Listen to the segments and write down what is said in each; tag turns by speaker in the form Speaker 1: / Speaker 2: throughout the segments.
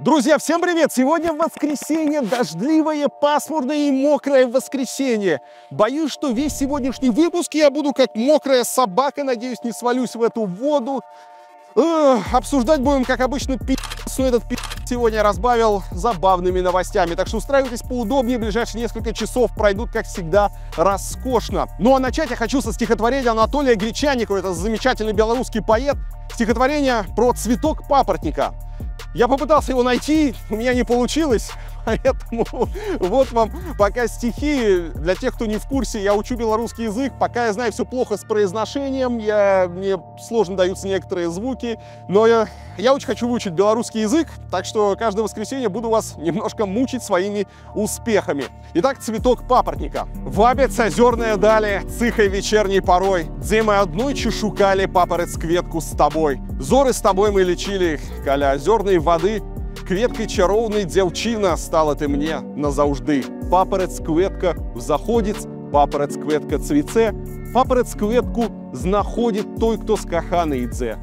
Speaker 1: Друзья, всем привет! Сегодня воскресенье, дождливое, пасмурное и мокрое воскресенье. Боюсь, что весь сегодняшний выпуск я буду как мокрая собака, надеюсь, не свалюсь в эту воду. Эх, обсуждать будем, как обычно, пи***цу этот пи*** сегодня разбавил забавными новостями. Так что устраивайтесь поудобнее, ближайшие несколько часов пройдут, как всегда, роскошно. Ну а начать я хочу со стихотворения Анатолия Гречаникова, это замечательный белорусский поэт. Стихотворение про цветок папоротника. Я попытался его найти, у меня не получилось. Поэтому вот вам пока стихи. Для тех, кто не в курсе, я учу белорусский язык. Пока я знаю все плохо с произношением, я, мне сложно даются некоторые звуки. Но я, я очень хочу выучить белорусский язык, так что каждое воскресенье буду вас немножко мучить своими успехами. Итак, цветок папоротника. Вабец озерная дали, цихой вечерней порой. Дзе одной чешукали шукали кветку с тобой. Зоры с тобой мы лечили, каля озерной воды кветкай чароўнай дзяўчына стала ты мне назаўжды. Папараць кветка заходит, папараць кветка цвіце, папараць кветку знаходзіць той, кто с каханы ідзе.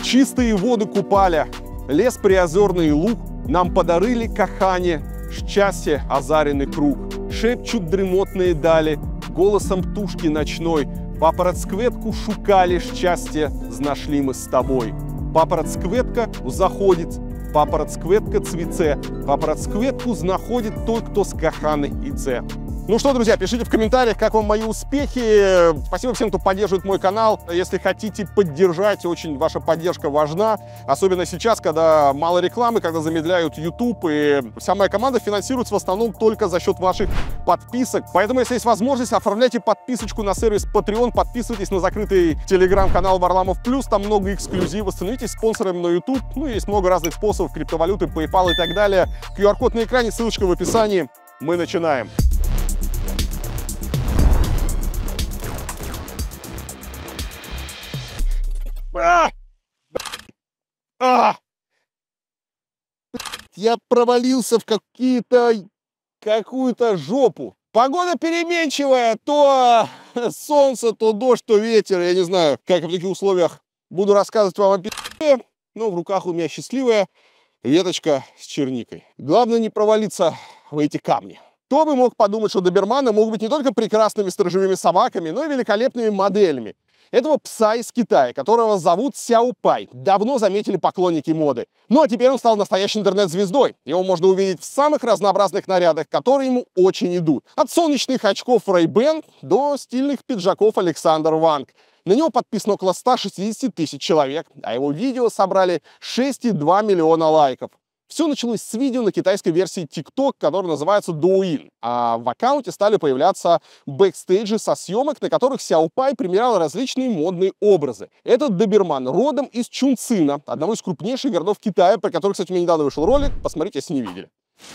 Speaker 1: Чистые воды купали, лес приозерный и луг нам подарили кахане, счастье озаренный круг. Шепчут дремотные дали, голосом птушки ночной, папарацкветку шукали счастье, знашли мы с тобой. Папарацкветка заходит, Папарацкветка цвіце. Папарацкветку знаходит той, кто с каханы и це. Ну что, друзья, пишите в комментариях, как вам мои успехи. Спасибо всем, кто поддерживает мой канал. Если хотите поддержать, очень ваша поддержка важна. Особенно сейчас, когда мало рекламы, когда замедляют YouTube. И вся моя команда финансируется в основном только за счет ваших подписок. Поэтому, если есть возможность, оформляйте подписочку на сервис Patreon. Подписывайтесь на закрытый телеграм-канал Варламов Плюс. Там много эксклюзива. Становитесь спонсорами на YouTube. Ну, есть много разных способов. Криптовалюты, PayPal и так далее. QR-код на экране, ссылочка в описании. Мы начинаем. А! А! Я провалился в какие-то какую-то жопу. Погода переменчивая, то солнце, то дождь, то ветер. Я не знаю, как в таких условиях буду рассказывать вам о пи***е. Но в руках у меня счастливая веточка с черникой. Главное не провалиться в эти камни. Кто бы мог подумать, что доберманы могут быть не только прекрасными сторожевыми собаками, но и великолепными моделями. Этого пса из Китая, которого зовут Сяопай, давно заметили поклонники моды. Ну а теперь он стал настоящей интернет-звездой. Его можно увидеть в самых разнообразных нарядах, которые ему очень идут. От солнечных очков Ray Ban до стильных пиджаков Александр Ванг. На него подписано около 160 тысяч человек, а его видео собрали 6,2 миллиона лайков. Все началось с видео на китайской версии TikTok, которое называется Douyin. А в аккаунте стали появляться бэкстейджи со съемок, на которых Сяопай примерял различные модные образы. Этот доберман родом из Чунцина, одного из крупнейших городов Китая, про который, кстати, у меня недавно вышел ролик, посмотрите, если не видели.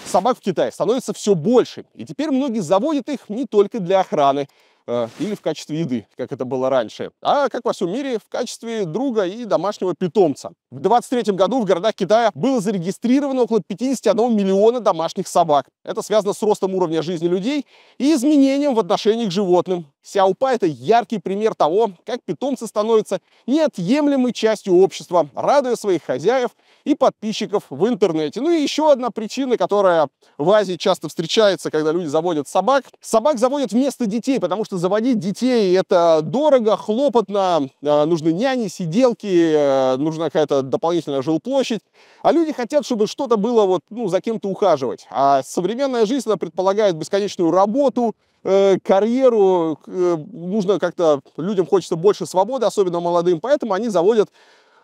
Speaker 1: Собак в Китае становится все больше, и теперь многие заводят их не только для охраны. Э, или в качестве еды, как это было раньше, а, как во всем мире, в качестве друга и домашнего питомца. В 23 году в городах Китая было зарегистрировано около 51 миллиона домашних собак. Это связано с ростом уровня жизни людей и изменением в отношении к животным. Сяопа – это яркий пример того, как питомцы становятся неотъемлемой частью общества, радуя своих хозяев и подписчиков в интернете. Ну и еще одна причина, которая в Азии часто встречается, когда люди заводят собак. Собак заводят вместо детей, потому что заводить детей – это дорого, хлопотно, э, нужны няни, сиделки, э, нужна какая-то дополнительная жилплощадь. А люди хотят, чтобы что-то было вот, ну, за кем-то ухаживать. А современная жизнь она предполагает бесконечную работу, Э, карьеру, э, нужно как-то, людям хочется больше свободы, особенно молодым, поэтому они заводят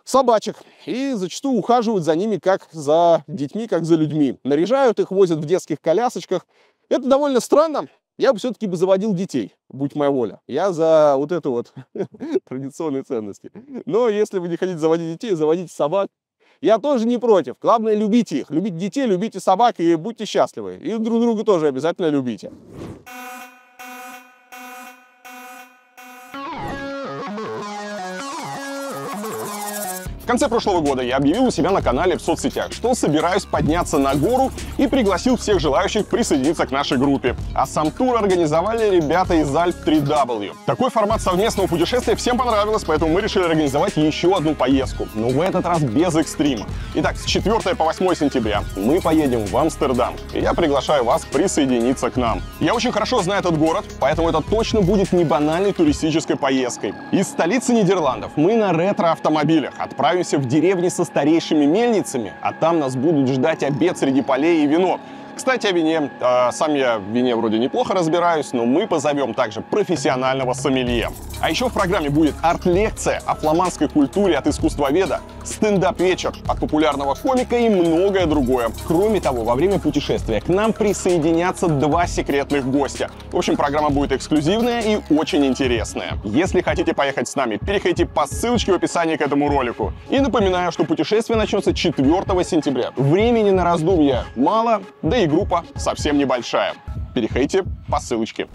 Speaker 1: собачек и зачастую ухаживают за ними как за детьми, как за людьми. Наряжают их, возят в детских колясочках. Это довольно странно. Я бы все-таки бы заводил детей, будь моя воля. Я за вот эту вот традиционные ценности. Но если вы не хотите заводить детей, заводите собак. Я тоже не против. Главное, любите их. Любите детей, любите собак и будьте счастливы. И друг друга тоже обязательно любите. В конце прошлого года я объявил у себя на канале в соцсетях, что собираюсь подняться на гору и пригласил всех желающих присоединиться к нашей группе. А сам тур организовали ребята из Альп 3W. Такой формат совместного путешествия всем понравилось, поэтому мы решили организовать еще одну поездку. Но в этот раз без экстрима. Итак, с 4 по 8 сентября мы поедем в Амстердам. И я приглашаю вас присоединиться к нам. Я очень хорошо знаю этот город, поэтому это точно будет не банальной туристической поездкой. Из столицы Нидерландов мы на ретро-автомобилях отправимся Оставимся в деревне со старейшими мельницами, а там нас будут ждать обед среди полей и вино. Кстати, о вине. А, сам я в вине вроде неплохо разбираюсь, но мы позовем также профессионального сомелье. А еще в программе будет арт-лекция о фламандской культуре от искусствоведа, стендап-вечер от популярного комика и многое другое. Кроме того, во время путешествия к нам присоединятся два секретных гостя. В общем, программа будет эксклюзивная и очень интересная. Если хотите поехать с нами, переходите по ссылочке в описании к этому ролику. И напоминаю, что путешествие начнется 4 сентября. Времени на раздумья мало, да и и группа совсем небольшая. Переходите по ссылочке.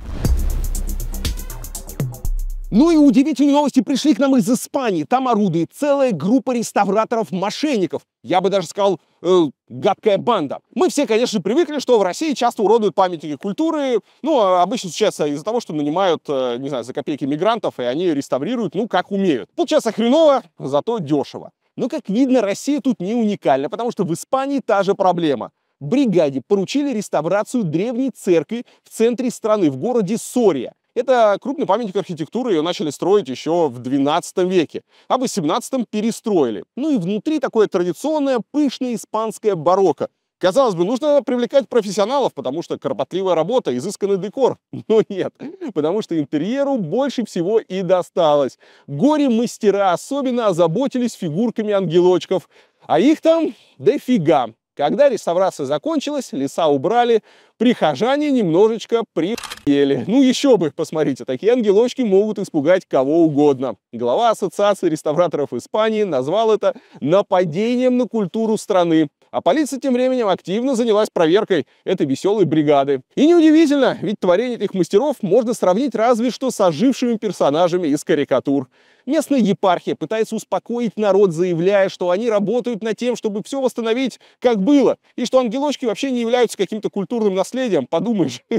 Speaker 1: Ну и удивительные новости пришли к нам из Испании. Там орудует целая группа реставраторов-мошенников. Я бы даже сказал, э, гадкая банда. Мы все, конечно, привыкли, что в России часто уродуют памятники культуры. Ну, а обычно сейчас из-за того, что нанимают, э, не знаю, за копейки мигрантов, и они реставрируют, ну, как умеют. Получается хреново, зато дешево. Но, как видно, Россия тут не уникальна, потому что в Испании та же проблема бригаде поручили реставрацию древней церкви в центре страны, в городе Сория. Это крупный памятник архитектуры, ее начали строить еще в 12 веке, а в 18 перестроили. Ну и внутри такое традиционное пышное испанское барокко. Казалось бы, нужно привлекать профессионалов, потому что кропотливая работа, изысканный декор. Но нет, потому что интерьеру больше всего и досталось. Горе-мастера особенно озаботились фигурками ангелочков, а их там дофига. Когда реставрация закончилась, леса убрали, прихожане немножечко прихели. Ну еще бы, посмотрите, такие ангелочки могут испугать кого угодно. Глава Ассоциации реставраторов Испании назвал это нападением на культуру страны. А полиция тем временем активно занялась проверкой этой веселой бригады. И неудивительно, ведь творение этих мастеров можно сравнить разве что с ожившими персонажами из карикатур. Местная епархия пытается успокоить народ, заявляя, что они работают над тем, чтобы все восстановить, как было, и что ангелочки вообще не являются каким-то культурным наследием, подумаешь.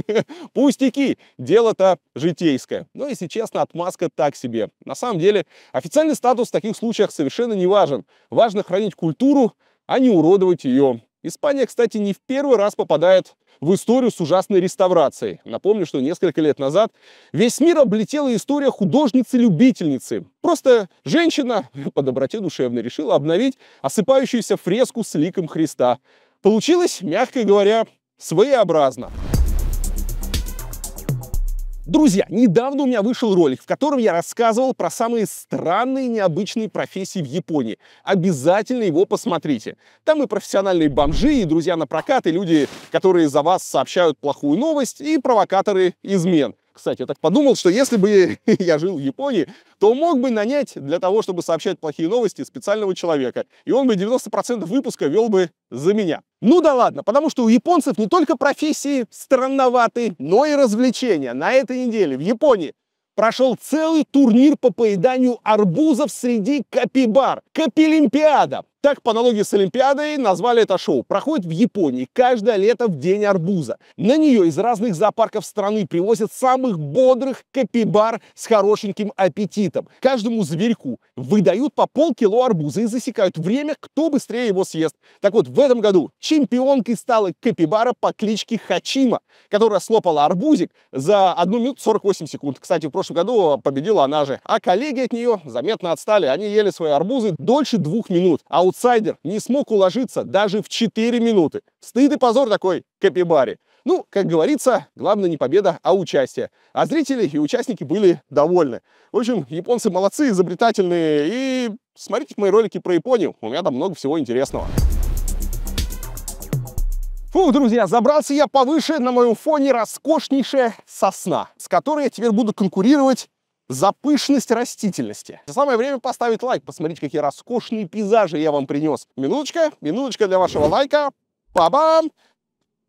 Speaker 1: Пустяки, дело-то житейское. Но, если честно, отмазка так себе. На самом деле, официальный статус в таких случаях совершенно не важен. Важно хранить культуру, а не уродовать ее. Испания, кстати, не в первый раз попадает в историю с ужасной реставрацией. Напомню, что несколько лет назад весь мир облетела история художницы-любительницы. Просто женщина по доброте душевной решила обновить осыпающуюся фреску с ликом Христа. Получилось, мягко говоря, своеобразно. Друзья, недавно у меня вышел ролик, в котором я рассказывал про самые странные необычные профессии в Японии. Обязательно его посмотрите. Там и профессиональные бомжи, и друзья на прокат, и люди, которые за вас сообщают плохую новость, и провокаторы измен. Кстати, я так подумал, что если бы я жил в Японии, то мог бы нанять для того, чтобы сообщать плохие новости специального человека. И он бы 90% выпуска вел бы за меня. Ну да ладно, потому что у японцев не только профессии странноваты, но и развлечения. На этой неделе в Японии прошел целый турнир по поеданию арбузов среди капибар. Капилимпиада. Так, по аналогии с Олимпиадой, назвали это шоу. Проходит в Японии каждое лето в день арбуза. На нее из разных зоопарков страны привозят самых бодрых капибар с хорошеньким аппетитом. Каждому зверьку выдают по полкило арбуза и засекают время, кто быстрее его съест. Так вот, в этом году чемпионкой стала капибара по кличке Хачима, которая слопала арбузик за 1 минуту 48 секунд. Кстати, в прошлом году победила она же. А коллеги от нее заметно отстали. Они ели свои арбузы дольше двух минут. А аутсайдер не смог уложиться даже в 4 минуты. Стыд и позор такой Капибаре. Ну, как говорится, главное не победа, а участие. А зрители и участники были довольны. В общем, японцы молодцы, изобретательные. И смотрите мои ролики про Японию, у меня там много всего интересного. Фу, друзья, забрался я повыше, на моем фоне роскошнейшая сосна, с которой я теперь буду конкурировать за пышность растительности. Самое время поставить лайк, посмотреть, какие роскошные пейзажи я вам принес. Минуточка, минуточка для вашего лайка. Па-бам!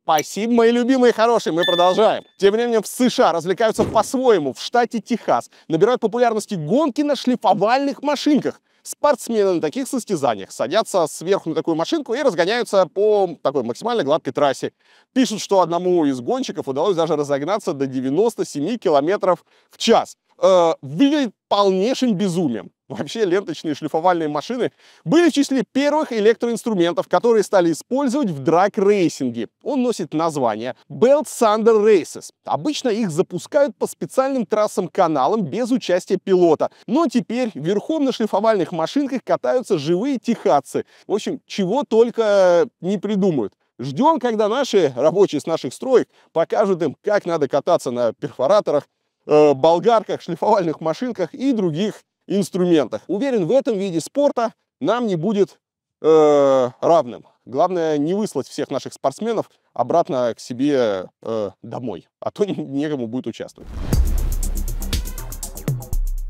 Speaker 1: Спасибо, мои любимые хорошие, мы продолжаем. Тем временем в США развлекаются по-своему. В штате Техас набирают популярности гонки на шлифовальных машинках. Спортсмены на таких состязаниях садятся сверху на такую машинку и разгоняются по такой максимально гладкой трассе. Пишут, что одному из гонщиков удалось даже разогнаться до 97 километров в час э, выглядит полнейшим безумием. Вообще ленточные шлифовальные машины были в числе первых электроинструментов, которые стали использовать в драг-рейсинге. Он носит название Belt Sander Races. Обычно их запускают по специальным трассам-каналам без участия пилота. Но теперь верхом на шлифовальных машинках катаются живые техадцы. В общем, чего только не придумают. Ждем, когда наши рабочие с наших строек покажут им, как надо кататься на перфораторах Э, болгарках, шлифовальных машинках и других инструментах. Уверен, в этом виде спорта нам не будет э, равным. Главное не выслать всех наших спортсменов обратно к себе э, домой, а то некому будет участвовать.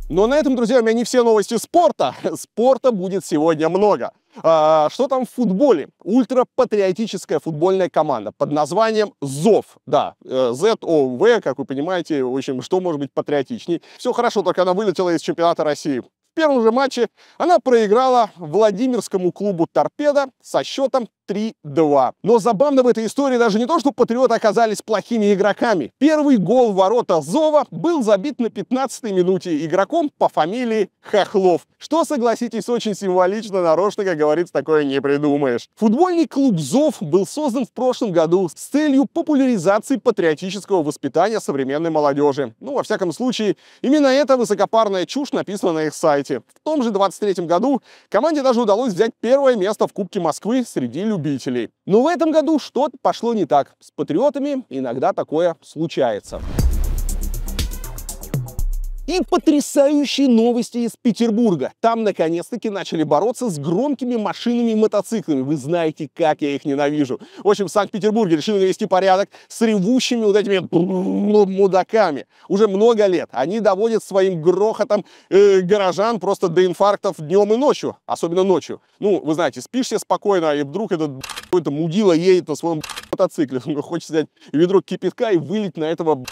Speaker 1: Но ну, а на этом, друзья, у меня не все новости спорта. Спорта будет сегодня много. А, что там в футболе? Ультрапатриотическая футбольная команда под названием ЗОВ. Да, Z-O-V, э, как вы понимаете, в общем, что может быть патриотичней. Все хорошо, только она вылетела из чемпионата России. В первом же матче она проиграла Владимирскому клубу «Торпедо» со счетом 3-2. Но забавно в этой истории даже не то, что патриоты оказались плохими игроками. Первый гол ворота Зова был забит на 15-й минуте игроком по фамилии Хохлов. Что, согласитесь, очень символично, нарочно, как говорится, такое не придумаешь. Футбольный клуб Зов был создан в прошлом году с целью популяризации патриотического воспитания современной молодежи. Ну, во всяком случае, именно эта высокопарная чушь написана на их сайте. В том же 23 году команде даже удалось взять первое место в Кубке Москвы среди людей любителей. Но в этом году что-то пошло не так. С патриотами иногда такое случается. И потрясающие новости из Петербурга. Там наконец-таки начали бороться с громкими машинами и мотоциклами. Вы знаете, как я их ненавижу. В общем, в Санкт-Петербурге решили навести порядок с ревущими вот этими мудаками. Уже много лет они доводят своим грохотом э, горожан просто до инфарктов днем и ночью. Особенно ночью. Ну, вы знаете, спишь себе спокойно, и вдруг этот какой-то мудила едет на своем мотоцикле. Ну, Хочет взять ведро кипятка и вылить на этого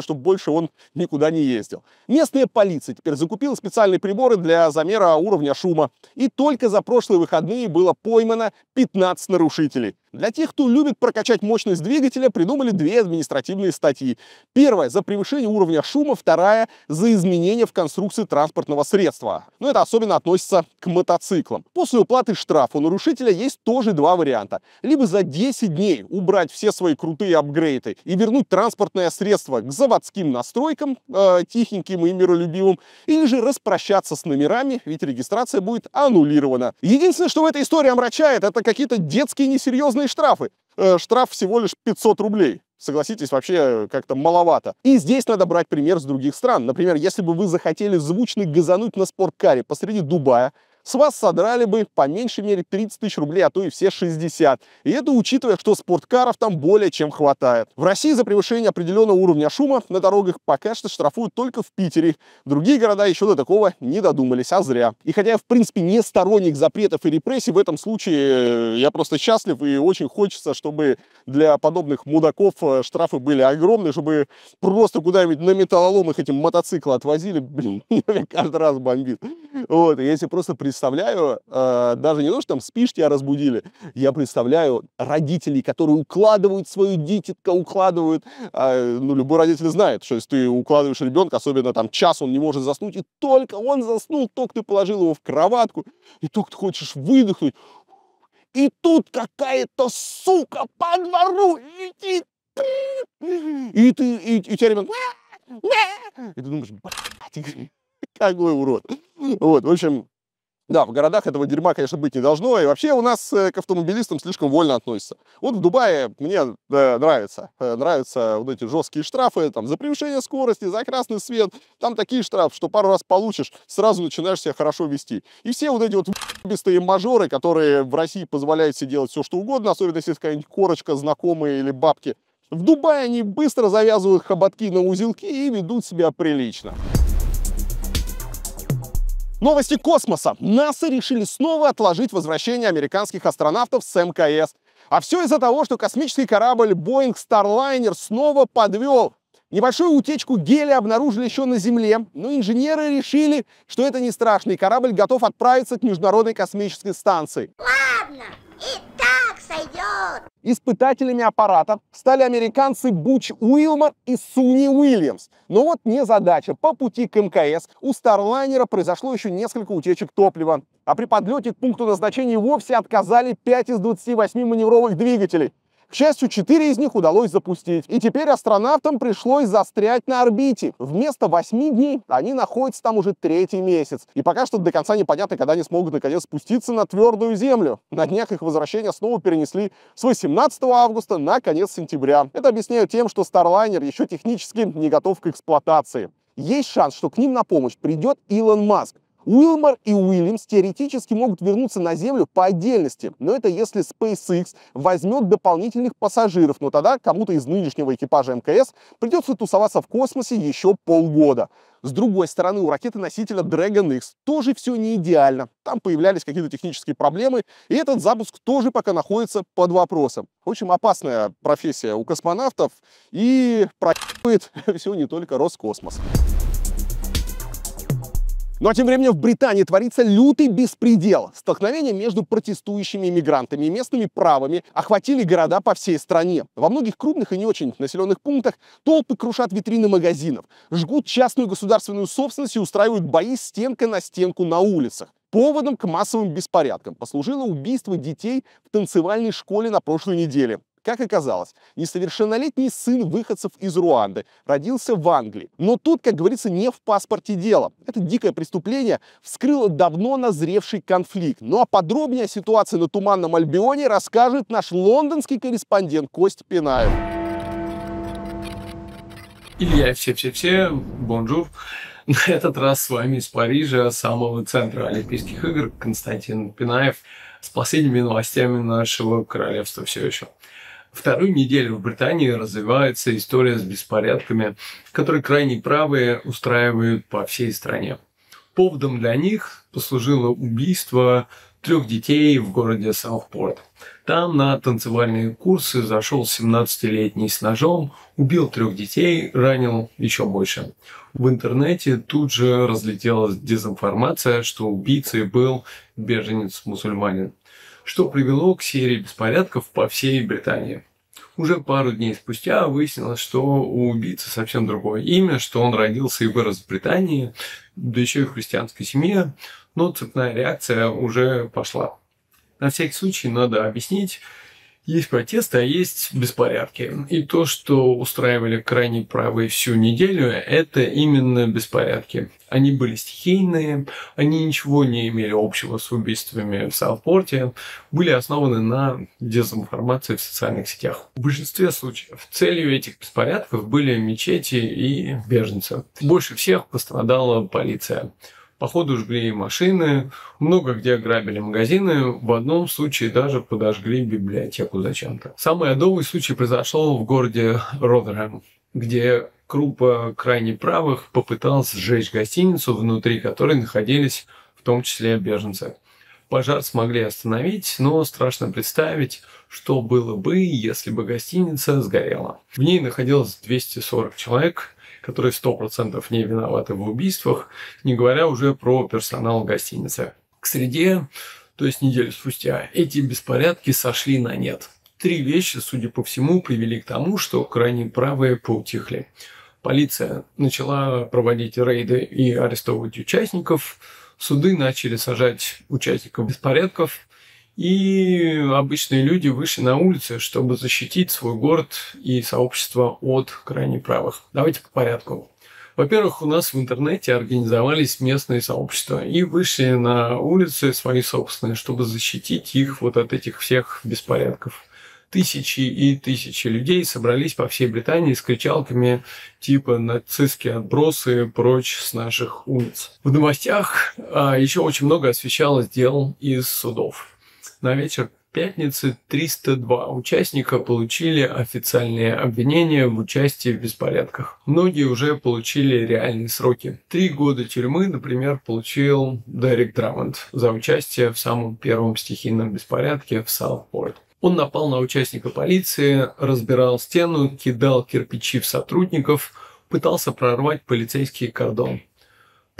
Speaker 1: чтобы больше он никуда не ездил. Местная полиция теперь закупила специальные приборы для замера уровня шума. И только за прошлые выходные было поймано 15 нарушителей. Для тех, кто любит прокачать мощность двигателя, придумали две административные статьи. Первая — за превышение уровня шума, вторая — за изменение в конструкции транспортного средства. Но это особенно относится к мотоциклам. После уплаты штрафа у нарушителя есть тоже два варианта. Либо за 10 дней убрать все свои крутые апгрейды и вернуть транспортное средство к заводским настройкам, э, тихеньким и миролюбивым, или же распрощаться с номерами, ведь регистрация будет аннулирована. Единственное, что в этой истории омрачает, это какие-то детские несерьезные крупные штрафы. Э, штраф всего лишь 500 рублей. Согласитесь, вообще э, как-то маловато. И здесь надо брать пример с других стран. Например, если бы вы захотели звучно газануть на спорткаре посреди Дубая, с вас содрали бы по меньшей мере 30 тысяч рублей, а то и все 60. И это учитывая, что спорткаров там более чем хватает. В России за превышение определенного уровня шума на дорогах пока что штрафуют только в Питере. Другие города еще до такого не додумались, а зря. И хотя я, в принципе, не сторонник запретов и репрессий, в этом случае э, я просто счастлив и очень хочется, чтобы для подобных мудаков э, штрафы были огромные, чтобы просто куда-нибудь на металлолом их этим мотоцикл отвозили. Блин, каждый раз бомбит. Вот, и если просто при представляю, э, даже не то, что там спишь, тебя разбудили, я представляю родителей, которые укладывают свою дитятка, укладывают, э, ну, любой родитель знает, что если ты укладываешь ребенка, особенно там час он не может заснуть, и только он заснул, только ты положил его в кроватку, и только ты хочешь выдохнуть, и тут какая-то сука
Speaker 2: по двору летит, и
Speaker 1: ты, и, и у тебя ребенок,
Speaker 2: и
Speaker 1: ты думаешь, блядь, какой урод. Вот, в общем, да, в городах этого дерьма, конечно, быть не должно. И вообще у нас э, к автомобилистам слишком вольно относятся. Вот в Дубае мне э, нравится. Э, нравятся вот эти жесткие штрафы там, за превышение скорости, за красный свет. Там такие штрафы, что пару раз получишь, сразу начинаешь себя хорошо вести. И все вот эти вот бестые мажоры, которые в России позволяют себе делать все, что угодно, особенно если какая-нибудь корочка, знакомые или бабки. В Дубае они быстро завязывают хоботки на узелки и ведут себя прилично. Новости космоса. НАСА решили снова отложить возвращение американских астронавтов с МКС. А все из-за того, что космический корабль Boeing Starliner снова подвел. Небольшую утечку гелия обнаружили еще на Земле, но инженеры решили, что это не страшно, и корабль готов отправиться к Международной космической станции. Ладно,
Speaker 3: и так сойдет.
Speaker 1: Испытателями аппарата стали американцы Буч Уилмор и Суни Уильямс. Но вот не задача. По пути к МКС у Старлайнера произошло еще несколько утечек топлива. А при подлете к пункту назначения вовсе отказали 5 из 28 маневровых двигателей. К счастью, четыре из них удалось запустить. И теперь астронавтам пришлось застрять на орбите. Вместо восьми дней они находятся там уже третий месяц. И пока что до конца непонятно, когда они смогут наконец спуститься на твердую землю. На днях их возвращения снова перенесли с 18 августа на конец сентября. Это объясняю тем, что Starliner еще технически не готов к эксплуатации. Есть шанс, что к ним на помощь придет Илон Маск. Уилмор и Уильямс теоретически могут вернуться на Землю по отдельности, но это если SpaceX возьмет дополнительных пассажиров, но тогда кому-то из нынешнего экипажа МКС придется тусоваться в космосе еще полгода. С другой стороны, у ракеты-носителя Dragon X тоже все не идеально. Там появлялись какие-то технические проблемы, и этот запуск тоже пока находится под вопросом. В общем, опасная профессия у космонавтов, и проебывает все не только Роскосмос. Ну а тем временем в Британии творится лютый беспредел. Столкновения между протестующими иммигрантами и местными правами охватили города по всей стране. Во многих крупных и не очень населенных пунктах толпы крушат витрины магазинов, жгут частную государственную собственность и устраивают бои стенка на стенку на улицах. Поводом к массовым беспорядкам послужило убийство детей в танцевальной школе на прошлой неделе. Как оказалось, несовершеннолетний сын выходцев из Руанды родился в Англии. Но тут, как говорится, не в паспорте дело. Это дикое преступление вскрыло давно назревший конфликт. Ну а подробнее о ситуации на Туманном Альбионе расскажет наш лондонский корреспондент Кость Пинаев.
Speaker 4: Илья, все-все-все, бонжур. На этот раз с вами из Парижа, самого центра Олимпийских игр, Константин Пинаев с последними новостями нашего королевства все еще. Вторую неделю в Британии развивается история с беспорядками, которые крайне правые устраивают по всей стране. Поводом для них послужило убийство трех детей в городе Саутпорт. Там на танцевальные курсы зашел 17-летний с ножом, убил трех детей, ранил еще больше. В интернете тут же разлетелась дезинформация, что убийцей был беженец-мусульманин что привело к серии беспорядков по всей Британии. Уже пару дней спустя выяснилось, что у убийцы совсем другое имя, что он родился и вырос в Британии, да еще и в христианской семье, но цепная реакция уже пошла. На всякий случай надо объяснить, есть протесты, а есть беспорядки. И то, что устраивали крайне правые всю неделю, это именно беспорядки. Они были стихийные, они ничего не имели общего с убийствами в Саутпорте, были основаны на дезинформации в социальных сетях. В большинстве случаев целью этих беспорядков были мечети и беженцы. Больше всех пострадала полиция. Походу ходу жгли машины, много где ограбили магазины, в одном случае даже подожгли библиотеку зачем-то. Самый адовый случай произошел в городе Роттерхэм, где группа крайне правых попыталась сжечь гостиницу, внутри которой находились в том числе беженцы. Пожар смогли остановить, но страшно представить, что было бы, если бы гостиница сгорела. В ней находилось 240 человек – которые 100% не виноваты в убийствах, не говоря уже про персонал гостиницы. К среде, то есть неделю спустя, эти беспорядки сошли на нет. Три вещи, судя по всему, привели к тому, что крайне правые поутихли. Полиция начала проводить рейды и арестовывать участников, суды начали сажать участников беспорядков, и обычные люди вышли на улицы, чтобы защитить свой город и сообщество от крайне правых. Давайте по порядку. Во-первых, у нас в интернете организовались местные сообщества и вышли на улицы свои собственные, чтобы защитить их вот от этих всех беспорядков. Тысячи и тысячи людей собрались по всей Британии с кричалками типа «нацистские отбросы прочь с наших улиц». В новостях а, еще очень много освещалось дел из судов на вечер пятницы 302 участника получили официальные обвинения в участии в беспорядках. Многие уже получили реальные сроки. Три года тюрьмы, например, получил Дерек Драмонт за участие в самом первом стихийном беспорядке в Саутпорт. Он напал на участника полиции, разбирал стену, кидал кирпичи в сотрудников, пытался прорвать полицейский кордон.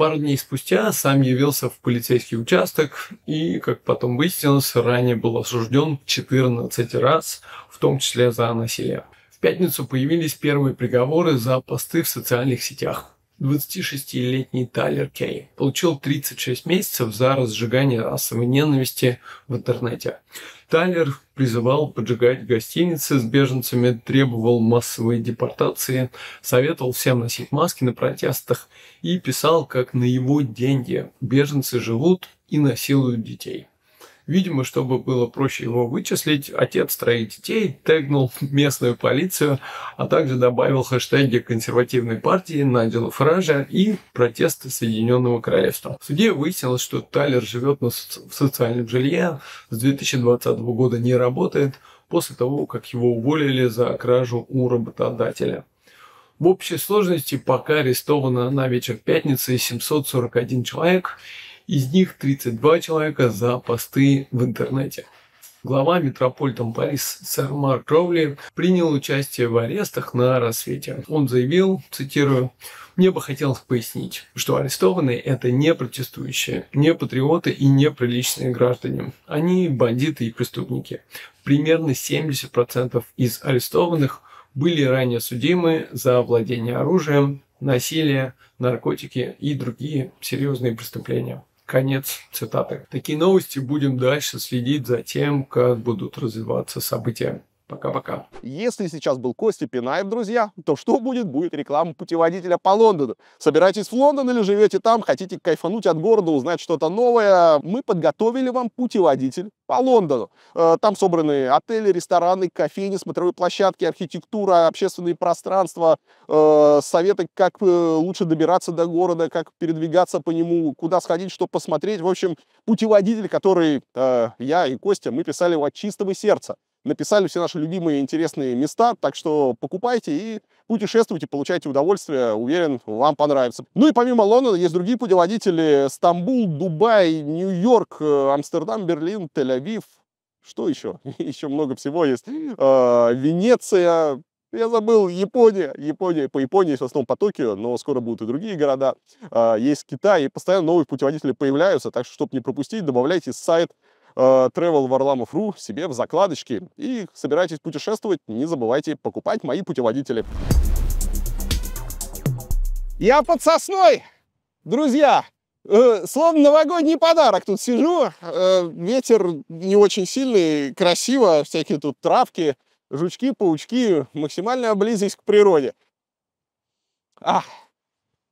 Speaker 4: Пару дней спустя сам явился в полицейский участок и, как потом выяснилось, ранее был осужден 14 раз, в том числе за насилие. В пятницу появились первые приговоры за посты в социальных сетях. 26-летний Тайлер Кей получил 36 месяцев за разжигание расовой ненависти в интернете. Тайлер призывал поджигать гостиницы с беженцами, требовал массовой депортации, советовал всем носить маски на протестах и писал, как на его деньги беженцы живут и насилуют детей. Видимо, чтобы было проще его вычислить, отец троих детей тегнул местную полицию, а также добавил хэштеги консервативной партии Найджела Фаража и протесты Соединенного Королевства. В суде выяснилось, что Тайлер живет в социальном жилье, с 2020 года не работает, после того, как его уволили за кражу у работодателя. В общей сложности пока арестовано на вечер пятницы 741 человек, из них 32 человека за посты в интернете. Глава метрополитен Парис сэр Марк Кроули принял участие в арестах на рассвете. Он заявил, цитирую, «Мне бы хотелось пояснить, что арестованные – это не протестующие, не патриоты и не приличные граждане. Они бандиты и преступники. Примерно 70% из арестованных были ранее судимы за владение оружием, насилие, наркотики и другие серьезные преступления. Конец цитаты. Такие новости. Будем дальше следить за тем, как будут развиваться события. Пока-пока.
Speaker 1: Если сейчас был Костя Пинаев, друзья, то что будет? Будет реклама путеводителя по Лондону. Собираетесь в Лондон или живете там, хотите кайфануть от города, узнать что-то новое, мы подготовили вам путеводитель по Лондону. Э, там собраны отели, рестораны, кофейни, смотровые площадки, архитектура, общественные пространства, э, советы, как э, лучше добираться до города, как передвигаться по нему, куда сходить, что посмотреть. В общем, путеводитель, который я и Костя, мы писали его от чистого сердца написали все наши любимые интересные места, так что покупайте и путешествуйте, получайте удовольствие, уверен, вам понравится. Ну и помимо Лондона есть другие путеводители, Стамбул, Дубай, Нью-Йорк, э, Амстердам, Берлин, Тель-Авив, что еще? Еще много всего есть. А, Венеция, я забыл, Япония, Япония, по Японии в основном по Токио, но скоро будут и другие города. А, есть Китай, и постоянно новые путеводители появляются, так что, чтобы не пропустить, добавляйте сайт э, travelvarlamov.ru себе в закладочки. И собираетесь путешествовать, не забывайте покупать мои путеводители. Я под сосной, друзья! Э, словно новогодний подарок тут сижу. Э, ветер не очень сильный, красиво, всякие тут травки, жучки, паучки, максимальная близость к природе. Ах!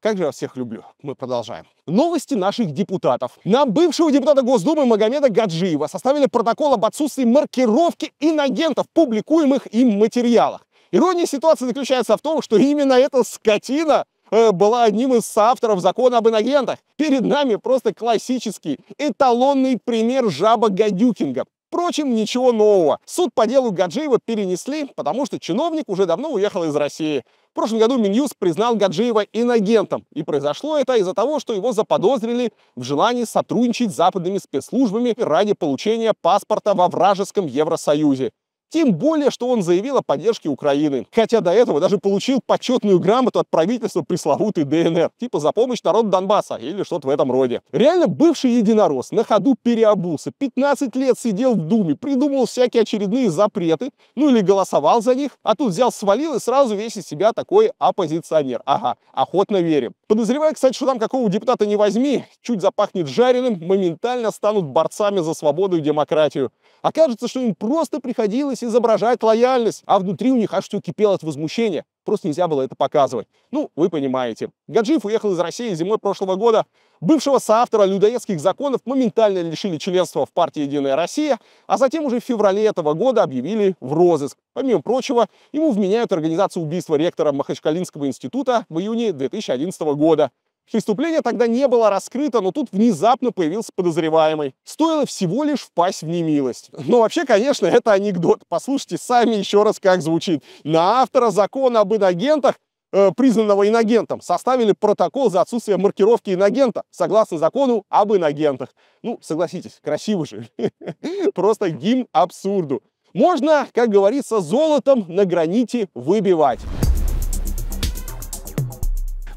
Speaker 1: Как же я всех люблю. Мы продолжаем. Новости наших депутатов. На бывшего депутата Госдумы Магомеда Гаджиева составили протокол об отсутствии маркировки инагентов, публикуемых им материалах. Ирония ситуации заключается в том, что именно эта скотина э, была одним из авторов закона об инагентах. Перед нами просто классический, эталонный пример жаба Гадюкинга. Впрочем, ничего нового. Суд по делу Гаджиева перенесли, потому что чиновник уже давно уехал из России. В прошлом году Минюс признал Гаджиева инагентом, и произошло это из-за того, что его заподозрили в желании сотрудничать с западными спецслужбами ради получения паспорта во вражеском Евросоюзе. Тем более, что он заявил о поддержке Украины. Хотя до этого даже получил почетную грамоту от правительства пресловутой ДНР. Типа за помощь народу Донбасса или что-то в этом роде. Реально бывший единорос на ходу переобулся, 15 лет сидел в Думе, придумал всякие очередные запреты, ну или голосовал за них, а тут взял, свалил и сразу весь из себя такой оппозиционер. Ага, охотно верим. Подозреваю, кстати, что там какого депутата не возьми, чуть запахнет жареным, моментально станут борцами за свободу и демократию. Окажется, что им просто приходилось пытались изображать лояльность, а внутри у них аж все кипело от возмущения. Просто нельзя было это показывать. Ну, вы понимаете. Гаджиев уехал из России зимой прошлого года. Бывшего соавтора людоедских законов моментально лишили членства в партии «Единая Россия», а затем уже в феврале этого года объявили в розыск. Помимо прочего, ему вменяют организацию убийства ректора Махачкалинского института в июне 2011 года. Преступление тогда не было раскрыто, но тут внезапно появился подозреваемый. Стоило всего лишь впасть в немилость. Но вообще, конечно, это анекдот. Послушайте сами еще раз, как звучит. На автора закона об инагентах э, признанного инагентом, составили протокол за отсутствие маркировки инагента, согласно закону об инагентах. Ну, согласитесь, красиво же. Просто гимн абсурду. Можно, как говорится, золотом на граните выбивать.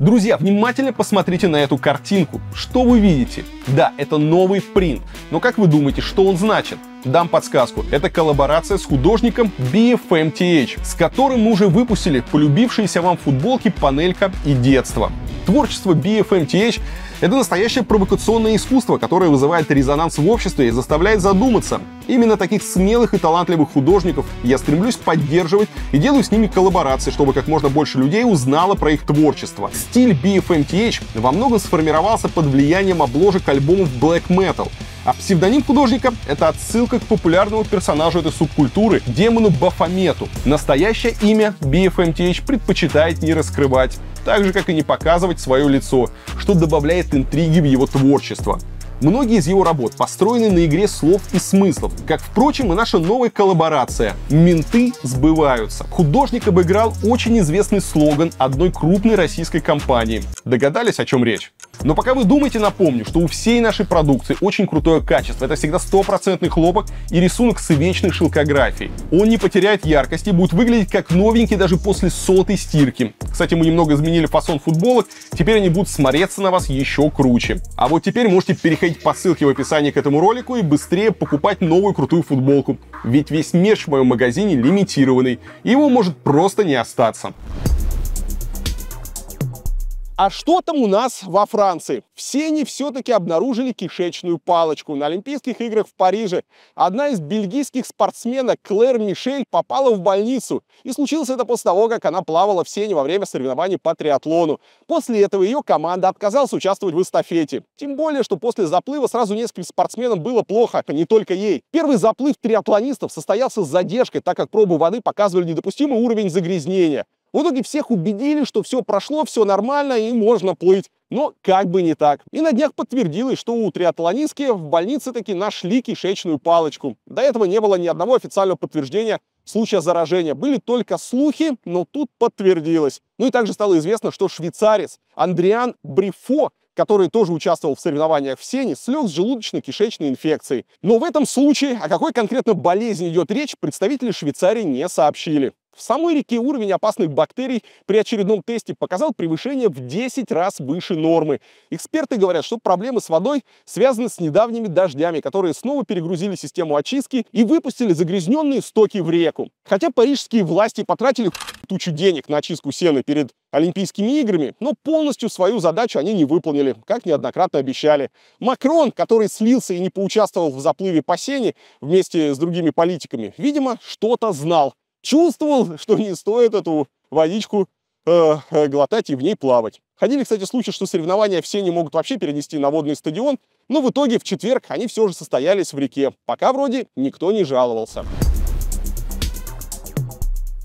Speaker 1: Друзья, внимательно посмотрите на эту картинку. Что вы видите? Да, это новый принт. Но как вы думаете, что он значит? Дам подсказку. Это коллаборация с художником BFMTH, с которым мы уже выпустили полюбившиеся вам футболки, панелька и детство. Творчество BFMTH — это настоящее провокационное искусство, которое вызывает резонанс в обществе и заставляет задуматься. Именно таких смелых и талантливых художников я стремлюсь поддерживать и делаю с ними коллаборации, чтобы как можно больше людей узнало про их творчество. Стиль BFMTH во многом сформировался под влиянием обложек альбомов Black Metal — а псевдоним художника — это отсылка к популярному персонажу этой субкультуры, демону Бафомету. Настоящее имя BFMTH предпочитает не раскрывать, так же, как и не показывать свое лицо, что добавляет интриги в его творчество. Многие из его работ построены на игре слов и смыслов, как, впрочем, и наша новая коллаборация «Менты сбываются». Художник обыграл очень известный слоган одной крупной российской компании. Догадались, о чем речь? Но пока вы думаете, напомню, что у всей нашей продукции очень крутое качество. Это всегда стопроцентный хлопок и рисунок с вечной шелкографией. Он не потеряет яркости, будет выглядеть как новенький даже после сотой стирки. Кстати, мы немного изменили фасон футболок, теперь они будут смотреться на вас еще круче. А вот теперь можете переходить по ссылке в описании к этому ролику и быстрее покупать новую крутую футболку. Ведь весь мерч в моем магазине лимитированный, и его может просто не остаться. А что там у нас во Франции? В Сене все-таки обнаружили кишечную палочку. На Олимпийских играх в Париже одна из бельгийских спортсменок Клэр Мишель попала в больницу. И случилось это после того, как она плавала в Сене во время соревнований по триатлону. После этого ее команда отказалась участвовать в эстафете. Тем более, что после заплыва сразу нескольким спортсменам было плохо, а не только ей. Первый заплыв триатлонистов состоялся с задержкой, так как пробы воды показывали недопустимый уровень загрязнения. В итоге всех убедили, что все прошло, все нормально и можно плыть. Но как бы не так. И на днях подтвердилось, что у триатлонистки в больнице таки нашли кишечную палочку. До этого не было ни одного официального подтверждения случая заражения. Были только слухи, но тут подтвердилось. Ну и также стало известно, что швейцарец Андриан Брифо который тоже участвовал в соревнованиях в Сене, слег с желудочно-кишечной инфекцией. Но в этом случае о какой конкретно болезни идет речь, представители Швейцарии не сообщили. В самой реке уровень опасных бактерий при очередном тесте показал превышение в 10 раз выше нормы. Эксперты говорят, что проблемы с водой связаны с недавними дождями, которые снова перегрузили систему очистки и выпустили загрязненные стоки в реку. Хотя парижские власти потратили тучу денег на очистку сены перед Олимпийскими играми, но полностью свою задачу они не выполнили, как неоднократно обещали. Макрон, который слился и не поучаствовал в заплыве по сене вместе с другими политиками, видимо, что-то знал чувствовал, что не стоит эту водичку э, э, глотать и в ней плавать. Ходили, кстати, слухи, что соревнования все не могут вообще перенести на водный стадион, но в итоге в четверг они все же состоялись в реке. Пока вроде никто не жаловался.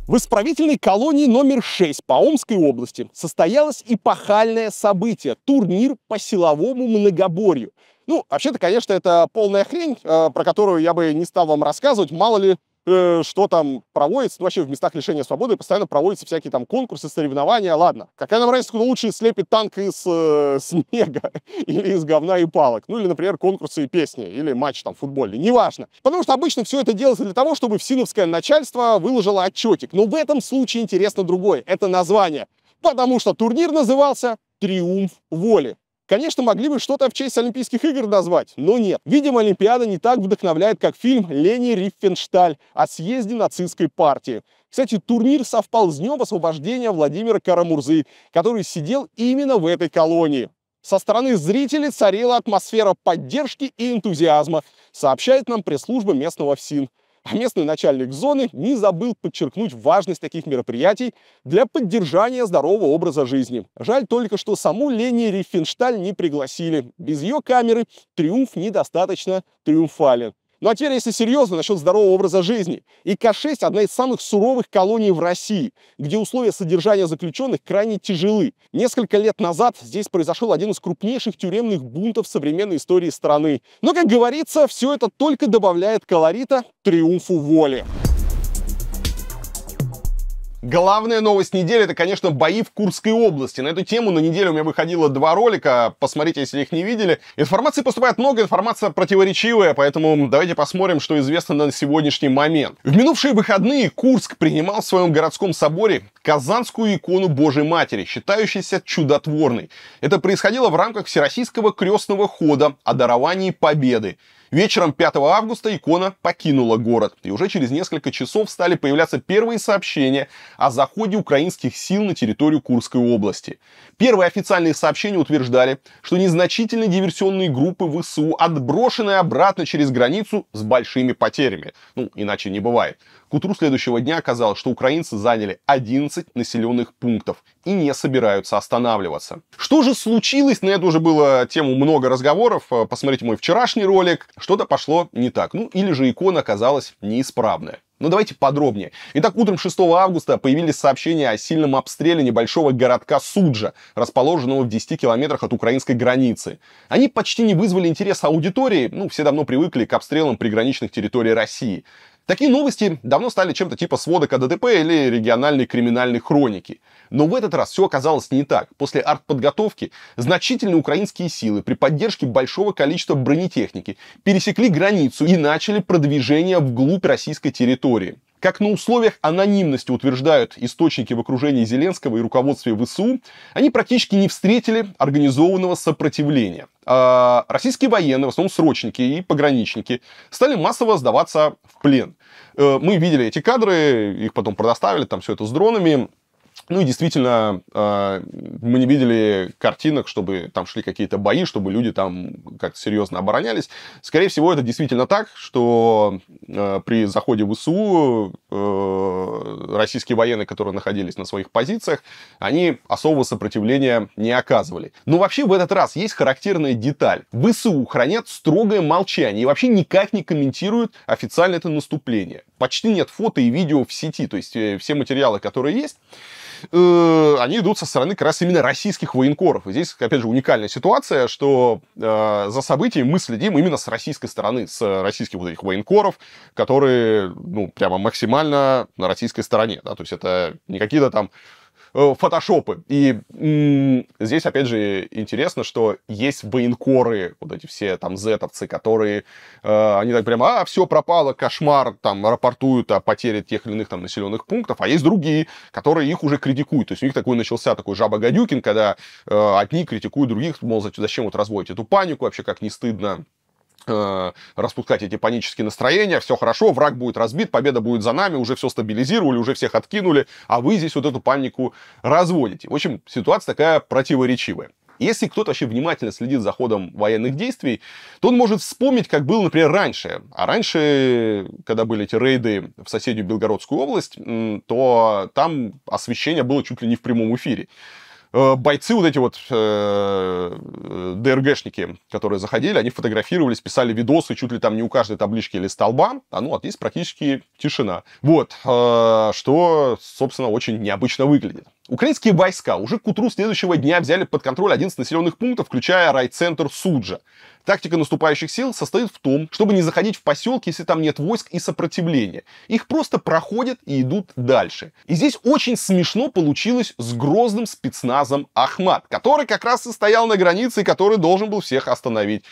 Speaker 1: В исправительной колонии номер 6 по Омской области состоялось эпохальное событие – турнир по силовому многоборью. Ну, вообще-то, конечно, это полная хрень, э, про которую я бы не стал вам рассказывать, мало ли Э, что там проводится, ну, вообще в местах лишения свободы постоянно проводятся всякие там конкурсы, соревнования, ладно. Какая нам разница, кто лучше слепит танк из э, снега или из говна и палок, ну, или, например, конкурсы и песни, или матч там футбольный, неважно. Потому что обычно все это делается для того, чтобы всиновское начальство выложило отчетик. Но в этом случае интересно другое, это название. Потому что турнир назывался «Триумф воли». Конечно, могли бы что-то в честь Олимпийских игр назвать, но нет. Видимо, Олимпиада не так вдохновляет, как фильм «Лени Риффеншталь» о съезде нацистской партии. Кстати, турнир совпал с днем освобождения Владимира Карамурзы, который сидел именно в этой колонии. Со стороны зрителей царила атмосфера поддержки и энтузиазма, сообщает нам пресс-служба местного ФСИН. А местный начальник зоны не забыл подчеркнуть важность таких мероприятий для поддержания здорового образа жизни. Жаль только, что саму Лени Рифеншталь не пригласили. Без ее камеры триумф недостаточно триумфален. Ну а теперь, если серьезно, насчет здорового образа жизни. ИК-6 – одна из самых суровых колоний в России, где условия содержания заключенных крайне тяжелы. Несколько лет назад здесь произошел один из крупнейших тюремных бунтов современной истории страны. Но, как говорится, все это только добавляет колорита триумфу воли. Главная новость недели это, конечно, бои в Курской области. На эту тему на неделю у меня выходило два ролика. Посмотрите, если их не видели. Информации поступает много, информация противоречивая, поэтому давайте посмотрим, что известно на сегодняшний момент. В минувшие выходные Курск принимал в своем городском соборе казанскую икону Божьей Матери, считающуюся чудотворной. Это происходило в рамках Всероссийского крестного хода о даровании победы. Вечером 5 августа икона покинула город, и уже через несколько часов стали появляться первые сообщения о заходе украинских сил на территорию Курской области. Первые официальные сообщения утверждали, что незначительные диверсионные группы ВСУ отброшены обратно через границу с большими потерями. Ну, иначе не бывает. К утру следующего дня оказалось, что украинцы заняли 11 населенных пунктов и не собираются останавливаться. Что же случилось? На эту уже было тему много разговоров. Э, посмотрите мой вчерашний ролик. Что-то пошло не так. Ну, или же икона оказалась неисправная. Но ну, давайте подробнее. Итак, утром 6 августа появились сообщения о сильном обстреле небольшого городка Суджа, расположенного в 10 километрах от украинской границы. Они почти не вызвали интереса аудитории, ну, все давно привыкли к обстрелам приграничных территорий России. Такие новости давно стали чем-то типа сводок о ДТП или региональной криминальной хроники. Но в этот раз все оказалось не так. После артподготовки значительные украинские силы при поддержке большого количества бронетехники пересекли границу и начали продвижение вглубь российской территории. Как на условиях анонимности утверждают источники в окружении Зеленского и руководстве ВСУ, они практически не встретили организованного сопротивления. А российские военные, в основном срочники и пограничники, стали массово сдаваться в плен. Э, мы видели эти кадры, их потом предоставили, там все это с дронами. Ну и действительно, а, мы не видели картинок, чтобы там шли какие-то бои, чтобы люди там как-то серьезно оборонялись. Скорее всего, это действительно так, что а, при заходе в Су э, российские военные, которые находились на своих позициях, они особого сопротивления не оказывали. Но вообще в этот раз есть характерная деталь. в Су хранят строгое молчание и вообще никак не комментируют официально это наступление. Почти нет фото и видео в сети, то есть э, все материалы, которые есть, э, они идут со стороны как раз именно российских военкоров. И здесь, опять же, уникальная ситуация, что э, за событиями мы следим именно с российской стороны, с российских вот этих военкоров, которые, ну, прямо максимально на российской стороне, да, то есть это не какие-то там Э, фотошопы. И м- здесь, опять же, интересно, что есть военкоры, вот эти все там зетовцы, которые, э, они так прямо, а, все пропало, кошмар, там, рапортуют о потере тех или иных там населенных пунктов, а есть другие, которые их уже критикуют. То есть у них такой начался такой жаба-гадюкин, когда э, одни критикуют других, мол, зачем вот разводить эту панику, вообще как не стыдно Э, распускать эти панические настроения, все хорошо, враг будет разбит, победа будет за нами, уже все стабилизировали, уже всех откинули, а вы здесь вот эту панику разводите. В общем, ситуация такая противоречивая. Если кто-то вообще внимательно следит за ходом военных действий, то он может вспомнить, как было, например, раньше. А раньше, когда были эти рейды в соседнюю Белгородскую область, то там освещение было чуть ли не в прямом эфире. Э, бойцы вот эти вот э, ДРГшники, которые заходили, они фотографировались, писали видосы чуть ли там не у каждой таблички или столба, а ну, а здесь практически тишина. Вот, э, что, собственно, очень необычно выглядит. Украинские войска уже к утру следующего дня взяли под контроль 11 населенных пунктов, включая райцентр Суджа. Тактика наступающих сил состоит в том, чтобы не заходить в поселки, если там нет войск и сопротивления. Их просто проходят и идут дальше. И здесь очень смешно получилось с грозным спецназом Ахмат, который как раз и стоял на границе и который должен был всех остановить.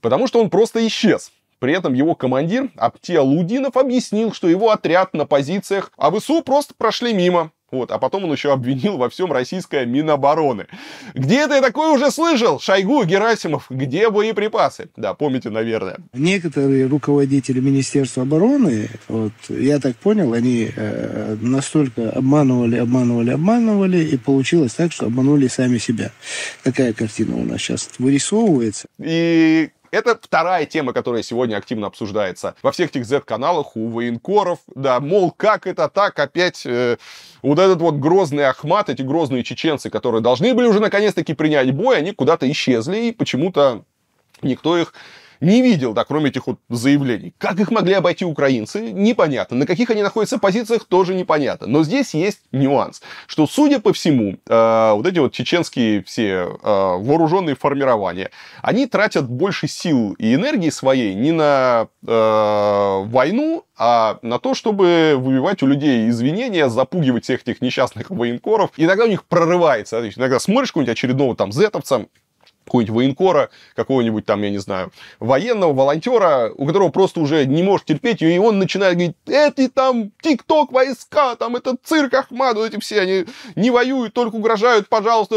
Speaker 1: Потому что он просто исчез. При этом его командир Аптия Лудинов объяснил, что его отряд на позициях а АВСУ просто прошли мимо. Вот, а потом он еще обвинил во всем российское Минобороны. Где ты такое уже слышал? Шойгу, Герасимов, где боеприпасы? Да, помните, наверное.
Speaker 2: Некоторые руководители Министерства обороны, вот, я так понял, они э, настолько обманывали, обманывали, обманывали, и получилось так, что обманули сами себя. Такая картина у нас сейчас вырисовывается. И
Speaker 1: это вторая тема, которая сегодня активно обсуждается во всех этих Z-каналах у военкоров. Да, мол, как это так, опять э, вот этот вот грозный Ахмат, эти грозные чеченцы, которые должны были уже наконец-таки принять бой, они куда-то исчезли, и почему-то никто их не видел, да, кроме этих вот заявлений. Как их могли обойти украинцы, непонятно. На каких они находятся позициях, тоже непонятно. Но здесь есть нюанс, что, судя по всему, э, вот эти вот чеченские все э, вооруженные формирования, они тратят больше сил и энергии своей не на э, войну, а на то, чтобы выбивать у людей извинения, запугивать всех этих несчастных военкоров. Иногда у них прорывается, иногда смотришь какого-нибудь очередного там зетовца, какого-нибудь военкора, какого-нибудь там, я не знаю, военного, волонтера, у которого просто уже не может терпеть, ее и он начинает говорить, эти там тикток войска, там это цирк Ахмаду, эти все, они не воюют, только угрожают, пожалуйста,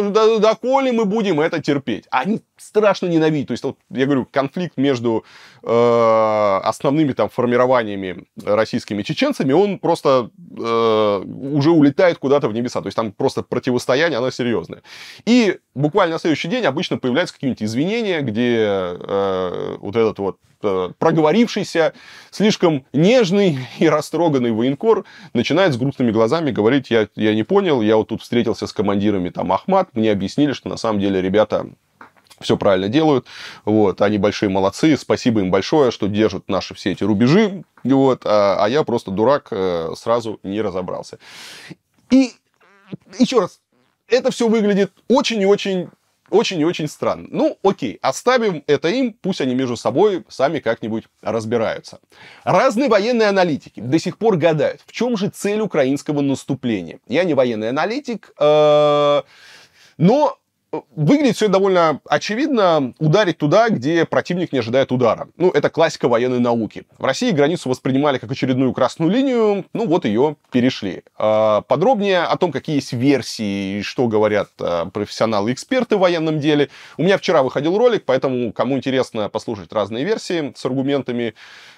Speaker 1: коли мы будем это терпеть. Они страшно ненавидят. То есть, вот, я говорю, конфликт между Э, основными там формированиями российскими чеченцами, он просто э, уже улетает куда-то в небеса. То есть там просто противостояние, оно серьезное. И буквально на следующий день обычно появляются какие-нибудь извинения, где э, вот этот вот проговорившийся, слишком нежный и растроганный военкор начинает с грустными глазами говорить, я, я не понял, я вот тут встретился с командирами там Ахмат, мне объяснили, что на самом деле ребята все правильно делают. Вот, они большие молодцы, спасибо им большое, что держат наши все эти рубежи. Вот, а, а я просто дурак, э, сразу не разобрался. И еще раз, это все выглядит очень и очень очень и очень странно. Ну, окей, оставим это им, пусть они между собой сами как-нибудь разбираются. Разные военные аналитики до сих пор гадают, в чем же цель украинского наступления. Я не военный аналитик, э, но выглядит все довольно очевидно. Ударить туда, где противник не ожидает удара. Ну, это классика военной науки. В России границу воспринимали как очередную красную линию. Ну, вот ее перешли. А, подробнее о том, какие есть версии и что говорят а, профессионалы эксперты в военном деле. У меня вчера выходил ролик, поэтому, кому интересно послушать разные версии с аргументами,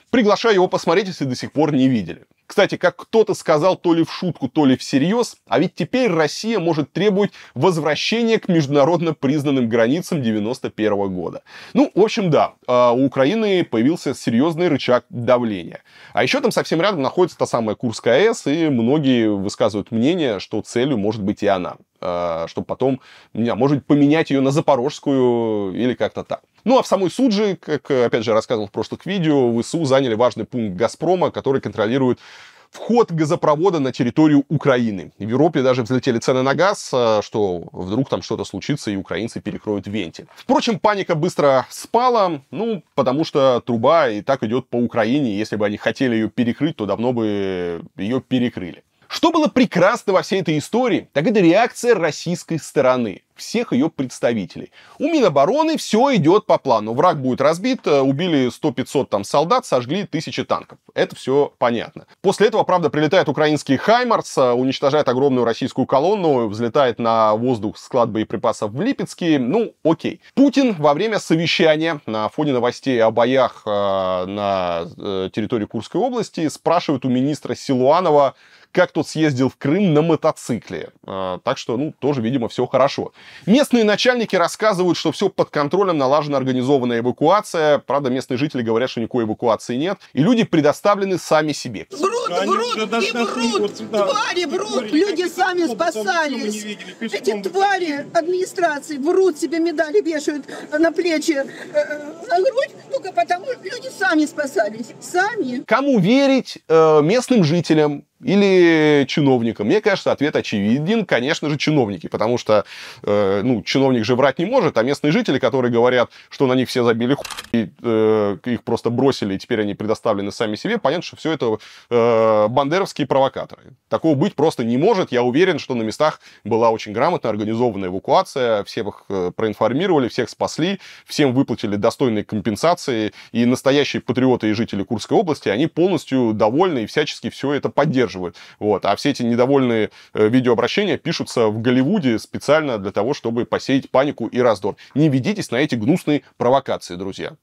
Speaker 1: приглашаю его посмотреть, если до сих пор не видели. Кстати, как кто-то сказал то ли в шутку, то ли всерьез, а ведь теперь Россия может требовать возвращения к международно признанным границам 91 года. Ну, в общем, да, а, у Украины появился серьезный рычаг давления. А еще там совсем рядом находится та самая Курская АЭС, и многие высказывают мнение, что целью может быть и она а, чтобы потом, не знаю, может поменять ее на запорожскую или как-то так. Ну, а в самой Суджи, как, опять же, рассказывал в прошлых видео, в ИСУ заняли важный пункт «Газпрома», который контролирует вход газопровода на территорию Украины. В Европе даже взлетели цены на газ, э, что вдруг там что-то случится и украинцы перекроют вентиль. Впрочем, паника быстро спала, ну, потому что труба и так идет по Украине, если бы они хотели ее перекрыть, то давно бы ее перекрыли. Что было прекрасно во всей этой истории, так это реакция российской стороны, всех ее представителей. У Минобороны все идет по плану. Враг будет разбит, э, убили 100-500 там солдат, сожгли тысячи танков. Это все понятно. После этого, правда, прилетает украинский Хаймарс, э, уничтожает огромную российскую колонну, взлетает на воздух склад боеприпасов в Липецке. Ну, окей. Путин во время совещания на фоне новостей о боях э, на э, территории Курской области спрашивает у министра Силуанова, как тот съездил в Крым на мотоцикле. А, так что, ну, тоже, видимо, все хорошо. Местные начальники рассказывают, что все под контролем, налажена организованная эвакуация. Правда, местные жители говорят, что никакой эвакуации нет. И люди предоставлены сами себе. Брут, да, брут, они, и брут, да, твари брут, люди сами спасались. Эти твари администрации врут, себе медали вешают э, на плечи, э, э, на грудь, только потому, что люди сами спасались, сами. Кому верить? Местным жителям, или чиновникам? Мне кажется, ответ очевиден, конечно же, чиновники, потому что, э, ну, чиновник же врать не может, а местные жители, которые говорят, что на них все забили хуй, и, э, их просто бросили, и теперь они предоставлены сами себе, понятно, что все это э, бандеровские провокаторы. Такого быть просто не может, я уверен, что на местах была очень грамотно организована эвакуация, всех э, проинформировали, всех спасли, всем выплатили достойные компенсации, и настоящие патриоты и жители Курской области, они полностью довольны и всячески все это поддерживают поддерживают. Вот. А все эти недовольные э, видеообращения пишутся в Голливуде специально для того, чтобы посеять панику и раздор. Не ведитесь на эти гнусные провокации, друзья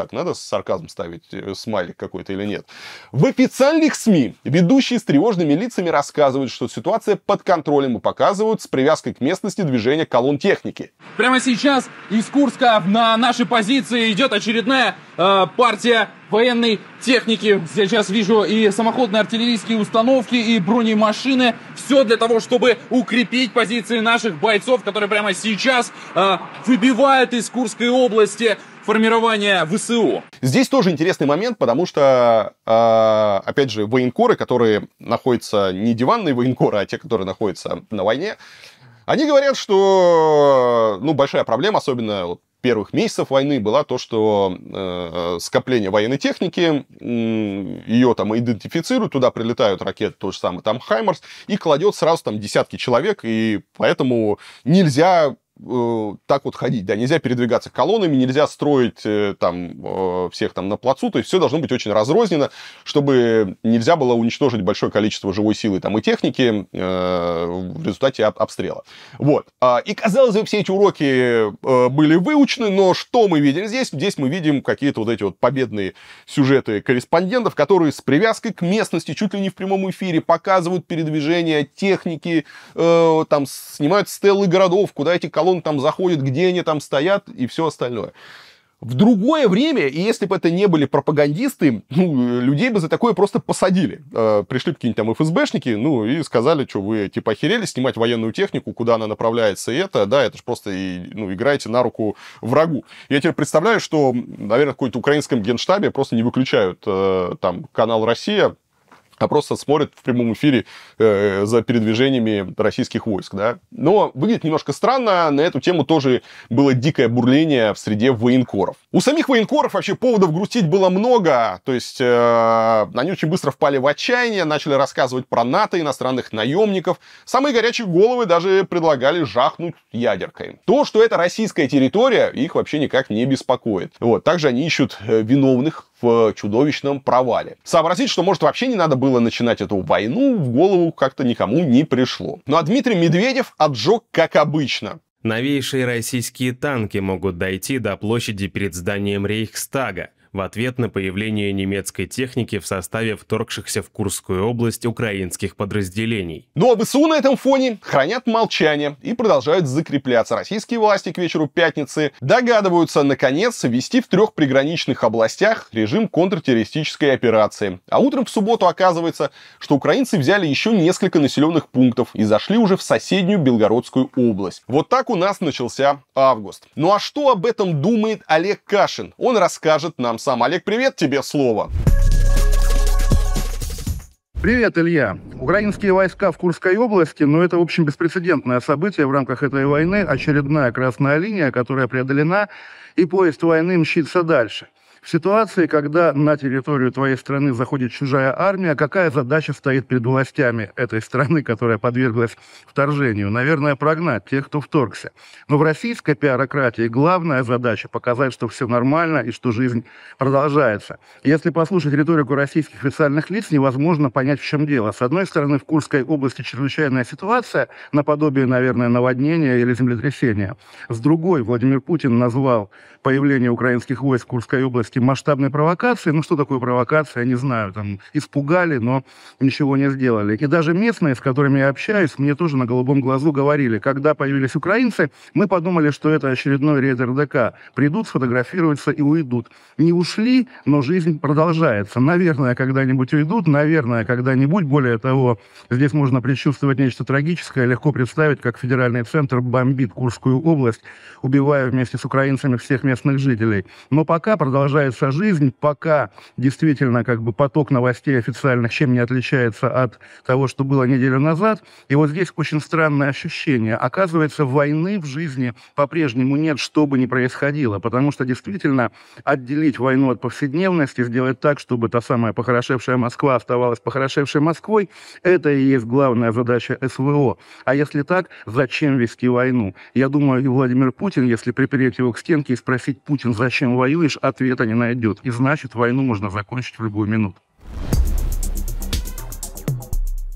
Speaker 1: так, надо с сарказм ставить э, смайлик какой-то или нет. В официальных СМИ ведущие с тревожными лицами рассказывают, что ситуация под контролем и показывают с привязкой к местности движения колонн техники.
Speaker 5: Прямо сейчас из Курска на наши позиции идет очередная э, партия
Speaker 1: военной техники. Сейчас вижу и самоходные артиллерийские установки, и бронемашины. Все для того, чтобы укрепить позиции наших бойцов, которые прямо сейчас э, выбивают из Курской области формирования ВСУ. Здесь тоже интересный момент, потому что, э, опять же, военкоры, которые находятся не диванные военкоры, а те, которые находятся на войне, они говорят, что ну, большая проблема, особенно вот первых месяцев войны, была то, что э, скопление военной техники, э, ее там идентифицируют, туда прилетают ракеты, то же самое, там Хаймарс и кладет сразу там десятки человек, и поэтому нельзя э, так вот ходить, да, нельзя передвигаться колоннами, нельзя строить э, там э, всех там на плацу, то есть все должно быть очень разрознено, чтобы нельзя было уничтожить большое количество живой силы там и техники э, в результате об обстрела. Вот. А, и, казалось бы, все эти уроки э, были выучены, но что мы видим здесь? Здесь мы видим какие-то вот эти вот победные сюжеты корреспондентов, которые с привязкой к местности, чуть ли не в прямом эфире, показывают передвижение техники, э, там снимают стелы городов, куда эти колонны он там заходит, где они там стоят и все остальное. В другое время, и если бы это не были пропагандисты, ну, людей бы за такое просто посадили. Э, пришли какие-нибудь там ФСБшники, ну, и сказали, что вы, типа, охерели снимать военную технику, куда она направляется, и это, да, это же просто, и, ну, играете на руку врагу. Я теперь представляю, что, наверное, в какой-то украинском генштабе просто не выключают э, там канал «Россия», а просто смотрит в прямом эфире э, за передвижениями российских войск, да. Но выглядит немножко странно, на эту тему тоже было дикое бурление в среде военкоров. У самих военкоров вообще поводов грустить было много, то есть э, они очень быстро впали в отчаяние, начали рассказывать про НАТО, иностранных наемников. Самые горячие головы даже предлагали жахнуть ядеркой. То, что это российская территория, их вообще никак не беспокоит. Вот, также они ищут э, виновных в чудовищном провале. Сообразить, что, может, вообще не надо было начинать эту войну, в голову как-то никому не пришло. Ну а Дмитрий Медведев отжег как обычно. Новейшие российские
Speaker 6: танки могут дойти до площади перед зданием Рейхстага, в ответ на появление немецкой техники в составе вторгшихся в Курскую область украинских подразделений.
Speaker 1: Ну а ВСУ на этом фоне хранят молчание и продолжают закрепляться. Российские власти к вечеру пятницы догадываются, наконец, ввести в трех приграничных областях режим контртеррористической операции. А утром в субботу оказывается, что украинцы взяли еще несколько населенных пунктов и зашли уже в соседнюю Белгородскую область. Вот так у нас начался август. Ну а что об этом думает Олег Кашин? Он расскажет нам сам. Олег, привет, тебе слово.
Speaker 2: Привет, Илья. Украинские войска в Курской области, но ну, это, в общем, беспрецедентное событие в рамках этой войны, очередная красная линия, которая преодолена, и поезд войны мчится дальше. В ситуации, когда на территорию твоей страны заходит чужая армия, какая задача стоит перед властями этой страны, которая подверглась вторжению? Наверное, прогнать тех, кто вторгся. Но в российской пиарократии главная задача – показать, что все нормально и что жизнь продолжается. Если послушать риторику российских официальных лиц, невозможно понять, в чем дело. С одной стороны, в Курской области чрезвычайная ситуация, наподобие, наверное, наводнения или землетрясения. С другой, Владимир Путин назвал появление украинских войск в Курской области повестке масштабной провокации. Ну, что такое провокация, я не знаю, там, испугали, но ничего не сделали. И даже местные, с которыми я общаюсь, мне тоже на голубом глазу говорили, когда появились украинцы, мы подумали, что это очередной рейд РДК. Придут, сфотографируются и уйдут. Не ушли, но жизнь продолжается. Наверное, когда-нибудь уйдут, наверное, когда-нибудь. Более того, здесь можно предчувствовать нечто трагическое, легко представить, как федеральный центр бомбит Курскую область, убивая вместе с украинцами всех местных жителей. Но пока продолжается продолжается жизнь, пока действительно как бы поток новостей официальных чем не отличается от того, что было неделю назад. И вот здесь очень странное ощущение. Оказывается, войны в жизни по-прежнему нет, что бы ни происходило, потому что действительно отделить войну от повседневности, сделать так, чтобы та самая похорошевшая Москва оставалась похорошевшей Москвой, это и есть главная задача СВО. А если так, зачем вести войну? Я думаю, и Владимир Путин, если припереть его к стенке и спросить Путин, зачем воюешь, ответа не найдет. И значит, войну можно закончить в любую минуту.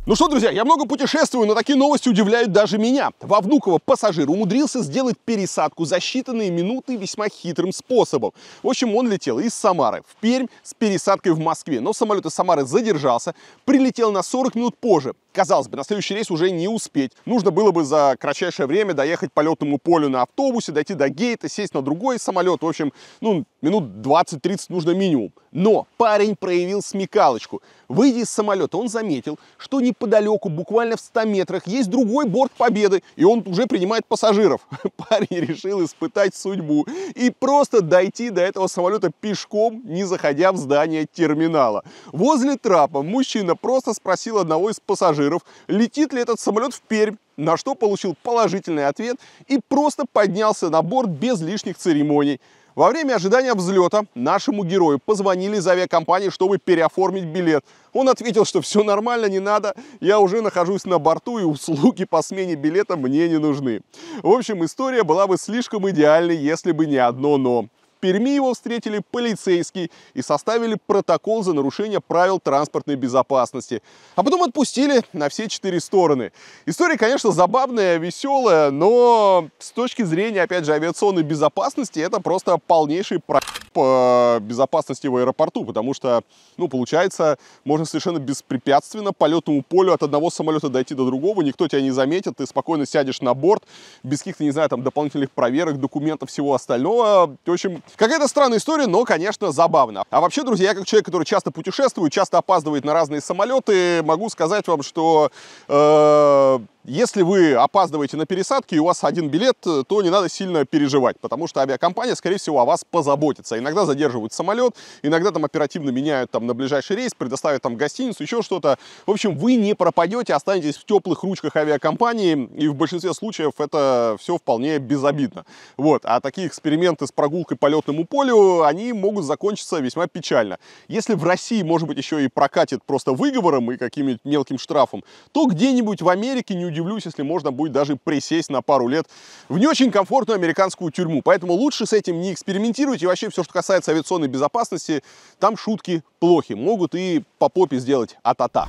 Speaker 1: Ну что, друзья, я много путешествую, но такие новости удивляют даже меня. Во Внуково пассажир умудрился сделать пересадку за считанные минуты весьма хитрым способом. В общем, он летел из Самары в Пермь с пересадкой в Москве, но самолет из Самары задержался, прилетел на 40 минут позже. Казалось бы, на следующий рейс уже не успеть. Нужно было бы за кратчайшее время доехать по летному полю на автобусе, дойти до гейта, сесть на другой самолет. В общем, ну, минут 20-30 нужно минимум. Но парень проявил смекалочку. Выйдя из самолета, он заметил, что не неподалеку, буквально в 100 метрах, есть другой борт Победы, и он уже принимает пассажиров. Парень решил испытать судьбу и просто дойти до этого самолета пешком, не заходя в здание терминала. Возле трапа мужчина просто спросил одного из пассажиров, летит ли этот самолет в Пермь, на что получил положительный ответ и просто поднялся на борт без лишних церемоний. Во время ожидания взлета нашему герою позвонили из авиакомпании, чтобы переоформить билет. Он ответил, что все нормально, не надо, я уже нахожусь на борту и услуги по смене билета мне не нужны. В общем, история была бы слишком идеальной, если бы не одно «но». Перми его встретили полицейские и составили протокол за нарушение правил транспортной безопасности. А потом отпустили на все четыре стороны. История, конечно, забавная, веселая, но с точки зрения, опять же, авиационной безопасности, это просто полнейший проект по безопасности в аэропорту, потому что, ну, получается, можно совершенно беспрепятственно по летному полю от одного самолета дойти до другого, никто тебя не заметит, ты спокойно сядешь на борт, без каких-то, не знаю, там, дополнительных проверок, документов, всего остального. В общем, Какая-то странная история, но, конечно, забавно. А вообще, друзья, я как человек, который часто путешествует, часто опаздывает на разные самолеты, могу сказать вам, что э, если вы опаздываете на пересадки и у вас один билет, э, то не надо сильно переживать, потому что авиакомпания, скорее всего, о вас позаботится. Иногда задерживают самолет, иногда там оперативно меняют там, на ближайший рейс, предоставят там гостиницу, еще что-то. В общем, вы не пропадете, останетесь в теплых ручках авиакомпании, и в большинстве случаев это все вполне безобидно. Вот. А такие эксперименты с прогулкой по летному полю, они могут закончиться весьма печально. Если в России, может быть, еще и прокатит просто выговором и каким-нибудь мелким штрафом, то где-нибудь в Америке, нью удивлюсь, если можно будет даже присесть на пару лет в не очень комфортную американскую тюрьму. Поэтому лучше с этим не экспериментировать И вообще все, что касается авиационной безопасности, там шутки плохи. Могут и по попе сделать а-та-та.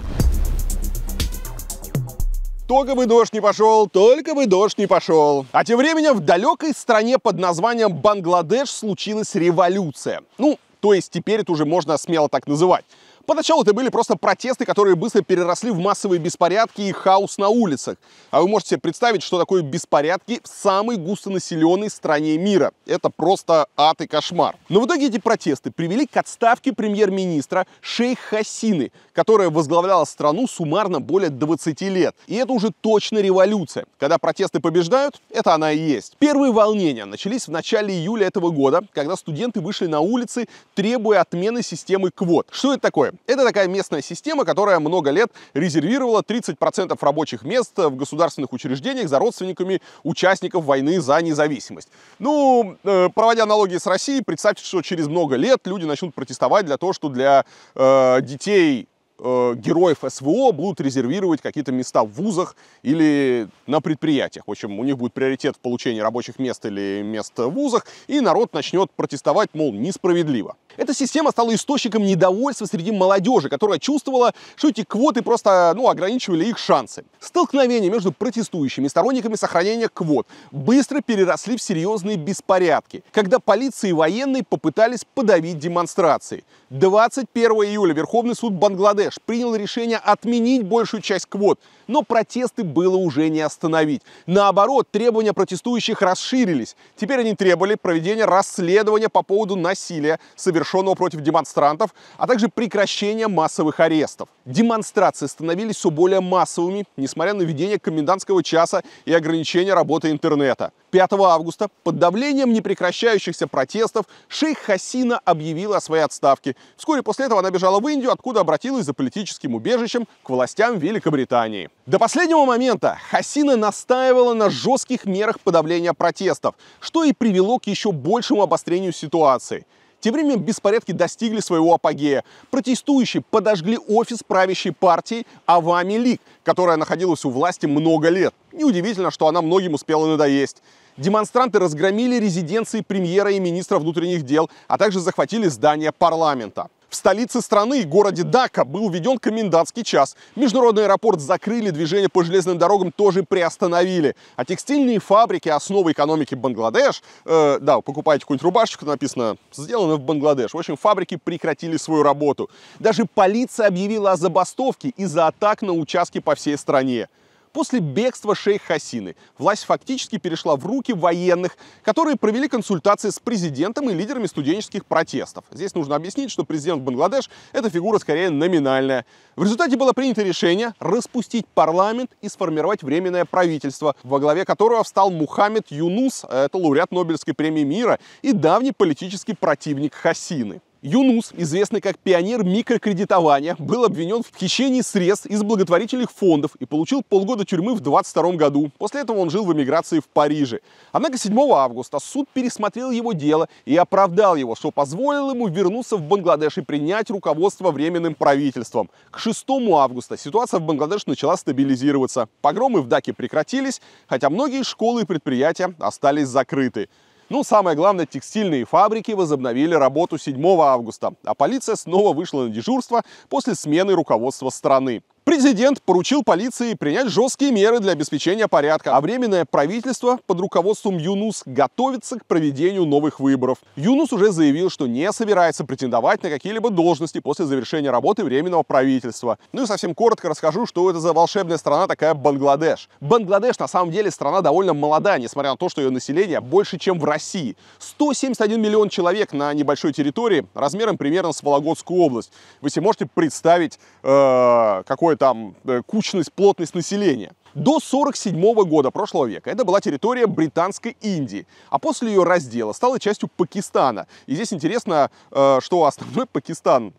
Speaker 1: Только бы дождь не пошел, только бы дождь не пошел. А тем временем в далекой стране под названием Бангладеш случилась революция. Ну, то есть теперь это уже можно смело так называть. Поначалу это были просто протесты, которые быстро переросли в массовые беспорядки и хаос на улицах. А вы можете себе представить, что такое беспорядки в самой густонаселенной стране мира. Это просто ад и кошмар. Но в итоге эти протесты привели к отставке премьер-министра Шейх Хасины, которая возглавляла страну суммарно более 20 лет. И это уже точно революция. Когда протесты побеждают, это она и есть. Первые волнения начались в начале июля этого года, когда студенты вышли на улицы, требуя отмены системы квот. Что это такое? Это такая местная система, которая много лет резервировала 30% рабочих мест в государственных учреждениях за родственниками участников войны за независимость. Ну, э, проводя аналогии с Россией, представьте, что через много лет люди начнут протестовать для того, что для э, детей Э, героев СВО будут резервировать какие-то места в вузах или на предприятиях. В общем, у них будет приоритет в получении рабочих мест или мест в вузах, и народ начнет протестовать, мол, несправедливо. Эта система стала источником недовольства среди молодежи, которая чувствовала, что эти квоты просто ну, ограничивали их шансы. Столкновения между протестующими и сторонниками сохранения квот быстро переросли в серьезные беспорядки, когда полиция и военные попытались подавить демонстрации. 21 июля Верховный суд Бангладеш Бангладеш принял решение отменить большую часть квот но протесты было уже не остановить. Наоборот, требования протестующих расширились. Теперь они требовали проведения расследования по поводу насилия, совершенного против демонстрантов, а также прекращения массовых арестов. Демонстрации становились все более массовыми, несмотря на введение комендантского часа и ограничения работы интернета. 5 августа под давлением непрекращающихся протестов шейх Хасина объявила о своей отставке. Вскоре после этого она бежала в Индию, откуда обратилась за политическим убежищем к властям Великобритании. До последнего момента Хасина настаивала на жестких мерах подавления протестов, что и привело к еще большему обострению ситуации. Тем временем беспорядки достигли своего апогея. Протестующие подожгли офис правящей партии Авами Лиг, которая находилась у власти много лет. Неудивительно, что она многим успела надоесть. Демонстранты разгромили резиденции премьера и министра внутренних дел, а также захватили здание парламента. В столице страны, городе Дака, был введен комендантский час. Международный аэропорт закрыли, движение по железным дорогам тоже приостановили. А текстильные фабрики, основы экономики Бангладеш, э, да, покупаете какую-нибудь рубашечку, написано «сделано в Бангладеш». В общем, фабрики прекратили свою работу. Даже полиция объявила о забастовке из-за атак на участки по всей стране. После бегства шейх Хасины власть фактически перешла в руки военных, которые провели консультации с президентом и лидерами студенческих протестов. Здесь нужно объяснить, что президент Бангладеш — это фигура скорее номинальная. В результате было принято решение распустить парламент и сформировать временное правительство, во главе которого встал Мухаммед Юнус, э, это лауреат Нобелевской премии мира и давний политический противник Хасины. Юнус, известный как пионер микрокредитования, был обвинен в хищении средств из благотворительных фондов и получил полгода тюрьмы в 22 году. После этого он жил в эмиграции в Париже. Однако 7 августа суд пересмотрел его дело и оправдал его, что позволил ему вернуться в Бангладеш и принять руководство временным правительством. К 6 августа ситуация в Бангладеш начала стабилизироваться. Погромы в Даке прекратились, хотя многие школы и предприятия остались закрыты. Ну, самое главное, текстильные фабрики возобновили работу 7 августа, а полиция снова вышла на дежурство после смены руководства страны. Президент поручил полиции принять жесткие меры для обеспечения порядка, а Временное правительство под руководством Юнус готовится к проведению новых выборов. Юнус уже заявил, что не собирается претендовать на какие-либо должности после завершения работы Временного правительства. Ну и совсем коротко расскажу, что это за волшебная страна такая Бангладеш. Бангладеш на самом деле страна довольно молодая, несмотря на то, что ее население больше, чем в России. 171 миллион человек на небольшой территории, размером примерно с Вологодскую область. Вы себе можете представить, э, какое знаю, там, э, кучность, плотность населения. До 47 года прошлого века это была территория Британской Индии, а после ее раздела стала частью Пакистана. И здесь интересно, э, что основной Пакистан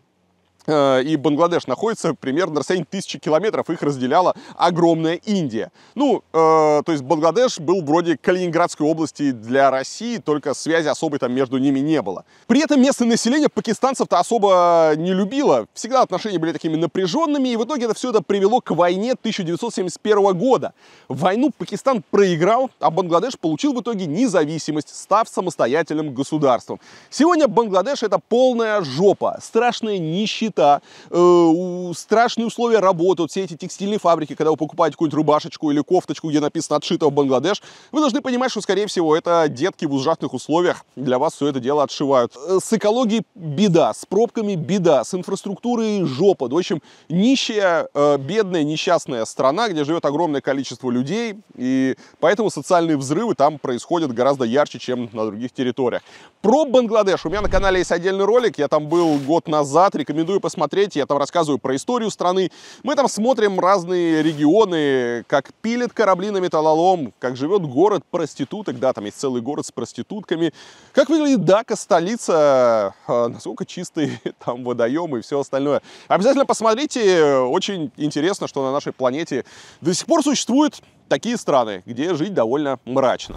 Speaker 1: Э, и Бангладеш находится примерно на расстоянии тысячи километров, их разделяла огромная Индия. Ну, э, то есть Бангладеш был вроде Калининградской области для России, только связи особой там между ними не было. При этом местное население пакистанцев-то особо не любило, всегда отношения были такими напряженными, и в итоге это все это привело к войне 1971 года. Войну Пакистан проиграл, а Бангладеш получил в итоге независимость, став самостоятельным государством. Сегодня Бангладеш это полная жопа, страшная нищета, цвета, э, страшные условия работы, вот все эти текстильные фабрики, когда вы покупаете какую-нибудь рубашечку или кофточку, где написано «отшито в Бангладеш», вы должны понимать, что, скорее всего, это детки в ужасных условиях для вас все это дело отшивают. Э, с экологией беда, с пробками беда, с инфраструктурой жопа. В общем, нищая, э, бедная, несчастная страна, где живет огромное количество людей, и поэтому социальные взрывы там происходят гораздо ярче, чем на других территориях. Про Бангладеш. У меня на канале есть отдельный ролик, я там был год назад, рекомендую посмотреть. Я там рассказываю про историю страны. Мы там смотрим разные регионы, как пилит корабли на металлолом, как живет город проституток. Да, там есть целый город с проститутками. Как выглядит Дака, столица, а, насколько чистые там водоемы и все остальное. Обязательно посмотрите. Очень интересно, что на нашей планете до сих пор существуют такие страны, где жить довольно мрачно.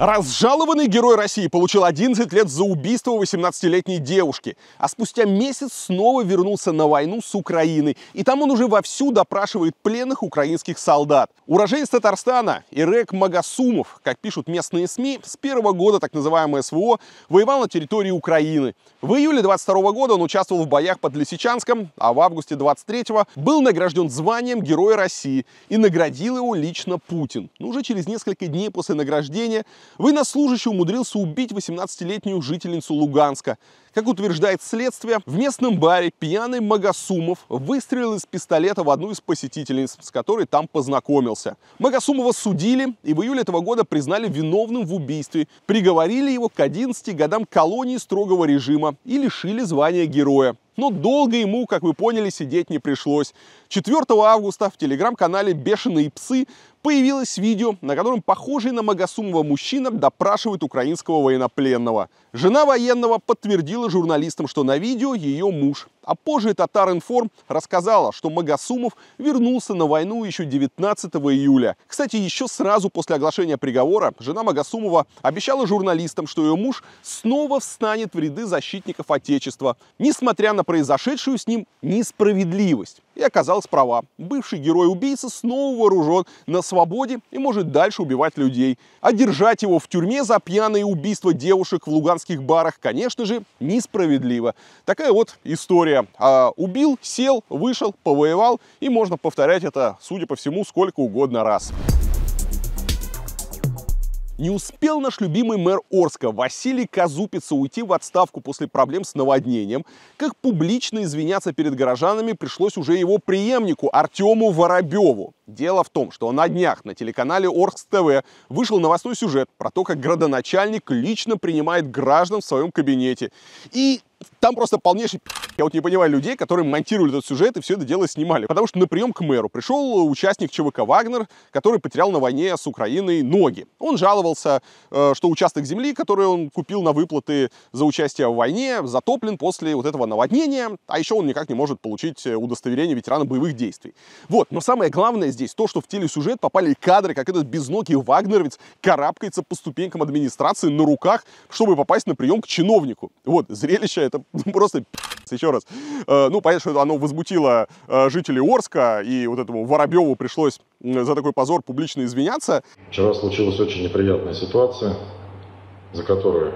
Speaker 1: Разжалованный герой России получил 11 лет за убийство 18-летней девушки, а спустя месяц снова вернулся на войну с Украиной, и там он уже вовсю допрашивает пленных украинских солдат. Уроженец Татарстана Ирек Магасумов, как пишут местные СМИ, с первого года так называемой СВО воевал на территории Украины. В июле 22 года он участвовал в боях под Лисичанском, а в августе 23-го был награжден званием Героя России и наградил его лично Путин. Но ну, уже через несколько дней после награждения Военнослужащий умудрился убить 18-летнюю жительницу Луганска. Как утверждает следствие, в местном баре пьяный Магасумов выстрелил из пистолета в одну из посетительниц, с которой там познакомился. Магасумова судили и в июле этого года признали виновным в убийстве, приговорили его к 11 годам колонии строгого режима и лишили звания героя. Но долго ему, как вы поняли, сидеть не пришлось. 4 августа в телеграм-канале «Бешеные псы» появилось видео, на котором похожий на Магасумова мужчина допрашивает украинского военнопленного. Жена военного подтвердила журналистам, что на видео ее муж. А позже Татаринформ рассказала, что Магасумов вернулся на войну еще 19 июля. Кстати, еще сразу после оглашения приговора жена Магасумова обещала журналистам, что ее муж снова встанет в ряды защитников Отечества, несмотря на произошедшую с ним несправедливость. И оказалась права. Бывший герой-убийца снова вооружен на свободе и может дальше убивать людей. А держать его в тюрьме за пьяные убийства девушек в луганских барах, конечно же, несправедливо. Такая вот история. А убил, сел, вышел, повоевал, и можно повторять это, судя по всему, сколько угодно раз. Не успел наш любимый мэр Орска Василий Казупица уйти в отставку после проблем с наводнением, как публично извиняться перед горожанами пришлось уже его преемнику Артему Воробьеву. Дело в том, что на днях на телеканале Оркс ТВ вышел новостной сюжет про то, как градоначальник лично принимает граждан в своем кабинете. И там просто полнейший Я вот не понимаю людей, которые монтировали этот сюжет и все это дело снимали. Потому что на прием к мэру пришел э, участник ЧВК «Вагнер», который потерял на войне с Украиной ноги. Он жаловался, э, что участок земли, который он купил на выплаты за участие в войне, затоплен после вот этого наводнения, а еще он никак не может получить э, удостоверение ветерана боевых действий. Вот, но самое главное здесь то, что в телесюжет попали кадры, как этот безногий вагнеровец карабкается по ступенькам администрации на руках, чтобы попасть на прием к чиновнику. Вот, зрелище это Просто еще раз. Э, ну, понятно, что оно возмутило э, жителей Орска, и вот этому Воробьеву пришлось за такой позор публично извиняться.
Speaker 7: Вчера случилась очень неприятная ситуация, за которую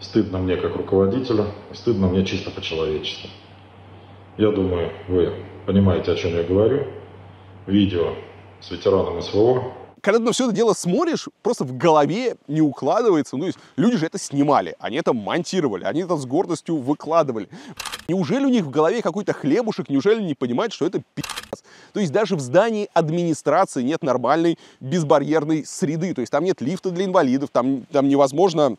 Speaker 7: стыдно мне как руководителю, стыдно мне чисто по-человечески. Я думаю, вы понимаете, о чем я говорю. Видео с ветераном СВО
Speaker 1: когда ты все это дело смотришь, просто в голове не укладывается. Ну, то есть люди же это снимали, они это монтировали, они это с гордостью выкладывали. Неужели у них в голове какой-то хлебушек, неужели не понимают, что это пи***ц? То есть даже в здании администрации нет нормальной безбарьерной среды, то есть там нет лифта для инвалидов, там, там невозможно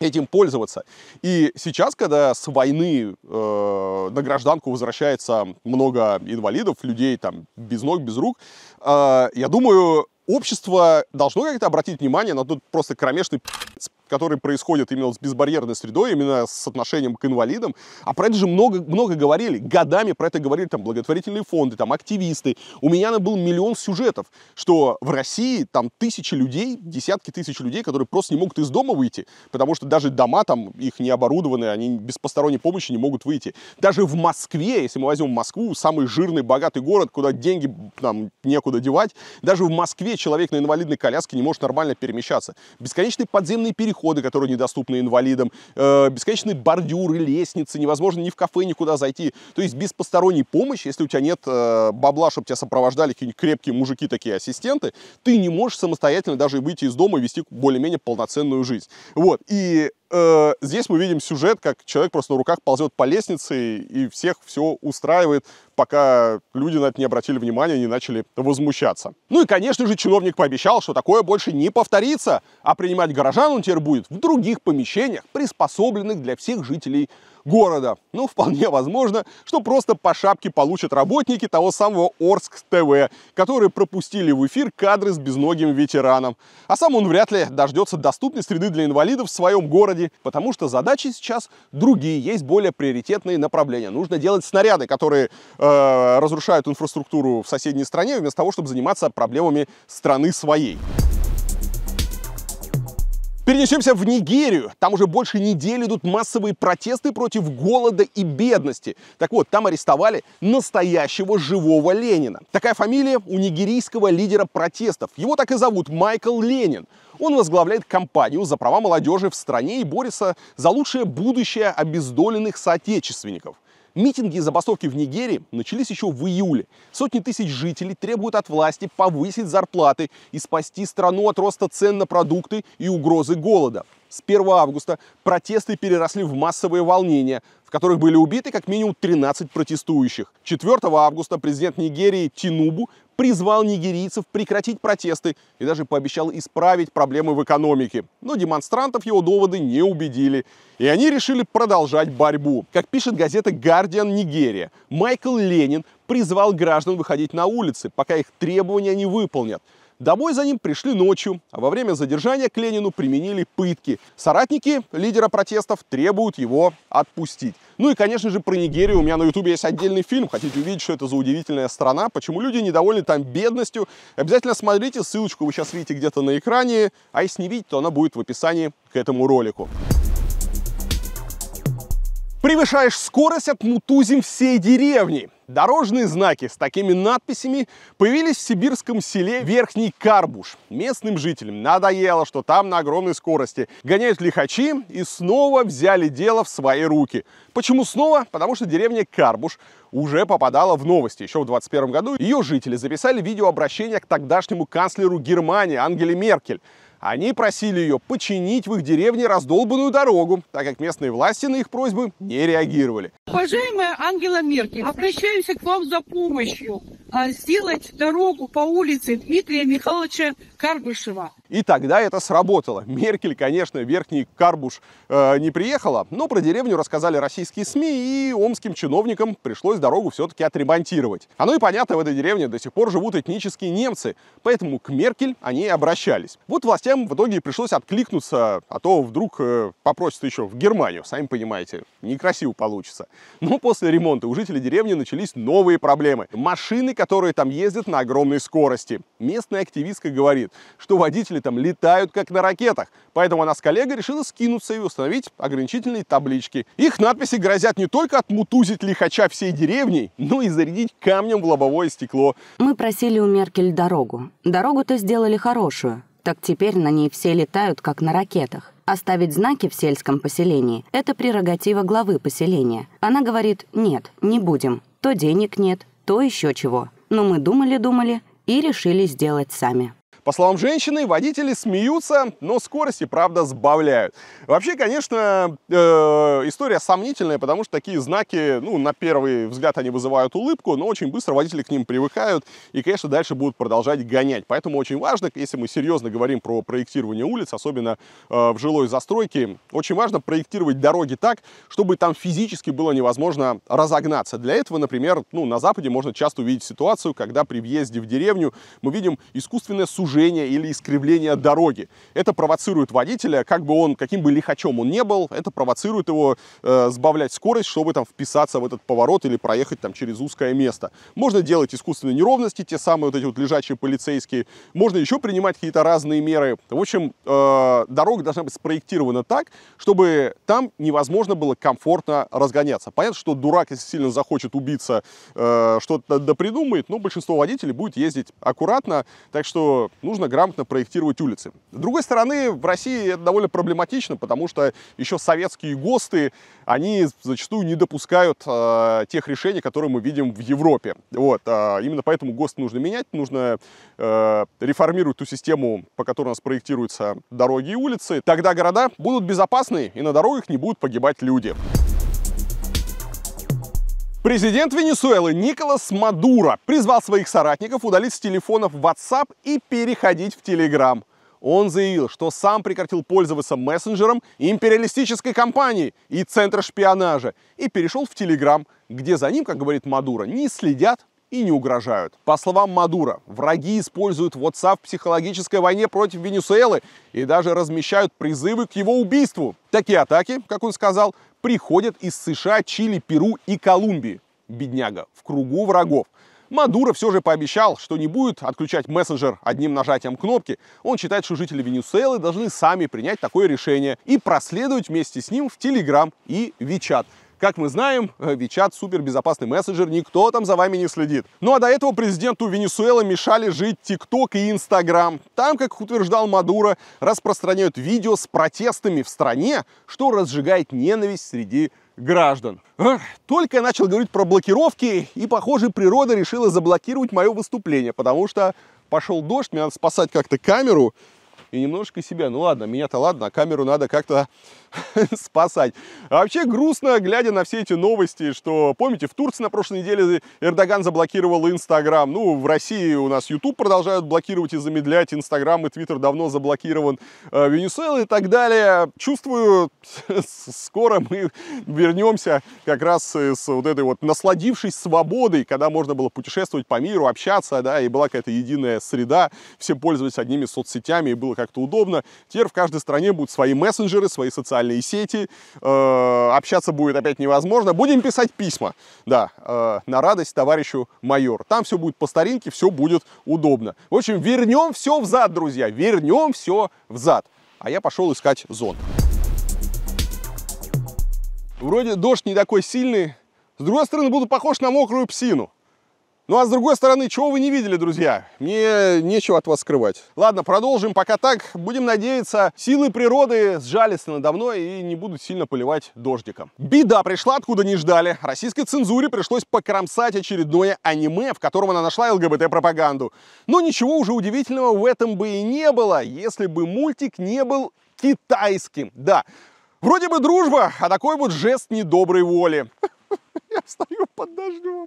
Speaker 1: этим пользоваться. И сейчас, когда с войны э, на гражданку возвращается много инвалидов, людей там без ног, без рук, э, я думаю, общество должно как-то обратить внимание на тот просто кромешный пи***ц который происходит именно с безбарьерной средой, именно с отношением к инвалидам. А про это же много, много говорили, годами про это говорили там благотворительные фонды, там активисты. У меня на был миллион сюжетов, что в России там тысячи людей, десятки тысяч людей, которые просто не могут из дома выйти, потому что даже дома там их не оборудованы, они без посторонней помощи не могут выйти. Даже в Москве, если мы возьмем Москву, самый жирный, богатый город, куда деньги там некуда девать, даже в Москве человек на инвалидной коляске не может нормально перемещаться. Бесконечные подземные переходы переходы, которые недоступны инвалидам, э, бесконечные бордюры, лестницы, невозможно ни в кафе никуда зайти. То есть без посторонней помощи, если у тебя нет э, бабла, чтобы тебя сопровождали какие-нибудь крепкие мужики, такие ассистенты, ты не можешь самостоятельно даже выйти из дома и вести более-менее полноценную жизнь. Вот. И э, здесь мы видим сюжет, как человек просто на руках ползет по лестнице и всех все устраивает, пока люди на это не обратили внимания, и не начали возмущаться. Ну и, конечно же, чиновник пообещал, что такое больше не повторится, а принимать горожан он теперь будет в других помещениях, приспособленных для всех жителей города. Ну, вполне возможно, что просто по шапке получат работники того самого Орск ТВ, которые пропустили в эфир кадры с безногим ветераном. А сам он вряд ли дождется доступной среды для инвалидов в своем городе, потому что задачи сейчас другие, есть более приоритетные направления. Нужно делать снаряды, которые э, разрушают инфраструктуру в соседней стране, вместо того, чтобы заниматься проблемами страны своей. Перенесемся в Нигерию. Там уже больше недели идут массовые протесты против голода и бедности. Так вот, там арестовали настоящего живого Ленина. Такая фамилия у нигерийского лидера протестов. Его так и зовут Майкл Ленин. Он возглавляет кампанию за права молодежи в стране и борется за лучшее будущее обездоленных соотечественников. Митинги и забастовки в Нигерии начались еще в июле. Сотни тысяч жителей требуют от власти повысить зарплаты и спасти страну от роста цен на продукты и угрозы голода. С 1 августа протесты переросли в массовые волнения, в которых были убиты как минимум 13 протестующих. 4 августа президент Нигерии Тинубу призвал нигерийцев прекратить протесты и даже пообещал исправить проблемы в экономике. Но демонстрантов его доводы не убедили, и они решили продолжать борьбу. Как пишет газета «Гардиан Нигерия», Майкл Ленин призвал граждан выходить на улицы, пока их требования не выполнят – Домой за ним пришли ночью, а во время задержания к Ленину применили пытки. Соратники лидера протестов требуют его отпустить. Ну и, конечно же, про Нигерию у меня на ютубе есть отдельный фильм. Хотите увидеть, что это за удивительная страна, почему люди недовольны там бедностью? Обязательно смотрите, ссылочку вы сейчас видите где-то на экране, а если не видите, то она будет в описании к этому ролику. Превышаешь скорость, отмутузим всей деревни. Дорожные знаки с такими надписями появились в сибирском селе Верхний Карбуш. Местным жителям надоело, что там на огромной скорости гоняют лихачи и снова взяли дело в свои руки. Почему снова? Потому что деревня Карбуш уже попадала в новости. Еще в 21 году ее жители записали видеообращение к тогдашнему канцлеру Германии Ангеле Меркель. Они просили ее починить в их деревне раздолбанную дорогу, так как местные власти на их просьбы не реагировали.
Speaker 8: Уважаемая Ангела Меркель, обращаюсь к вам за помощью а, сделать дорогу по улице Дмитрия Михайловича Карбышева.
Speaker 1: И тогда это сработало. Меркель, конечно, верхний Карбуш э, не приехала, но про деревню рассказали российские СМИ, и омским чиновникам пришлось дорогу все-таки отремонтировать. Оно и понятно, в этой деревне до сих пор живут этнические немцы, поэтому к Меркель они и обращались. Вот властям в итоге пришлось откликнуться, а то вдруг э, попросят еще в Германию, сами понимаете, некрасиво получится. Но после ремонта у жителей деревни начались новые проблемы. Машины, которые там ездят на огромной скорости. Местная активистка говорит, что водители там летают как на ракетах. Поэтому она с коллегой решила скинуться и установить ограничительные таблички. Их надписи грозят не только отмутузить лихача всей деревней, но и зарядить камнем в лобовое стекло.
Speaker 8: Мы просили у Меркель дорогу. Дорогу-то сделали хорошую. Так теперь на ней все летают, как на ракетах. Оставить знаки в сельском поселении – это прерогатива главы поселения. Она говорит «нет, не будем». То денег нет, то еще чего. Но мы думали-думали и решили сделать сами. По
Speaker 1: словам женщины,
Speaker 8: водители смеются,
Speaker 1: но скорости, правда, сбавляют. Вообще, конечно, э, история сомнительная, потому что такие знаки, ну, на первый взгляд они вызывают улыбку, но очень быстро водители к ним привыкают и, конечно, дальше будут продолжать гонять. Поэтому очень важно, если мы серьезно говорим про проектирование улиц, особенно э, в жилой застройке, очень важно проектировать дороги так, чтобы там физически было невозможно разогнаться. Для этого, например, ну, на Западе можно часто увидеть ситуацию, когда при въезде в деревню мы видим искусственное сужение искажения или искривления дороги. Это провоцирует водителя, как бы он, каким бы лихачом он не был, это провоцирует его э, сбавлять скорость, чтобы там вписаться в этот поворот или проехать там через узкое место. Можно делать искусственные неровности, те самые вот эти вот лежачие полицейские. Можно еще принимать какие-то разные меры. В общем, э, дорога должна быть спроектирована так, чтобы там невозможно было комфортно разгоняться. Понятно, что дурак, если сильно захочет убиться, э, что-то допридумает, но большинство водителей будет ездить аккуратно. Так что, ну, нужно грамотно проектировать улицы. С другой стороны, в России это довольно проблематично, потому что еще советские ГОСТы, они зачастую не допускают э, тех решений, которые мы видим в Европе. Вот, э, именно поэтому ГОСТ нужно менять, нужно э, реформировать ту систему, по которой у нас проектируются дороги и улицы. Тогда города будут безопасны, и на дорогах не будут погибать люди. Президент Венесуэлы Николас Мадуро призвал своих соратников удалить с телефонов WhatsApp и переходить в Telegram. Он заявил, что сам прекратил пользоваться мессенджером империалистической компании и центра шпионажа и перешел в Telegram, где за ним, как говорит Мадуро, не следят, и не угрожают. По словам Мадура, враги используют WhatsApp в психологической войне против Венесуэлы и даже размещают призывы к его убийству. Такие атаки, как он сказал, приходят из США, Чили, Перу и Колумбии. Бедняга, в кругу врагов. Мадуро все же пообещал, что не будет отключать мессенджер одним нажатием кнопки. Он считает, что жители Венесуэлы должны сами принять такое решение и проследовать вместе с ним в Телеграм и Вичат. Как мы знаем, э, Вичат супер безопасный мессенджер, никто там за вами не следит. Ну а до этого президенту Венесуэлы мешали жить ТикТок и Инстаграм. Там, как утверждал Мадуро, распространяют видео с протестами в стране, что разжигает ненависть среди граждан. Только я начал говорить про блокировки, и, похоже, природа решила заблокировать мое выступление, потому что пошел дождь, мне надо спасать как-то камеру и немножко себя. Ну ладно, меня-то ладно, а камеру надо как-то спасать. А вообще грустно, глядя на все эти новости, что, помните, в Турции на прошлой неделе Эрдоган заблокировал Инстаграм. Ну, в России у нас YouTube продолжают блокировать и замедлять, Инстаграм и Твиттер давно заблокирован, э, Венесуэла и так далее. Чувствую, скоро мы вернемся как раз с вот этой вот насладившись свободой, когда можно было путешествовать по миру, общаться, да, и была какая-то единая среда, все пользовались одними соцсетями, и было как-то удобно. Теперь в каждой стране будут свои мессенджеры, свои социальные социальные сети, э, общаться будет опять невозможно. Будем писать письма, да, э, на радость товарищу майор. Там все будет по старинке, все будет удобно. В общем, вернем все взад, друзья, вернем все взад. А я пошел искать зонт. Вроде дождь не такой сильный, с другой стороны, буду похож на мокрую псину. Ну а с другой стороны, чего вы не видели, друзья? Мне нечего от вас скрывать. Ладно, продолжим. Пока так. Будем надеяться, силы природы сжались надо мной и не будут сильно поливать дождиком. Беда пришла, откуда не ждали. Российской цензуре пришлось покромсать очередное аниме, в котором она нашла ЛГБТ-пропаганду. Но ничего уже удивительного в этом бы и не было, если бы мультик не был китайским. Да, вроде бы дружба, а такой вот жест недоброй воли я стою под дождем.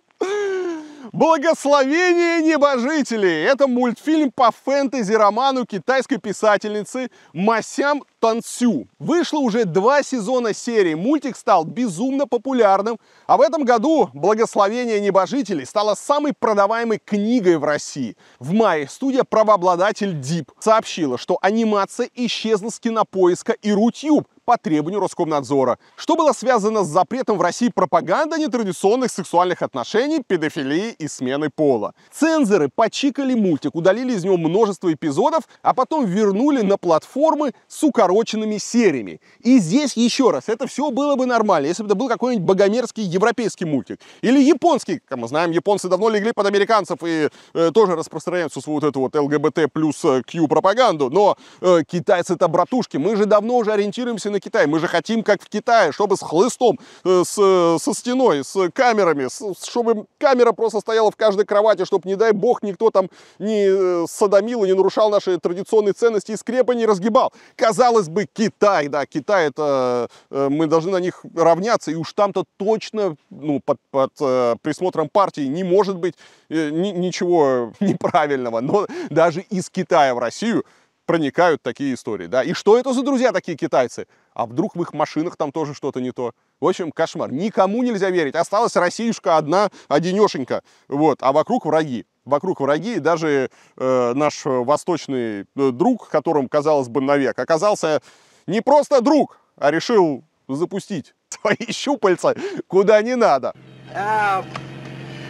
Speaker 1: Благословение небожителей. Это мультфильм по фэнтези-роману китайской писательницы Масям Танцю. Вышло уже два сезона серии. Мультик стал безумно популярным. А в этом году «Благословение небожителей» стало самой продаваемой книгой в России. В мае студия «Правообладатель Дип» сообщила, что анимация исчезла с кинопоиска и Рутюб по требованию Роскомнадзора. Что было связано с запретом в России пропаганды нетрадиционной традиционных сексуальных отношений, педофилии и смены пола. Цензоры почикали мультик, удалили из него множество эпизодов, а потом вернули на платформы с укороченными сериями. И здесь еще раз, это все было бы нормально, если бы это был какой-нибудь богомерзкий европейский мультик. Или японский, как мы знаем, японцы давно легли под американцев и э, тоже распространяют всю свою вот эту вот ЛГБТ плюс Q э, пропаганду. Но э, китайцы это братушки, мы же давно уже ориентируемся на Китай, мы же хотим как в Китае, чтобы с хлыстом, э, с, э, со стеной, с с камерами, с, чтобы камера просто стояла в каждой кровати, чтобы, не дай бог, никто там не э, садомил и не нарушал наши традиционные ценности и скрепы не разгибал. Казалось бы, Китай, да, Китай это, э, мы должны на них равняться, и уж там-то точно, ну, под, под э, присмотром партии не может быть ни, ничего неправильного, но даже из Китая в Россию проникают такие истории, да. И что это за друзья такие китайцы? а вдруг в их машинах там тоже что-то не то. В общем, кошмар. Никому нельзя верить. Осталась Россиюшка одна, одинешенька. Вот. А вокруг враги. Вокруг враги. И даже э, наш восточный э, друг, которым, казалось бы, навек, оказался не просто друг, а решил запустить свои щупальца куда не надо.
Speaker 5: Uh,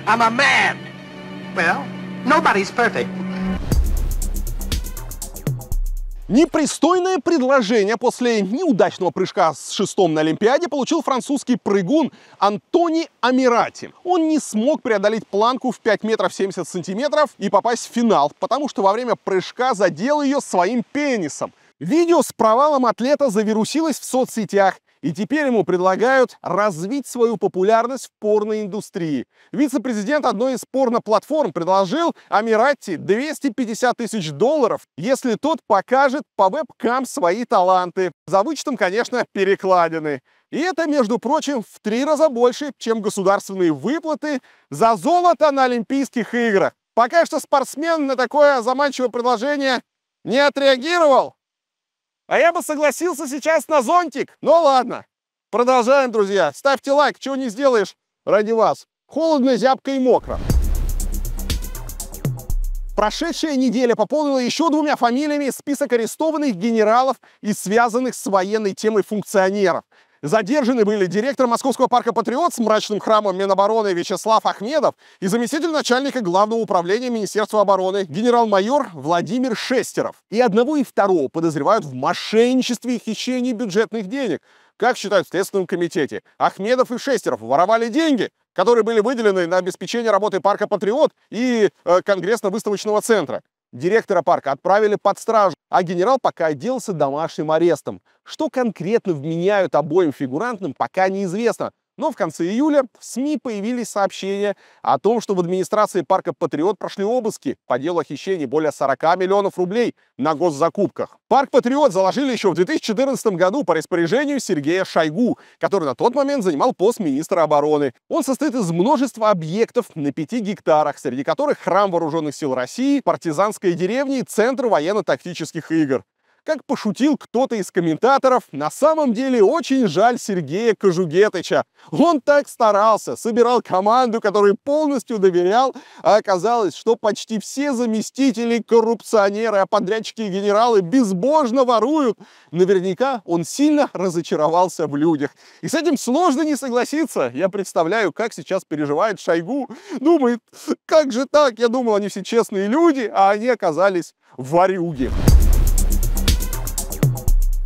Speaker 5: I'm a man. Well,
Speaker 3: nobody's perfect.
Speaker 1: Непристойное предложение после неудачного прыжка с шестом на Олимпиаде получил французский прыгун Антони Амирати. Он не смог преодолеть планку в 5 метров 70 сантиметров и попасть в финал, потому что во время прыжка задел ее своим пенисом. Видео с провалом атлета завирусилось в соцсетях, и теперь ему предлагают развить свою популярность в порноиндустрии. Вице-президент одной из порноплатформ предложил Амиратти 250 тысяч долларов, если тот покажет по вебкам свои таланты. За вычетом, конечно, перекладины. И это, между прочим, в три раза больше, чем государственные выплаты за золото на Олимпийских играх. Пока что спортсмен на такое заманчивое предложение не отреагировал. А я бы согласился сейчас на зонтик. Ну ладно, продолжаем, друзья. Ставьте лайк, чего не сделаешь ради вас. Холодно, зябко и мокро. Прошедшая неделя пополнила еще двумя фамилиями список арестованных генералов и связанных с военной темой функционеров. Задержаны были директор Московского парка «Патриот» с мрачным храмом Минобороны Вячеслав Ахмедов и заместитель начальника Главного управления Министерства обороны генерал-майор Владимир Шестеров. И одного и второго подозревают в мошенничестве и хищении бюджетных денег. Как считают в Следственном комитете, Ахмедов и Шестеров воровали деньги, которые были выделены на обеспечение работы парка «Патриот» и э, Конгрессно-выставочного центра. Директора парка отправили под стражу а генерал пока отделался домашним арестом. Что конкретно вменяют обоим фигурантам, пока неизвестно. Но в конце июля в СМИ появились сообщения о том, что в администрации парка «Патриот» прошли обыски по делу о хищении более 40 миллионов рублей на госзакупках. Парк «Патриот» заложили еще в 2014 году по распоряжению Сергея Шойгу, который на тот момент занимал пост министра обороны. Он состоит из множества объектов на 5 гектарах, среди которых храм Вооруженных сил России, партизанская деревня и центр военно-тактических игр. Как пошутил кто-то из комментаторов, на самом деле очень жаль Сергея Кожугетыча. Он так старался, собирал команду, которой полностью доверял, а оказалось, что почти все заместители коррупционеры, а подрядчики и генералы безбожно воруют. Наверняка он сильно разочаровался в людях. И с этим сложно не согласиться. Я представляю, как сейчас переживает Шойгу. Думает, как же так? Я думал, они все честные люди, а они оказались варюги.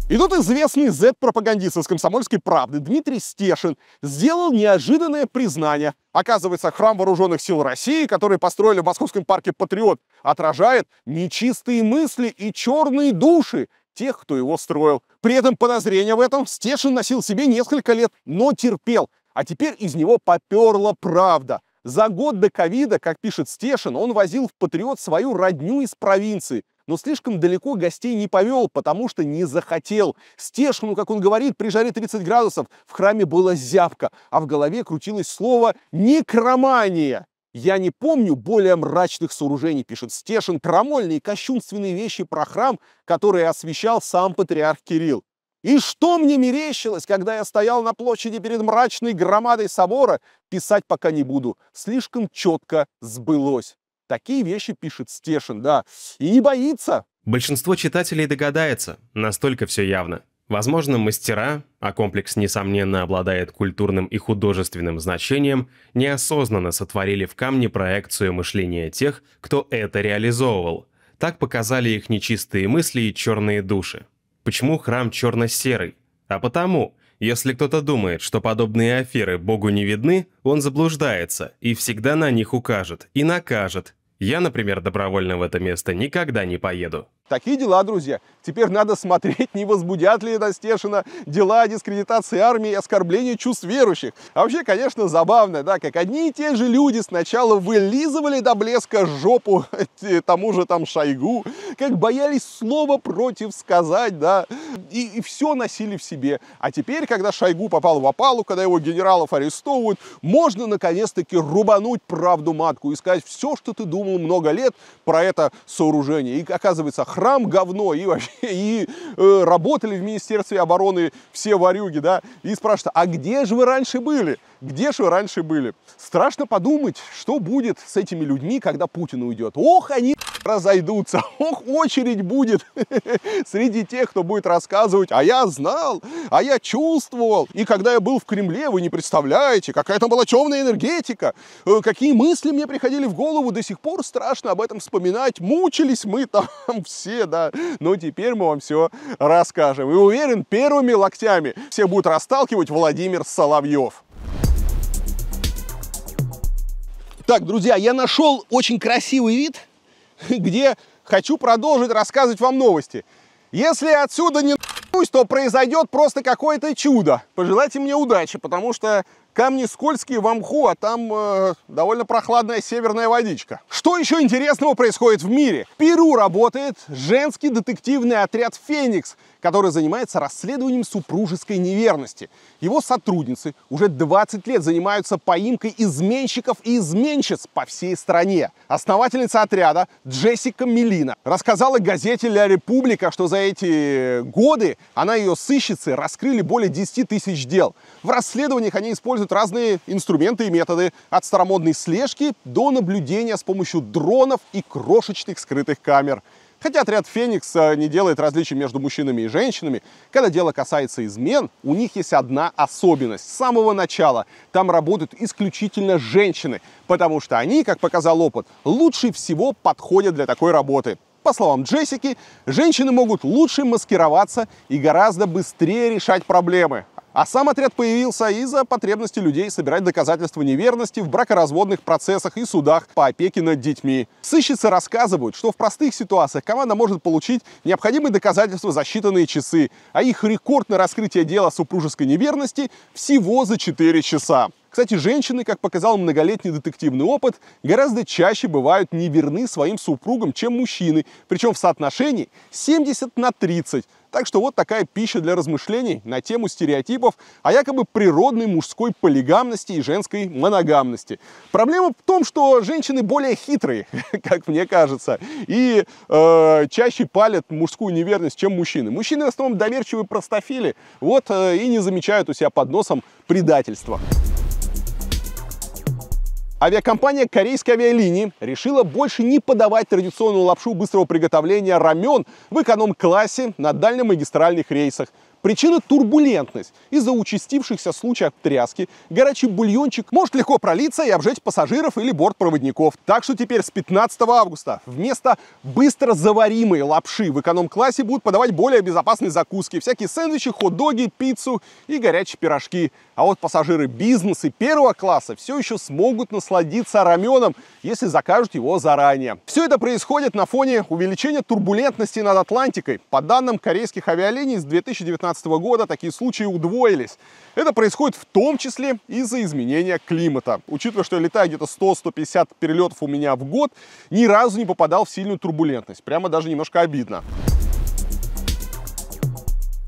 Speaker 1: И тут известный Z-пропагандист из «Комсомольской правды» Дмитрий Стешин сделал неожиданное признание. Оказывается, храм вооруженных сил России, который построили в московском парке «Патриот», отражает нечистые мысли и черные души тех, кто его строил. При этом подозрения в этом Стешин носил себе несколько лет, но терпел. А теперь из него поперла правда. За год до ковида, как пишет Стешин, он возил в «Патриот» свою родню из провинции – но слишком далеко гостей не повел, потому что не захотел. Стешину, как он говорит, при жаре 30 градусов в храме было зябко, а в голове крутилось слово «некромания». «Я не помню более мрачных сооружений», — пишет Стешин, крамольные кощунственные вещи про храм, который освещал сам патриарх Кирилл. И что мне мерещилось, когда я стоял на площади перед мрачной громадой собора, писать пока не буду. Слишком четко сбылось. Такие вещи пишет Стешин, да, и не боится.
Speaker 6: Большинство читателей догадается, настолько все явно. Возможно, мастера, а комплекс, несомненно, обладает культурным и художественным значением, неосознанно сотворили в камне проекцию мышления тех, кто это реализовывал. Так показали их нечистые мысли и черные души. Почему храм черно-серый? А потому, если кто-то думает, что подобные аферы Богу не видны, он заблуждается и всегда на них укажет и накажет. Я, например, добровольно в это место никогда не поеду.
Speaker 1: Такие дела, друзья. Теперь надо смотреть, не возбудят ли Настешина дела о дискредитации армии и оскорблении чувств верующих. А вообще, конечно, забавно, да, как одни и те же люди сначала вылизывали до блеска жопу тому же там Шойгу, как боялись слова против сказать, да, и, и все носили в себе. А теперь, когда Шойгу попал в опалу, когда его генералов арестовывают, можно наконец-таки рубануть правду матку и сказать все, что ты думал много лет про это сооружение. И оказывается, храм говно, и вообще, и э, работали в Министерстве обороны все ворюги, да, и спрашивают, а где же вы раньше были? где же вы раньше были. Страшно подумать, что будет с этими людьми, когда Путин уйдет. Ох, они разойдутся, ох, очередь будет среди тех, кто будет рассказывать, а я знал, а я чувствовал. И когда я был в Кремле, вы не представляете, какая там была темная энергетика, э, какие мысли мне приходили в голову, до сих пор страшно об этом вспоминать, мучились мы там все, да, но теперь мы вам все расскажем. И уверен, первыми локтями все будут расталкивать Владимир Соловьев. Так, друзья, я нашел очень красивый вид, где хочу продолжить рассказывать вам новости. Если отсюда не пусть, то произойдет просто какое-то чудо. Пожелайте мне удачи, потому что камни скользкие в мху, а там э, довольно прохладная северная водичка. Что еще интересного происходит в мире? В Перу работает женский детективный отряд «Феникс», который занимается расследованием супружеской неверности. Его сотрудницы уже 20 лет занимаются поимкой изменщиков и изменщиц по всей стране. Основательница отряда Джессика Мелина рассказала газете «Ля Република», что за эти годы она и ее сыщицы раскрыли более 10 тысяч дел. В расследованиях они используют разные инструменты и методы, от старомодной слежки до наблюдения с помощью дронов и крошечных скрытых камер. Хотя отряд «Феникс» не делает различий между мужчинами и женщинами, когда дело касается измен, у них есть одна особенность. С самого начала там работают исключительно женщины, потому что они, как показал опыт, лучше всего подходят для такой работы. По словам Джессики, женщины могут лучше маскироваться и гораздо быстрее решать проблемы. А сам отряд появился из-за потребности людей собирать доказательства неверности в бракоразводных процессах и судах по опеке над детьми. Сыщицы рассказывают, что в простых ситуациях команда может получить необходимые доказательства за считанные часы, а их рекордное раскрытие дела супружеской неверности всего за 4 часа. Кстати, женщины, как показал многолетний детективный опыт, гораздо чаще бывают неверны своим супругам, чем мужчины, причем в соотношении 70 на 30. Так что вот такая пища для размышлений на тему стереотипов о якобы природной мужской полигамности и женской моногамности. Проблема в том, что женщины более хитрые, как мне кажется, и э, чаще палят мужскую неверность, чем мужчины. Мужчины в основном доверчивые простофили, вот э, и не замечают у себя под носом предательства. Авиакомпания корейской авиалинии решила больше не подавать традиционную лапшу быстрого приготовления рамен в эконом-классе на дальнемагистральных рейсах – Причина – турбулентность. Из-за участившихся случаев тряски горячий бульончик может легко пролиться и обжечь пассажиров или бортпроводников. Так что теперь с 15 августа вместо быстро заваримой лапши в эконом-классе будут подавать более безопасные закуски. Всякие сэндвичи, хот-доги, пиццу и горячие пирожки. А вот пассажиры бизнеса первого класса все еще смогут насладиться раменом, если закажут его заранее. Все это происходит на фоне увеличения турбулентности над Атлантикой. По данным корейских авиалиний с 2019 2015 года такие случаи удвоились. Это происходит в том числе из-за изменения климата. Учитывая, что я летаю где-то 100-150 перелетов у меня в год, ни разу не попадал в сильную турбулентность. Прямо даже немножко обидно.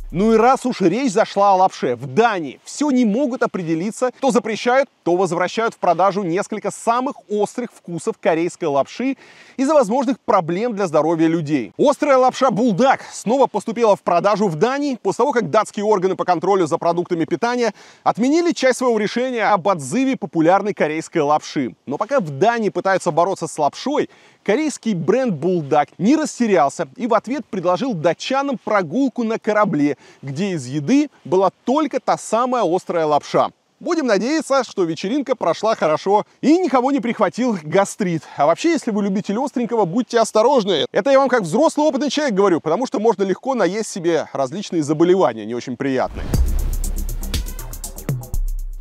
Speaker 1: Ну и раз уж речь зашла о лапше, в Дании все не могут определиться, то запрещают, то возвращают в продажу несколько самых острых вкусов корейской лапши из-за возможных проблем для здоровья людей. Острая лапша «Булдак» снова поступила в продажу в Дании после того, как датские органы по контролю за продуктами питания отменили часть своего решения об отзыве популярной корейской лапши. Но пока в Дании пытаются бороться с лапшой, Корейский бренд Булдак не растерялся и в ответ предложил датчанам прогулку на корабле, где из еды была только та самая острая лапша. Будем надеяться, что вечеринка прошла хорошо и никого не прихватил гастрит. А вообще, если вы любитель остренького, будьте осторожны. Это я вам как взрослый опытный человек говорю, потому что можно легко наесть себе различные заболевания, не очень приятные.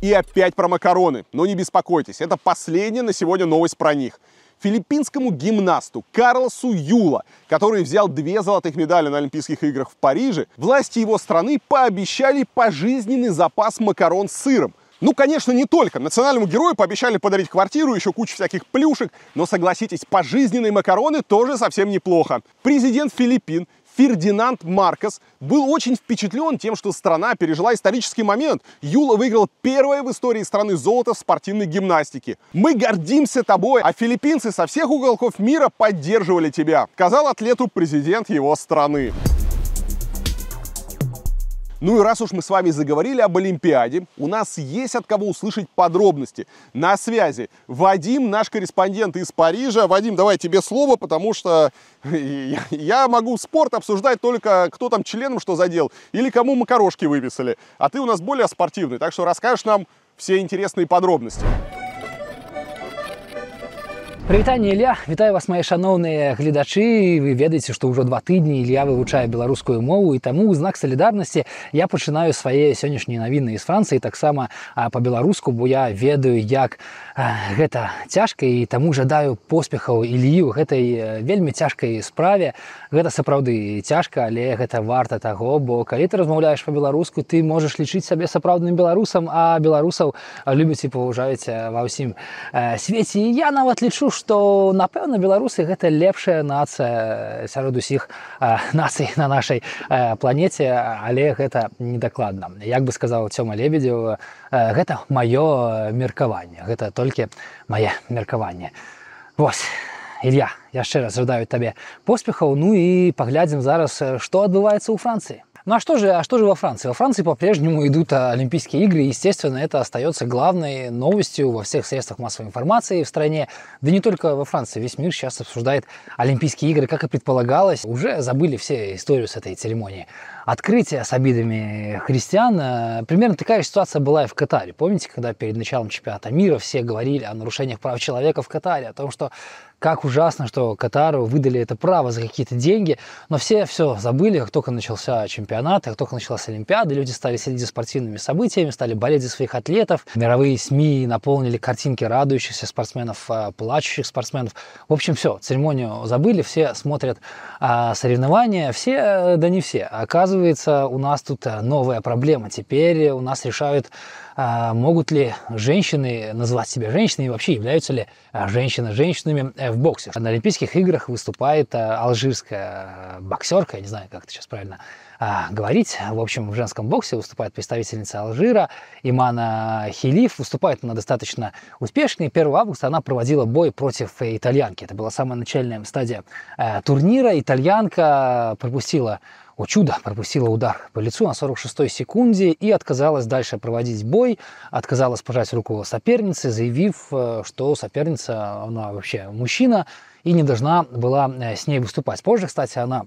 Speaker 1: И опять про макароны. Но не беспокойтесь, это последняя на сегодня новость про них филиппинскому гимнасту Карлосу Юла, который взял две золотых медали на Олимпийских играх в Париже, власти его страны пообещали пожизненный запас макарон с сыром. Ну, конечно, не только. Национальному герою пообещали подарить квартиру, еще кучу всяких плюшек, но, согласитесь, пожизненные макароны тоже совсем неплохо. Президент Филиппин Фердинанд Маркос был очень впечатлен тем, что страна пережила исторический момент. Юла выиграл первое в истории страны золото в спортивной гимнастике. Мы гордимся тобой, а филиппинцы со всех уголков мира поддерживали тебя, сказал атлету президент его страны. Ну и раз уж мы с вами заговорили об Олимпиаде, у нас есть от кого услышать подробности. На связи Вадим, наш корреспондент из Парижа. Вадим, давай тебе слово, потому что э, я могу спорт обсуждать только, кто там членом что задел или кому макарошки выписали. А ты у нас более спортивный, так что расскажешь нам все интересные подробности.
Speaker 3: Прывітанне Ілля вітаю вас мае шаноўныя гледачы вы ведаеце што ўжо два тыдні Ілья вывучае беларускую мову і таму ў знак салідарнасці я пачынаю свае сённяшнія навіны з францыі таксама па-беларуску бо я ведаю як гэта цяжка і таму жадаю поспехаў лію гэтай вельмі цяжкай справе гэта сапраўды цяжка але гэта варта таго бо калі ты размаўляешь по-беларуску ты можаш лічыць сабе сапраўдным беларусам а беларусаў любяць і паважаюць ва ўсім свеце я нават лічу што напэўна беларусы гэта лепшая нацыя сярод усіх нацый на нашай планеце але гэта недакладна як бы сказал цёма лебедзева гэта маё меркаванне гэта толькі мае меркаванне вось Илья яшчэ раз жадаю табе поспехаў ну і паглядзім зараз што э, адбываецца у францыі Ну а что же, а что же во Франции? Во Франции по-прежнему идут а, Олимпийские игры, и, естественно, это остается главной новостью во всех средствах массовой информации в стране. Да не только во Франции, весь мир сейчас обсуждает Олимпийские игры, как и предполагалось. Уже забыли все историю с этой церемонией. Открытие с обидами христиан. Э, примерно такая ситуация была и в Катаре. Помните, когда перед началом чемпионата мира все говорили о нарушениях прав человека в Катаре, о том, что как ужасно, что Катару выдали это право за какие-то деньги, но все все забыли, как только начался чемпионат, как только началась Олимпиада, люди стали следить за спортивными событиями, стали болеть за своих атлетов, мировые СМИ наполнили картинки радующихся спортсменов, а, плачущих спортсменов. В общем, все, церемонию забыли, все смотрят а, соревнования, все, э, да не все. Оказывается, у нас тут э, новая проблема. Теперь у нас решают а, могут ли женщины назвать себя женщинами вообще являются ли а, женщины женщинами э, в боксе. На Олимпийских играх выступает а, алжирская боксерка, я не знаю, как это сейчас правильно говорить. В общем, в женском боксе выступает представительница Алжира Имана Хилиф. Выступает она достаточно успешно. И 1 августа она проводила бой против э, итальянки. Это была самая начальная стадия э, турнира. Итальянка пропустила о чудо, пропустила удар по лицу на 46-й секунде и отказалась дальше проводить бой, отказалась пожать руку соперницы, заявив, э, что соперница, она вообще мужчина, и не должна была э, с ней выступать. Позже, кстати, она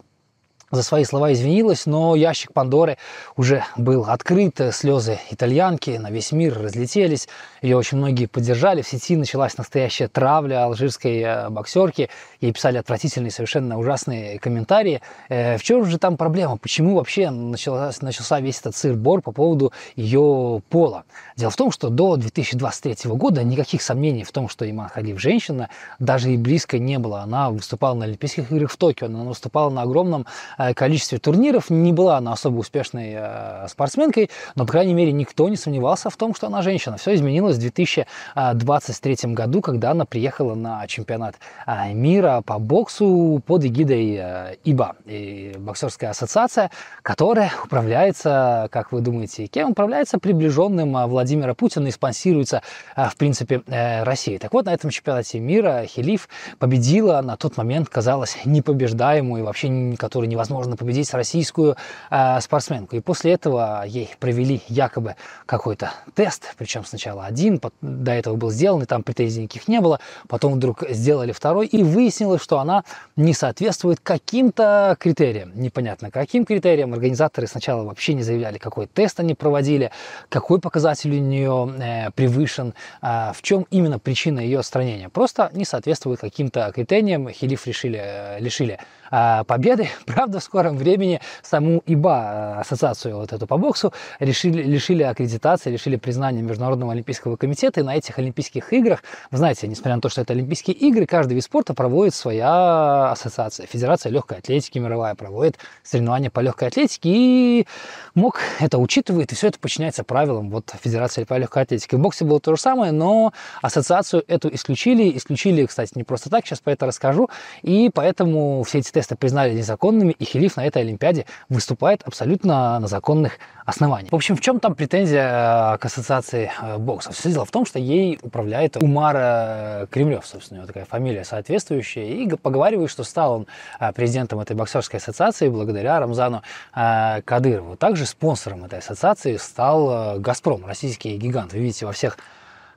Speaker 3: за свои слова извинилась, но ящик Пандоры уже был открыт, слезы итальянки на весь мир разлетелись, ее очень многие поддержали, в сети началась настоящая травля алжирской э, боксерки, ей писали отвратительные, совершенно ужасные комментарии. Э, в чем же там проблема? Почему вообще началась, начался весь этот сыр-бор по поводу ее пола? Дело в том, что до 2023 года никаких сомнений в том, что Иман Халиф женщина, даже и близко не было. Она выступала на Олимпийских играх в Токио, она выступала на огромном количестве турниров. Не была она особо успешной э, спортсменкой, но, по крайней мере, никто не сомневался в том, что она женщина. Все изменилось в 2023 году, когда она приехала на чемпионат э, мира по боксу под эгидой э, ИБА, и боксерская ассоциация, которая управляется, как вы думаете, кем? Управляется приближенным Владимира Путина и спонсируется, в принципе, Россией. Так вот, на этом чемпионате мира Хелиф победила на тот момент, казалось, непобеждаемую, вообще, которую невозможно возможно победить российскую э, спортсменку. И после этого ей провели якобы какой-то тест, причем сначала один, до этого был сделан, и там претензий никаких не было, потом вдруг сделали второй, и выяснилось, что она не соответствует каким-то критериям. Непонятно каким критериям. Организаторы сначала вообще не заявляли, какой тест они проводили, какой показатель у нее э, превышен, э, в чем именно причина ее отстранения. Просто не соответствует каким-то критериям. Хилиф решили, э, лишили а, победы. Правда, в скором времени саму ИБА, э, ассоциацию вот эту по боксу, решили, лишили аккредитации, лишили признания Международного олимпийского комитета. И на этих Олимпийских играх, вы знаете, несмотря на то, что это Олимпийские игры, каждый вид спорта проводит своя ассоциация. Федерация легкой атлетики мировая проводит соревнования по легкой атлетике. И МОК это учитывает, и все это подчиняется правилам вот Федерации по легкой атлетике. В боксе было то же самое, но ассоциацию эту исключили. Исключили, кстати, не просто так, сейчас про это расскажу. И поэтому все эти протеста признали незаконными, и Хилиф на этой Олимпиаде выступает абсолютно на законных основаниях. В общем, в чем там претензия э, к ассоциации э, боксов? Все дело в том, что ей управляет Умара э, Кремлев, собственно, у него такая фамилия соответствующая, и поговаривают, что стал он президентом этой боксерской ассоциации благодаря Рамзану Кадырову. Также спонсором этой ассоциации стал «Газпром», российский гигант. Вы видите во всех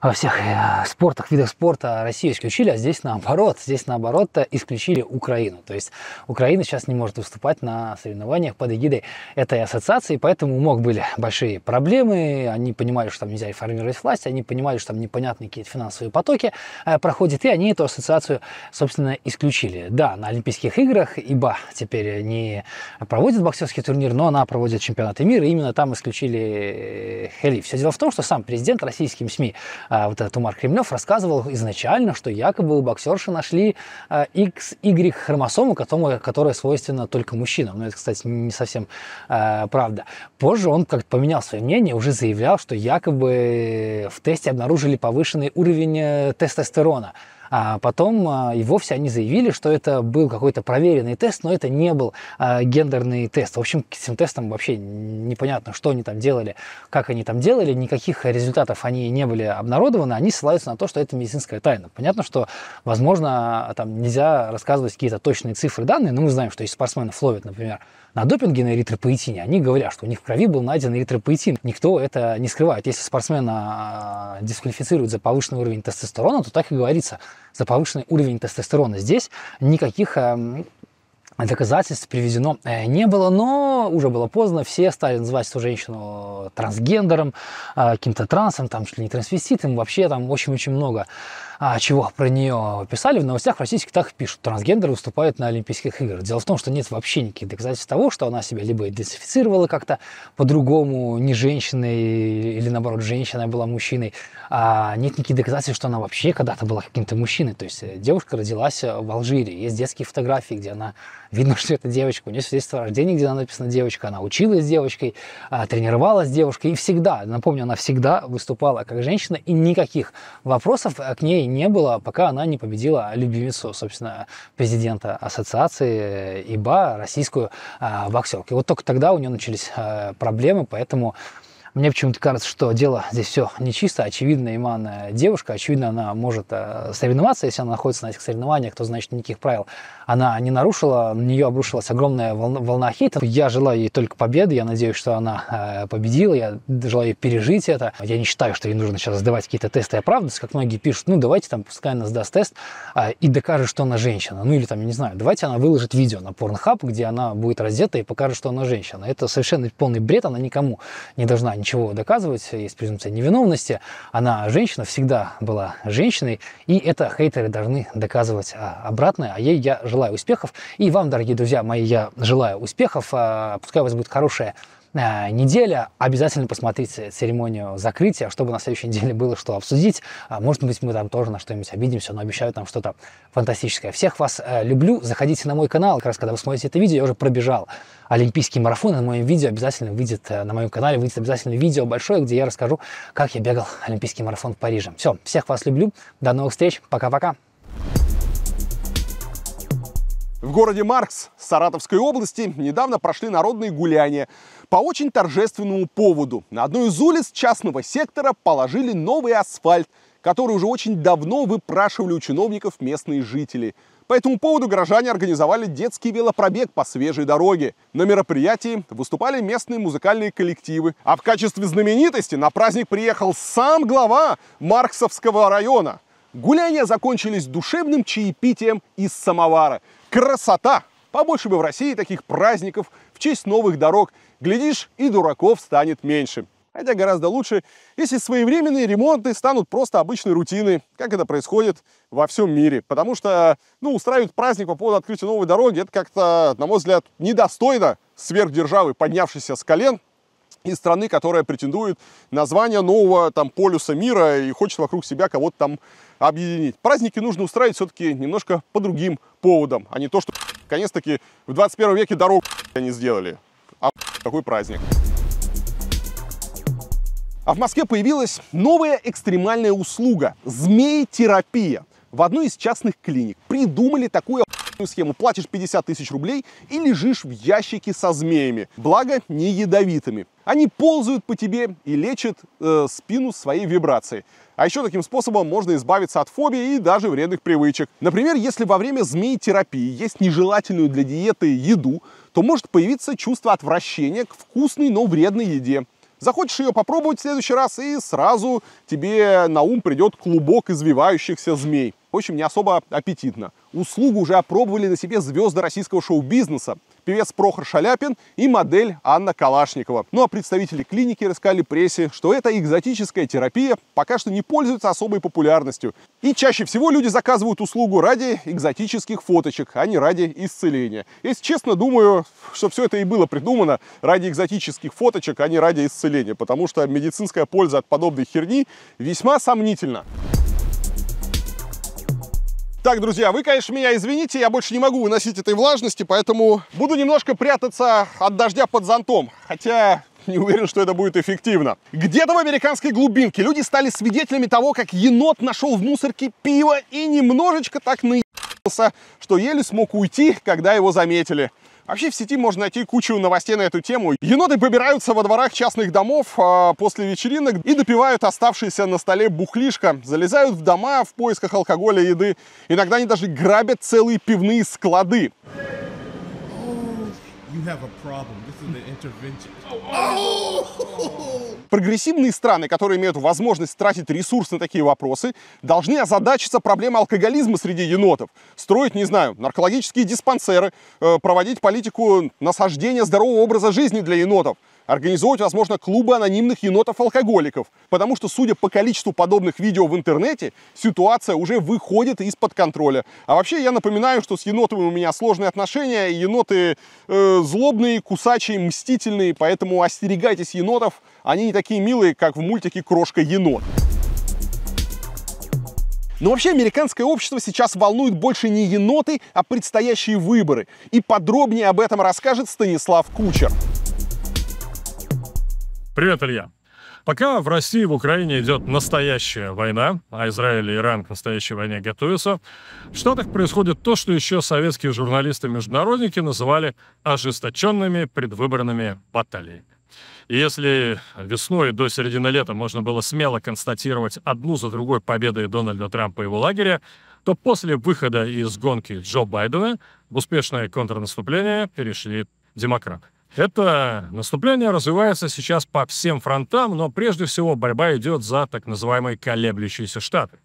Speaker 3: во всех э, спортах, видах спорта Россию исключили, а здесь наоборот. Здесь наоборот то исключили Украину. То есть Украина сейчас не может выступать на соревнованиях под эгидой этой ассоциации, поэтому у МОК были большие проблемы. Они понимали, что там нельзя реформировать власть, они понимали, что там непонятные какие-то финансовые потоки э, проходят, и они эту ассоциацию, собственно, исключили. Да, на Олимпийских играх ИБА теперь не проводит боксерский турнир, но она проводит чемпионаты мира, и именно там исключили э, Хели. Все дело в том, что сам президент российским СМИ э, а вот этот Умар Кремнев рассказывал изначально, что якобы у боксерши нашли а, XY хромосому, которая, свойственна только мужчинам. Но это, кстати, не совсем а, правда. Позже он как-то поменял свое мнение, уже заявлял, что якобы в тесте обнаружили повышенный уровень э, тестостерона – а потом а, и вовсе они заявили, что это был какой-то проверенный тест, но это не был а, гендерный тест. В общем, к этим тестам вообще непонятно, что они там делали, как они там делали, никаких результатов они не были обнародованы, они ссылаются на то, что это медицинская тайна. Понятно, что, возможно, там нельзя рассказывать какие-то точные цифры, данные, но мы знаем, что если спортсменов ловят, например, на допинге на эритропоэтине, они говорят, что у них в крови был найден эритропоэтин. Никто это не скрывает. Если спортсмена а, дисквалифицируют за повышенный уровень тестостерона, то так и говорится – за повышенный уровень тестостерона. Здесь никаких эм, доказательств приведено э, не было, но уже было поздно, все стали называть эту женщину э, трансгендером, э, каким-то трансом, там чуть ли не трансвеститом, вообще там очень-очень много а, чего про нее писали, в новостях в российских так пишут. Трансгендеры выступают на Олимпийских играх. Дело в том, что нет вообще никаких доказательств того, что она себя либо идентифицировала как-то по-другому, не женщиной, или наоборот, женщина была мужчиной. А нет никаких доказательств, что она вообще когда-то была каким-то мужчиной. То есть девушка родилась в Алжире. Есть детские фотографии, где она Видно, что это девочка. У нее свидетельство о рождении, где она написана девочка. Она училась с девочкой, а, тренировалась с девушкой. И всегда, напомню, она всегда выступала как женщина. И никаких вопросов э, к ней не было, пока она не победила любимицу, собственно, президента ассоциации э, ИБА, российскую а, боксерки вот только тогда у нее начались э, проблемы, поэтому мне почему-то кажется, что дело здесь все нечисто. Очевидно, Иман э, девушка, очевидно, она может э, соревноваться, если она находится на этих соревнованиях, то значит никаких правил она не нарушила, на нее обрушилась огромная волна, волна хейта. Я желаю ей только победы, я надеюсь, что она э, победила, я желаю ей пережить это. Я не считаю, что ей нужно сейчас сдавать какие-то тесты оправданности, как многие пишут, ну давайте там, пускай она сдаст тест а, и докажет, что она женщина. Ну или там, я не знаю, давайте она выложит видео на Pornhub, где она будет раздета и покажет, что она женщина. Это совершенно полный бред, она никому не должна ничего доказывать, есть презумпция невиновности. Она женщина, всегда была женщиной, и это хейтеры должны доказывать а, обратное. А ей я желаю успехов. И вам, дорогие друзья мои, я желаю успехов. А, пускай у вас будет хорошая Э, неделя. Обязательно посмотрите церемонию закрытия, чтобы на следующей неделе было что обсудить. А, может быть, мы там тоже на что-нибудь обидимся, но обещают там что-то фантастическое. Всех вас э, люблю. Заходите на мой канал. Как раз когда вы смотрите это видео, я уже пробежал олимпийский марафон. На моем видео обязательно выйдет, э, на моем канале выйдет обязательно видео большое, где я расскажу, как я бегал олимпийский марафон в Париже. Все, всех вас люблю. До новых встреч. Пока-пока.
Speaker 1: В городе Маркс Саратовской области недавно прошли народные гуляния по очень торжественному поводу. На одну из улиц частного сектора положили новый асфальт, который уже очень давно выпрашивали у чиновников местные жители. По этому поводу горожане организовали детский велопробег по свежей дороге. На мероприятии выступали местные музыкальные коллективы. А в качестве знаменитости на праздник приехал сам глава Марксовского района. Гуляния закончились душевным чаепитием из самовара. Красота! Побольше бы в России таких праздников в честь новых дорог. Глядишь, и дураков станет меньше. Хотя гораздо лучше, если своевременные ремонты станут просто обычной рутиной, как это происходит во всем мире. Потому что, ну, устраивать праздник по поводу открытия новой дороги, это как-то, на мой взгляд, недостойно сверхдержавы, поднявшейся с колен, из страны, которая претендует на звание нового там полюса мира и хочет вокруг себя кого-то там объединить. Праздники нужно устраивать все-таки немножко по другим поводам, а не то, что, конец-таки, в 21 веке дорогу они сделали. А какой праздник? А в Москве появилась новая экстремальная услуга – змеи-терапия. В одной из частных клиник придумали такую схему. Платишь 50 тысяч рублей и лежишь в ящике со змеями. Благо, не ядовитыми. Они ползают по тебе и лечат э, спину своей вибрацией. А еще таким способом можно избавиться от фобии и даже вредных привычек. Например, если во время змеи-терапии есть нежелательную для диеты еду, то может появиться чувство отвращения к вкусной, но вредной еде. Захочешь ее попробовать в следующий раз, и сразу тебе на ум придет клубок извивающихся змей. В общем, не особо аппетитно. Услугу уже опробовали на себе звезды российского шоу-бизнеса, певец Прохор Шаляпин и модель Анна Калашникова. Ну а представители клиники рассказали прессе, что эта экзотическая терапия пока что не пользуется особой популярностью. И чаще всего люди заказывают услугу ради экзотических фоточек, а не ради исцеления. Если честно, думаю, что все это и было придумано ради экзотических фоточек, а не ради исцеления, потому что медицинская польза от подобной херни весьма сомнительна. Так, друзья, вы, конечно, меня извините, я больше не могу выносить этой влажности, поэтому буду немножко прятаться от дождя под зонтом. Хотя не уверен, что это будет эффективно. Где-то в американской глубинке люди стали свидетелями того, как енот нашел в мусорке пиво и немножечко так наебался, что еле смог уйти, когда его заметили. Вообще в сети можно найти кучу новостей на эту тему. Еноты побираются во дворах частных домов э, после вечеринок и допивают оставшиеся на столе бухлишко, залезают в дома в поисках алкоголя и еды. Иногда они даже грабят целые пивные склады. You have a problem. This is an intervention.
Speaker 4: Oh! oh. oh, oh,
Speaker 1: oh. Прогрессивные страны, которые имеют возможность тратить ресурс на такие вопросы, должны озадачиться проблемой алкоголизма среди енотов. Строить, не знаю, наркологические диспансеры, э, проводить политику насаждения здорового образа жизни для енотов – Организовывать, возможно, клубы анонимных енотов-алкоголиков, потому что, судя по количеству подобных видео в интернете, ситуация уже выходит из-под контроля. А вообще, я напоминаю, что с енотами у меня сложные отношения, еноты э, злобные, кусачие, мстительные, поэтому остерегайтесь енотов, они не такие милые, как в мультике «Крошка-енот». Но вообще американское общество сейчас волнует больше не еноты, а предстоящие выборы. И подробнее об этом расскажет Станислав Кучер.
Speaker 7: Привет, Илья. Пока в России и в Украине идет настоящая война, а Израиль и Иран к настоящей войне готовятся, в Штатах происходит то, что еще советские журналисты-международники называли ожесточенными предвыборными баталиями. И если весной до середины лета можно было смело констатировать одну за другой победы Дональда Трампа и его лагеря, то после выхода из гонки Джо Байдена в успешное контрнаступление перешли демократы. Это наступление развивается сейчас по всем фронтам, но прежде всего борьба идет за так называемые колеблющиеся штаты.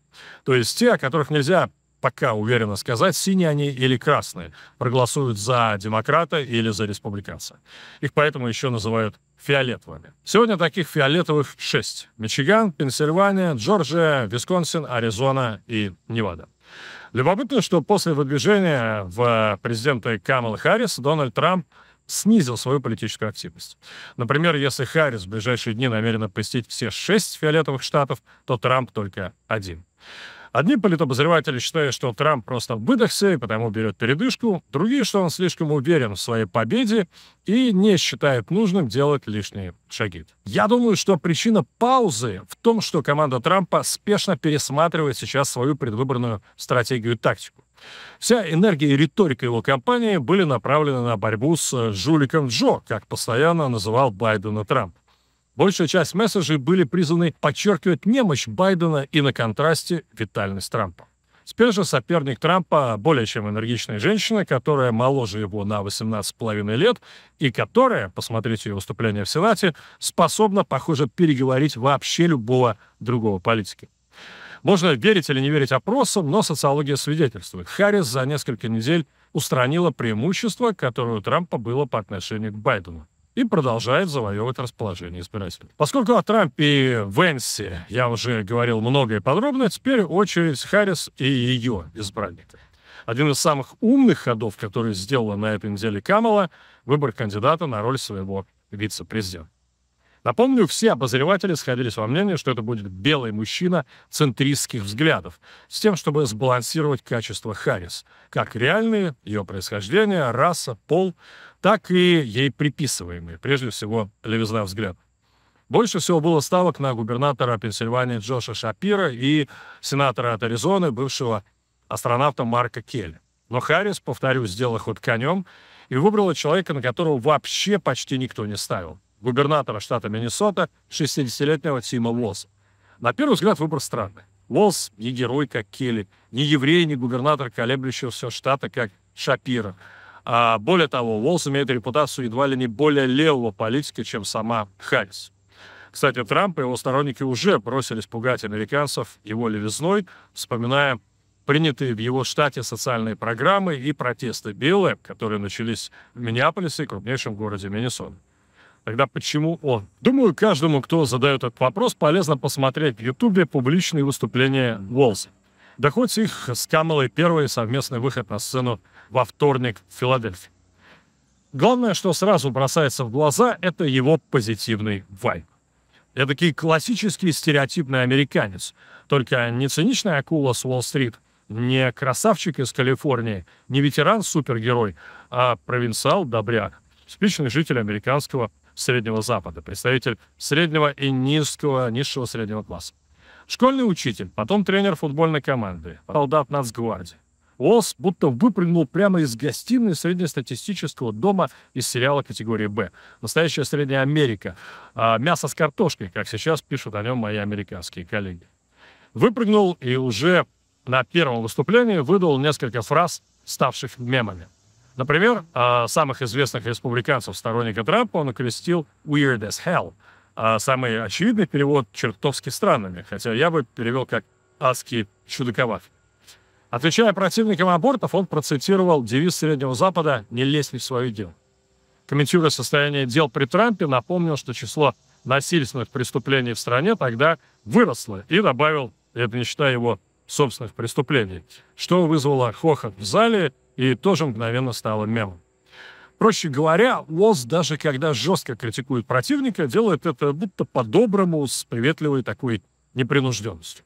Speaker 7: То есть те, о которых нельзя пока уверенно сказать, синие они или красные, проголосуют за демократа или за республиканца. Их поэтому еще называют фиолетовыми. Сегодня таких фиолетовых шесть. Мичиган, Пенсильвания, Джорджия, Висконсин, Аризона и Невада. Любопытно, что после выдвижения в президенты Камалы Харрис Дональд Трамп снизил свою политическую активность. Например, если Харрис в ближайшие дни намерена посетить все шесть фиолетовых штатов, то Трамп только один. Одни политобозреватели считают, что Трамп просто выдохся и потому берет передышку, другие, что он слишком уверен в своей победе и не считает нужным делать лишние шаги. Я думаю, что причина паузы в том, что команда Трампа спешно пересматривает сейчас свою предвыборную стратегию и тактику. Вся энергия и риторика его кампании были направлены на борьбу с э, «жуликом Джо», как постоянно называл Байдена Трамп. Большая часть месседжей были призваны подчеркивать немощь Байдена и на контрасте витальность Трампа. Теперь же соперник Трампа более чем энергичная женщина, которая моложе его на 18,5 лет и которая, посмотрите ее выступление в Сенате, способна, похоже, переговорить вообще любого другого политика. Можно верить или не верить опросам, но социология свидетельствует. Харрис за несколько недель устранила преимущество, которое у Трампа было по отношению к Байдену и продолжает завоевывать расположение избирателей. Поскольку о Трампе и Венсе я уже говорил многое подробно, теперь очередь Харрис и ее избранника. Один из самых умных ходов, который сделала на этой неделе Камала, выбор кандидата на роль своего вице-президента. Напомню, все обозреватели сходились во мнении, что это будет белый мужчина центристских взглядов, с тем, чтобы сбалансировать качество Харрис, как реальные, ее происхождение, раса, пол, так и ей приписываемые, прежде всего, левизна взгляд. Больше всего было ставок на губернатора Пенсильвании Джоша Шапира и сенатора от Аризоны, бывшего астронавта Марка Келли. Но Харрис, повторюсь, сделала ход конем и выбрала человека, на которого вообще почти никто не ставил губернатора штата Миннесота, 60-летнего Тима Лоса. На первый взгляд выбор странный. Волс не герой, как Келли, не еврей, не губернатор колеблющегося штата, как Шапира. А более того, Уоллс имеет репутацию едва ли не более левого политика, чем сама Харрис. Кстати, Трамп и его сторонники уже бросились пугать американцев его левизной, вспоминая принятые в его штате социальные программы и протесты белые, которые начались в Миннеаполисе, крупнейшем городе Миннесота. Тогда почему он? Думаю, каждому, кто задает этот вопрос, полезно посмотреть в Ютубе публичные выступления Уолса. Да хоть их с Камелой первый совместный выход на сцену во вторник в Филадельфии. Главное, что сразу бросается в глаза, это его позитивный вайб. Эдакий классический стереотипный американец. Только не циничная акула с Уолл-стрит, не красавчик из Калифорнии, не ветеран-супергерой, а провинциал-добряк, типичный житель американского Среднего Запада, представитель среднего и низкого, низшего среднего класса. Школьный учитель, потом тренер футбольной команды, солдат нацгвардии. Уолс будто выпрыгнул прямо из гостиной среднестатистического дома из сериала категории «Б». Настоящая Средняя Америка. А, мясо с картошкой, как сейчас пишут о нем мои американские коллеги. Выпрыгнул и уже на первом выступлении выдал несколько фраз, ставших мемами. Например, а, самых известных республиканцев, сторонника Трампа, он окрестил «weird as hell». А, самый очевидный перевод – «чертовски странными», хотя я бы перевел как «адски чудаковат». Отвечая противникам абортов, он процитировал девиз Среднего Запада «Не лезь не в свое дело». Комментируя состояние дел при Трампе, напомнил, что число насильственных преступлений в стране тогда выросло и добавил, это не считая его собственных преступлений, что вызвало хохот в зале – и тоже мгновенно стало мемом. Проще говоря, ЛОЗ, даже когда жестко критикует противника, делает это будто по-доброму, с приветливой такой непринужденностью.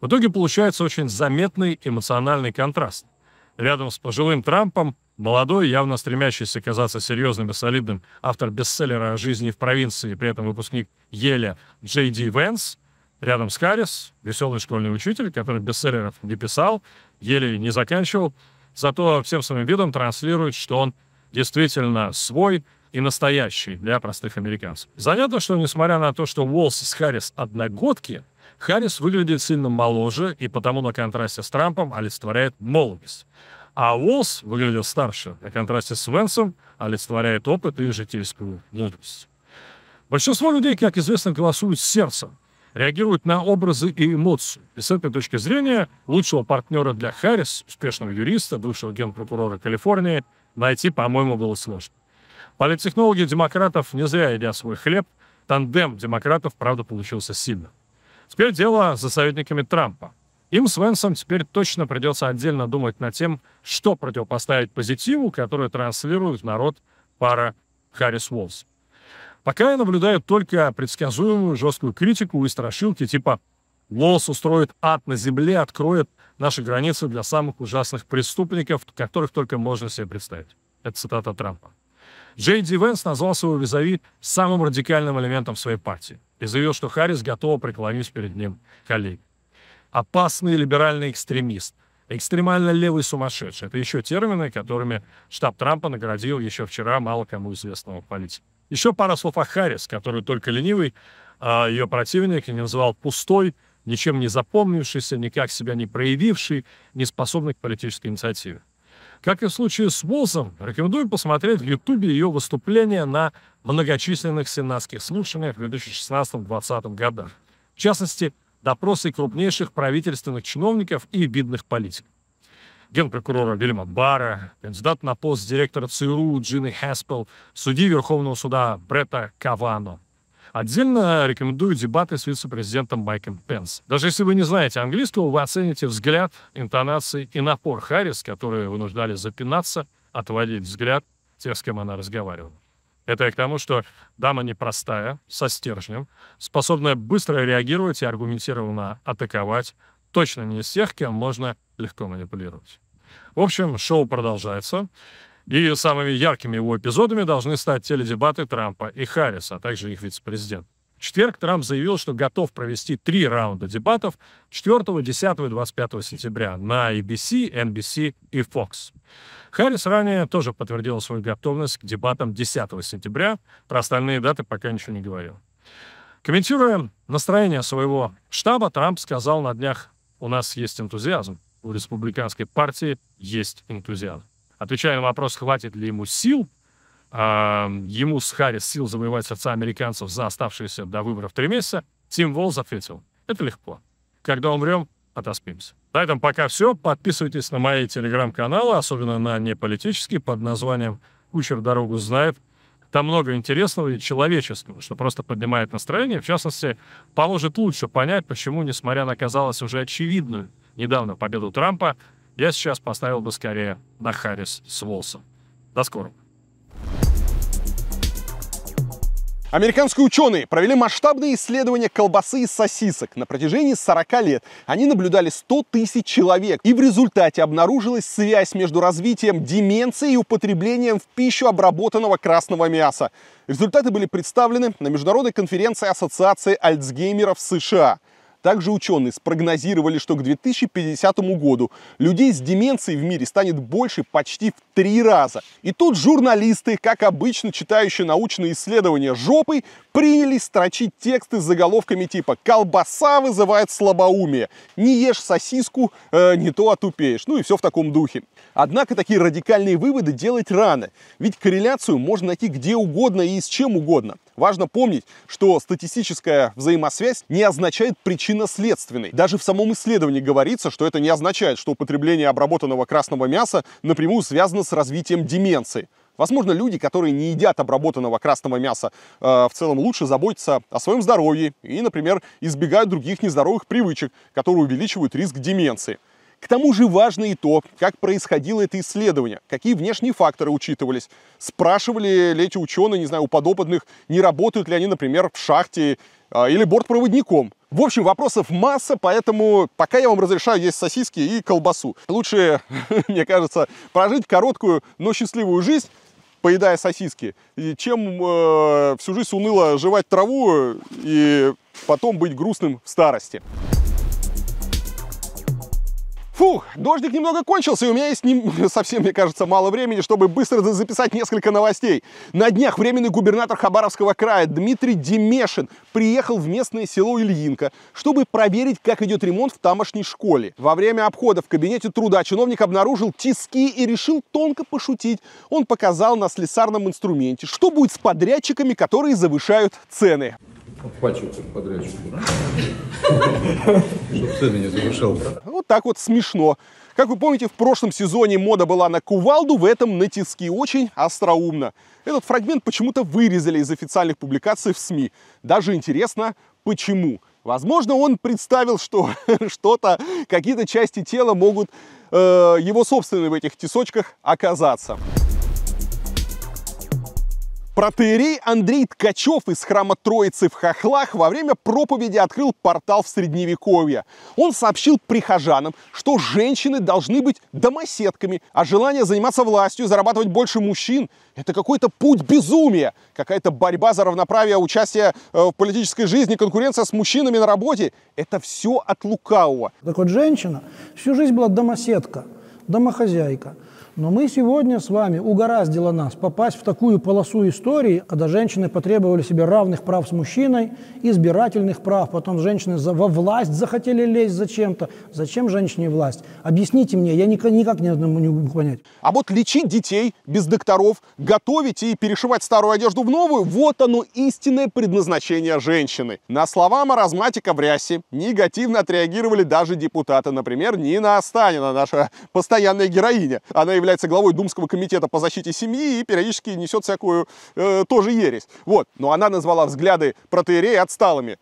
Speaker 7: В итоге получается очень заметный эмоциональный контраст. Рядом с пожилым Трампом молодой, явно стремящийся казаться серьезным и солидным автор бестселлера о жизни в провинции, при этом выпускник Еля Джей Ди Венс, рядом с Харрис, веселый школьный учитель, который бестселлеров не писал, еле не заканчивал, зато всем своим видом транслирует, что он действительно свой и настоящий для простых американцев. Занятно, что несмотря на то, что Уолс с Харрис одногодки, Харрис выглядит сильно моложе и потому на контрасте с Трампом олицетворяет молодость. А Уолс выглядел старше, на контрасте с Венсом олицетворяет опыт и житейскую мудрость. Большинство людей, как известно, голосуют сердцем, реагирует на образы и эмоции. И с этой точки зрения лучшего партнера для Харрис, успешного юриста, бывшего генпрокурора Калифорнии, найти, по-моему, было сложно. Политтехнологи демократов не зря едят свой хлеб. Тандем демократов, правда, получился сильным. Теперь дело за советниками Трампа. Им с Венсом теперь точно придется отдельно думать над тем, что противопоставить позитиву, который транслирует народ пара Харрис Уоллс. Пока я наблюдаю только предсказуемую жесткую критику и страшилки типа «Лос устроит ад на земле, откроет наши границы для самых ужасных преступников, которых только можно себе представить». Это цитата Трампа. Джей Ди Венс назвал своего визави самым радикальным элементом своей партии и заявил, что Харрис готова преклонить перед ним коллег. Опасный либеральный экстремист – Экстремально левый сумасшедший. Это еще термины, которыми штаб Трампа наградил еще вчера мало кому известного политика. Еще пара слов о Харрис, которую только ленивый а, ее противник называл пустой, ничем не запомнившийся, никак себя не проявивший, не способный к политической инициативе. Как и в случае с Уолсом, рекомендую посмотреть в Ютубе ее выступления на многочисленных сенатских слушаниях в 2016-2020 годах. В частности, допросы крупнейших правительственных чиновников и видных политиков. Генпрокурора Вильма Бара, кандидат на пост директора ЦРУ Джины Хэспел, судьи Верховного суда Бретта Кавано. Отдельно рекомендую дебаты с вице-президентом Майком Пенс. Даже если вы не знаете английского, вы оцените взгляд, интонации и напор Харрис, которые вынуждали запинаться, отводить взгляд тех, с кем она разговаривала. Это я к тому, что дама непростая, со стержнем, способная быстро реагировать и аргументированно атаковать, точно не из тех, кем можно легко манипулировать. В общем, шоу продолжается, и самыми яркими его эпизодами должны стать теледебаты Трампа и Харриса, а также их вице-президента. В четверг Трамп заявил, что готов провести три раунда дебатов 4, 10 и 25 сентября на ABC, NBC и Fox. Харрис ранее тоже подтвердила свою готовность к дебатам 10 сентября. Про остальные даты пока ничего не говорил. Комментируя настроение своего штаба, Трамп сказал на днях, у нас есть энтузиазм, у республиканской партии есть энтузиазм. Отвечая на вопрос, хватит ли ему сил ему с Харрис сил завоевать сердца американцев за оставшиеся до выборов три месяца, Тим Волз ответил, это легко. Когда умрем, отоспимся. На этом пока все. Подписывайтесь на мои телеграм-каналы, особенно на неполитические, под названием «Кучер дорогу знает». Там много интересного и человеческого, что просто поднимает настроение. В частности, поможет лучше понять, почему, несмотря на, казалось, уже очевидную недавно победу Трампа, я сейчас поставил бы скорее на Харрис с Волсом. До скорого.
Speaker 1: Американские ученые провели масштабные исследования колбасы и сосисок. На протяжении 40 лет они наблюдали 100 тысяч человек, и в результате обнаружилась связь между развитием деменции и употреблением в пищу обработанного красного мяса. Результаты были представлены на международной конференции Ассоциации Альцгеймеров США. Также ученые спрогнозировали, что к 2050 году людей с деменцией в мире станет больше почти в три раза. И тут журналисты, как обычно читающие научные исследования жопой, принялись строчить тексты с заголовками типа «Колбаса вызывает слабоумие», «Не ешь сосиску, э, не то отупеешь», ну и все в таком духе. Однако такие радикальные выводы делать рано, ведь корреляцию можно найти где угодно и с чем угодно. Важно помнить, что статистическая взаимосвязь не означает причинно-следственной. Даже в самом исследовании говорится, что это не означает, что употребление обработанного красного мяса напрямую связано с развитием деменции. Возможно, люди, которые не едят обработанного красного мяса, э, в целом лучше заботятся о своем здоровье и, например, избегают других нездоровых привычек, которые увеличивают риск деменции. К тому же важно и то, как происходило это исследование, какие внешние факторы учитывались. Спрашивали ли эти ученые, не знаю, у подопытных, не работают ли они, например, в шахте а, или бортпроводником. В общем, вопросов масса, поэтому пока я вам разрешаю есть сосиски и колбасу. Лучше, мне кажется, прожить короткую, но счастливую жизнь, поедая сосиски, чем э, всю жизнь уныло жевать траву и потом быть грустным в старости. Фух, дождик немного кончился, и у меня есть не... совсем, мне кажется, мало времени, чтобы быстро записать несколько новостей. На днях временный губернатор Хабаровского края Дмитрий Демешин приехал в местное село Ильинка, чтобы проверить, как идет ремонт в тамошней школе. Во время обхода в кабинете труда чиновник обнаружил тиски и решил тонко пошутить. Он показал на слесарном инструменте, что будет с подрядчиками, которые завышают цены пальчик подрядчик. Чтобы цены не завышал. Вот так вот смешно. Как вы помните, в прошлом сезоне мода была на кувалду, в этом на тиски. Очень остроумно. Этот фрагмент почему-то вырезали из официальных публикаций в СМИ. Даже интересно, почему. Возможно, он представил, что что-то, какие-то части тела могут э, его собственные в этих тисочках оказаться. Протеерей Андрей Ткачев из храма Троицы в Хохлах во время проповеди открыл портал в Средневековье. Он сообщил прихожанам, что женщины должны быть домоседками, а желание заниматься властью, зарабатывать больше мужчин – это какой-то путь безумия, какая-то борьба за равноправие, участие э, в политической жизни, конкуренция с мужчинами на работе. Это все от лукавого. Так вот,
Speaker 3: женщина всю жизнь была домоседка, домохозяйка – но мы сегодня с вами, угораздило нас, попасть в такую полосу истории, когда женщины потребовали себе равных прав с мужчиной, избирательных прав, потом женщины во власть захотели лезть зачем-то. Зачем женщине власть? Объясните мне, я никак, не могу понять. А вот лечить детей
Speaker 1: без докторов, готовить и перешивать старую одежду в новую – вот оно истинное предназначение женщины. На слова маразматика в рясе негативно отреагировали даже депутаты, например, Нина Останина, наша постоянная героиня. Она является является главой Думского комитета по защите семьи и периодически несет всякую э, тоже ересь. Вот. Но она назвала взгляды протеерея отсталыми.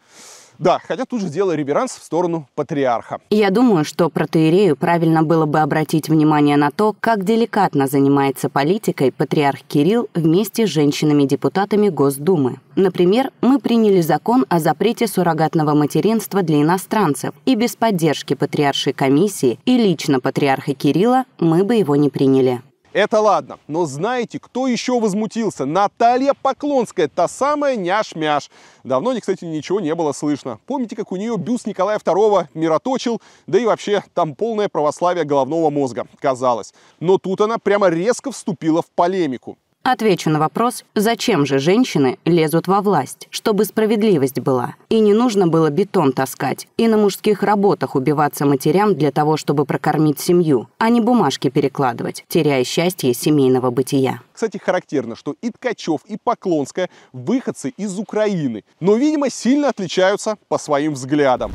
Speaker 1: Да, хотя тут же сделала реверанс в сторону патриарха.
Speaker 8: Я думаю, что протеерею правильно было бы обратить внимание на то, как деликатно занимается политикой патриарх Кирилл вместе с женщинами-депутатами Госдумы. Например, мы приняли закон о запрете суррогатного материнства для иностранцев, и без поддержки патриаршей комиссии и лично патриарха Кирилла мы бы его не приняли.
Speaker 1: Это ладно, но знаете, кто еще возмутился? Наталья Поклонская, та самая няш-мяш. Давно, кстати, ничего не было слышно. Помните, как у нее бюст Николая II мироточил, да и вообще там полное православие головного мозга, казалось. Но тут она прямо резко вступила в полемику.
Speaker 8: Отвечу на вопрос, зачем же женщины лезут во власть, чтобы справедливость была, и не нужно было бетон таскать, и на мужских работах убиваться матерям для того, чтобы прокормить семью, а не бумажки перекладывать, теряя счастье семейного бытия.
Speaker 1: Кстати, характерно, что и Ткачев, и Поклонская – выходцы из Украины, но, видимо, сильно отличаются по своим взглядам.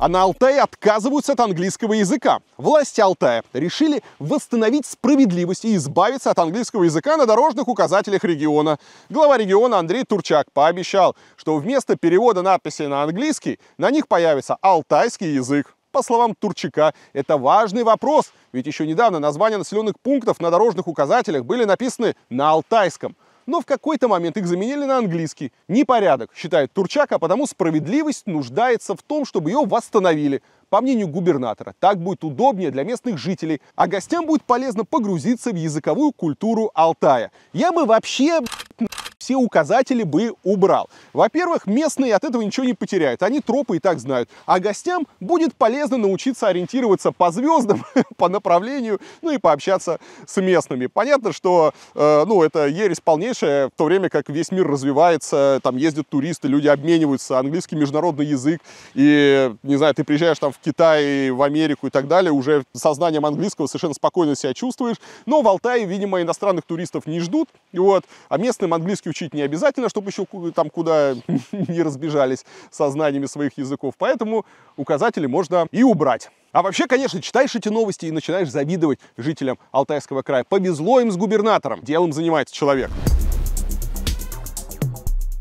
Speaker 1: А на Алтае отказываются от английского языка. Власти Алтая решили восстановить справедливость и избавиться от английского языка на дорожных указателях региона. Глава региона Андрей Турчак пообещал, что вместо перевода надписей на английский на них появится алтайский язык. По словам Турчака, это важный вопрос, ведь еще недавно названия населенных пунктов на дорожных указателях были написаны на алтайском – но в какой-то момент их заменили на английский. Непорядок, считает Турчак, а потому справедливость нуждается в том, чтобы ее восстановили, по мнению губернатора. Так будет удобнее для местных жителей, а гостям будет полезно погрузиться в языковую культуру Алтая. Я бы вообще все указатели бы убрал. Во-первых, местные от этого ничего не потеряют, они тропы и так знают. А гостям будет полезно научиться ориентироваться по звездам, по направлению, ну и пообщаться с местными. Понятно, что э, ну, это ересь полнейшая, в то время как весь мир развивается, там ездят туристы, люди обмениваются, английский международный язык, и, не знаю, ты приезжаешь там в Китай, в Америку и так далее, уже сознанием английского совершенно спокойно себя чувствуешь, но в Алтае, видимо, иностранных туристов не ждут, вот, а местным английский учить не обязательно, чтобы еще там куда не разбежались со знаниями своих языков. Поэтому указатели можно и убрать. А вообще, конечно, читаешь эти новости и начинаешь завидовать жителям Алтайского края. Повезло им с губернатором. Делом занимается человек.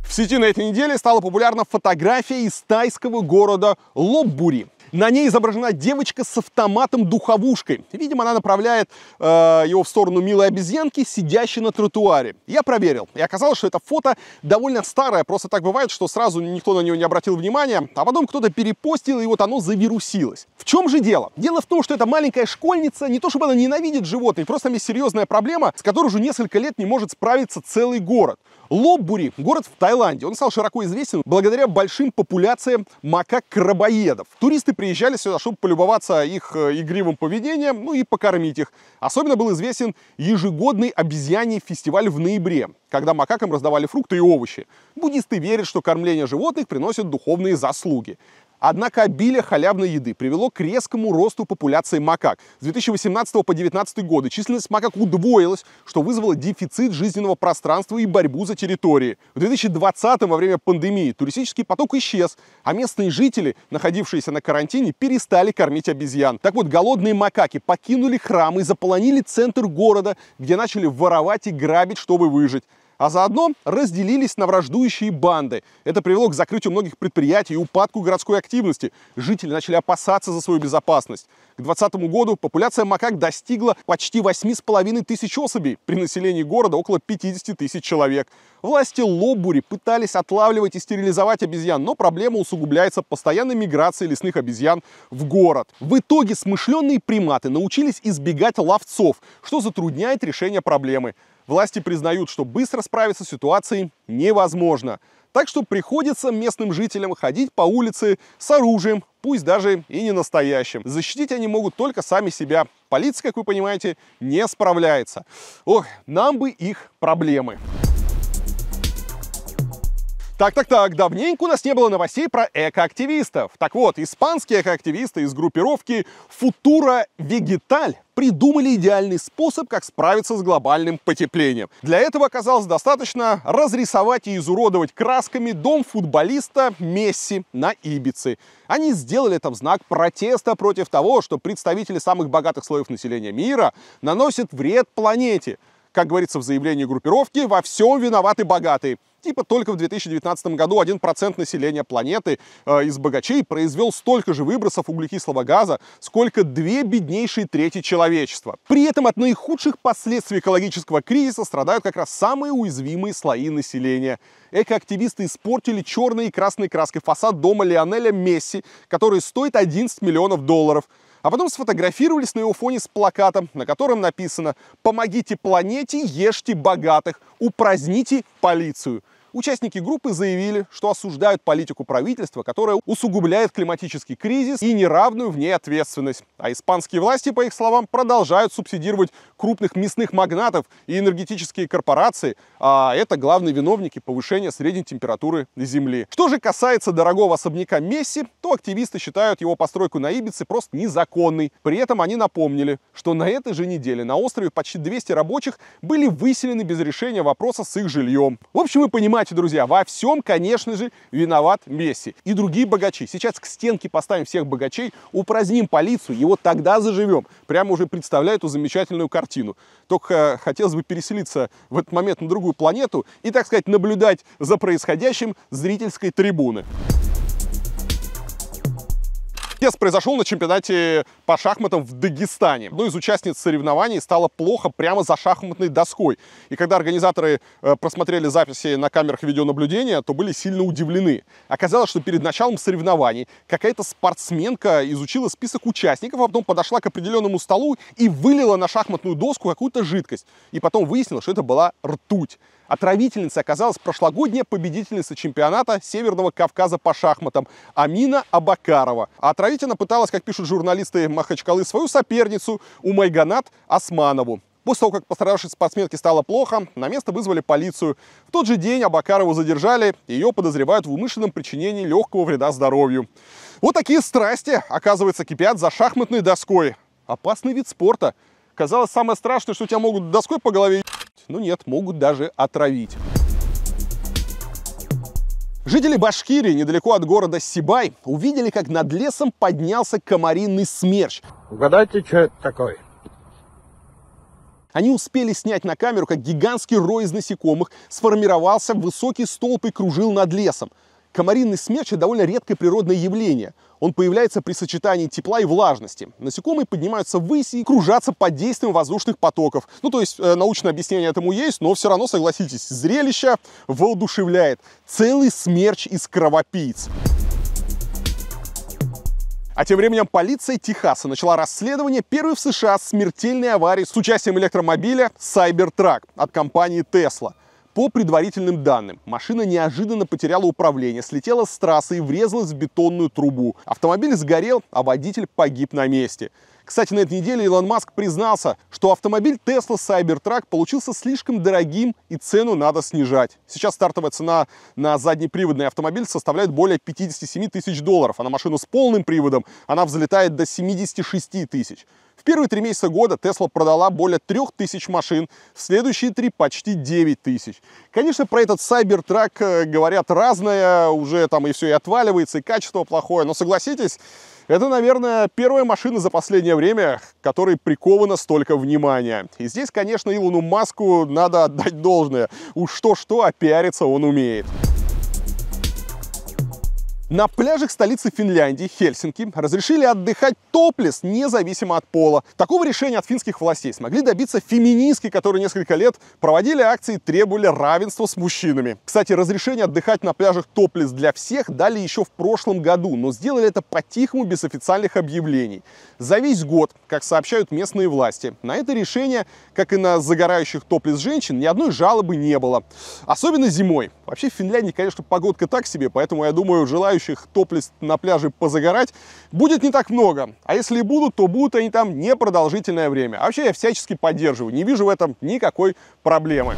Speaker 1: В сети на этой неделе стала популярна фотография из тайского города Лоббури. На ней изображена девочка с автоматом-духовушкой. Видимо, она направляет э, его в сторону милой обезьянки, сидящей на тротуаре. Я проверил, и оказалось, что это фото довольно старое. Просто так бывает, что сразу никто на него не обратил внимания, а потом кто-то перепостил, и вот оно завирусилось. В чем же дело? Дело в том, что эта маленькая школьница, не то чтобы она ненавидит животных, просто там есть серьезная проблема, с которой уже несколько лет не может справиться целый город. Лоббури – город в Таиланде. Он стал широко известен благодаря большим популяциям макак-крабоедов. Туристы приезжали сюда, чтобы полюбоваться их э, игривым поведением, ну и покормить их. Особенно был известен ежегодный обезьяний фестиваль в ноябре, когда макакам раздавали фрукты и овощи. Буддисты верят, что кормление животных приносит духовные заслуги. Однако обилие халявной еды привело к резкому росту популяции макак. С 2018 по 2019 годы численность макак удвоилась, что вызвало дефицит жизненного пространства и борьбу за территории. В 2020 во время пандемии туристический поток исчез, а местные жители, находившиеся на карантине, перестали кормить обезьян. Так вот, голодные макаки покинули храмы и заполонили центр города, где начали воровать и грабить, чтобы выжить а заодно разделились на враждующие банды. Это привело к закрытию многих предприятий и упадку городской активности. Жители начали опасаться за свою безопасность. К 2020 году популяция макак достигла почти 8,5 тысяч особей. При населении города около 50 тысяч человек. Власти Лобури пытались отлавливать и стерилизовать обезьян, но проблема усугубляется постоянной миграцией лесных обезьян в город. В итоге смышленные приматы научились избегать ловцов, что затрудняет решение проблемы. Власти признают, что быстро справиться с ситуацией невозможно. Так что приходится местным жителям ходить по улице с оружием, пусть даже и не настоящим. Защитить они могут только сами себя. Полиция, как вы понимаете, не справляется. Ох, нам бы их проблемы. Так-так-так, давненько у нас не было новостей про экоактивистов. Так вот, испанские экоактивисты из группировки Futura Вегеталь придумали идеальный способ, как справиться с глобальным потеплением. Для этого оказалось достаточно разрисовать и изуродовать красками дом футболиста Месси на Ибице. Они сделали это в знак протеста против того, что представители самых богатых слоев населения мира наносят вред планете. Как говорится в заявлении группировки, во всем виноваты богатые. Типа только в 2019 году 1% населения планеты э, из богачей произвел столько же выбросов углекислого газа, сколько две беднейшие трети человечества. При этом от наихудших последствий экологического кризиса страдают как раз самые уязвимые слои населения. Экоактивисты испортили черной и красной краской фасад дома Лионеля Месси, который стоит 11 миллионов долларов – а потом сфотографировались на его фоне с плакатом, на котором написано «Помогите планете, ешьте богатых, упраздните полицию». Участники группы заявили, что осуждают политику правительства, которая усугубляет климатический кризис и неравную в ней ответственность. А испанские власти, по их словам, продолжают субсидировать крупных мясных магнатов и энергетические корпорации, а это главные виновники повышения средней температуры на Земле. Что же касается дорогого особняка Месси, то активисты считают его постройку на Ибице просто незаконной. При этом они напомнили, что на этой же неделе на острове почти 200 рабочих были выселены без решения вопроса с их жильем. В общем, вы понимаете, Короче, друзья, во всем, конечно же, виноват Месси и другие богачи. Сейчас к стенке поставим всех богачей, упраздним полицию, и вот тогда заживем. Прямо уже представляю эту замечательную картину. Только э, хотелось бы переселиться в этот момент на другую планету и, так сказать, наблюдать за происходящим с зрительской трибуны. Тест произошел на чемпионате по шахматам в Дагестане. Одной из участниц соревнований стало плохо прямо за шахматной доской. И когда организаторы э, просмотрели записи на камерах видеонаблюдения, то были сильно удивлены. Оказалось, что перед началом соревнований какая-то спортсменка изучила список участников, а потом подошла к определенному столу и вылила на шахматную доску какую-то жидкость. И потом выяснилось, что это была ртуть. Отравительницей оказалась прошлогодняя победительница чемпионата Северного Кавказа по шахматам Амина Абакарова. А отравить она пыталась, как пишут журналисты Махачкалы, свою соперницу Умайганат Османову. После того, как пострадавшей спортсменке стало плохо, на место вызвали полицию. В тот же день Абакарову задержали, ее подозревают в умышленном причинении легкого вреда здоровью. Вот такие страсти, оказывается, кипят за шахматной доской. Опасный вид спорта. Казалось, самое страшное, что тебя могут доской по голове ну нет, могут даже отравить. Жители Башкирии, недалеко от города Сибай, увидели, как над лесом поднялся комариный смерч. Угадайте, что это такое? Они успели снять на камеру, как гигантский рой из насекомых сформировался в высокий столб и кружил над лесом. Комаринный смерч – это довольно редкое природное явление. Он появляется при сочетании тепла и влажности. Насекомые поднимаются ввысь и кружатся под действием воздушных потоков. Ну, то есть, э, научное объяснение этому есть, но все равно, согласитесь, зрелище воодушевляет. Целый смерч из кровопийц. А тем временем полиция Техаса начала расследование первой в США смертельной аварии с участием электромобиля Cybertruck от компании Tesla – по предварительным данным, машина неожиданно потеряла управление, слетела с трассы и врезалась в бетонную трубу. Автомобиль сгорел, а водитель погиб на месте. Кстати, на этой неделе Илон Маск признался, что автомобиль Tesla Cybertruck получился слишком дорогим и цену надо снижать. Сейчас стартовая цена на заднеприводный автомобиль составляет более 57 тысяч долларов, а на машину с полным приводом она взлетает до 76 тысяч. В первые три месяца года Tesla продала более 3000 машин, в следующие три почти 9000. Конечно, про этот Cybertruck э, говорят разное, уже там и все и отваливается, и качество плохое, но согласитесь, это, наверное, первая машина за последнее время, которой приковано столько внимания. И здесь, конечно, Илону Маску надо отдать должное. Уж что-что, а пиариться он умеет. На пляжах столицы Финляндии, Хельсинки, разрешили отдыхать топлес, независимо от пола. Такого решения от финских властей смогли добиться феминистки, которые несколько лет проводили акции и требовали равенства с мужчинами. Кстати, разрешение отдыхать на пляжах топлес для всех дали еще в прошлом году, но сделали это по-тихому, без официальных объявлений. За весь год, как сообщают местные власти, на это решение, как и на загорающих топлес женщин, ни одной жалобы не было. Особенно зимой. Вообще в Финляндии, конечно, погодка так себе, поэтому, я думаю, желаю желающих топлис на пляже позагорать будет не так много. А если будут, то будут они там непродолжительное время. А вообще я всячески поддерживаю, не вижу в этом никакой проблемы.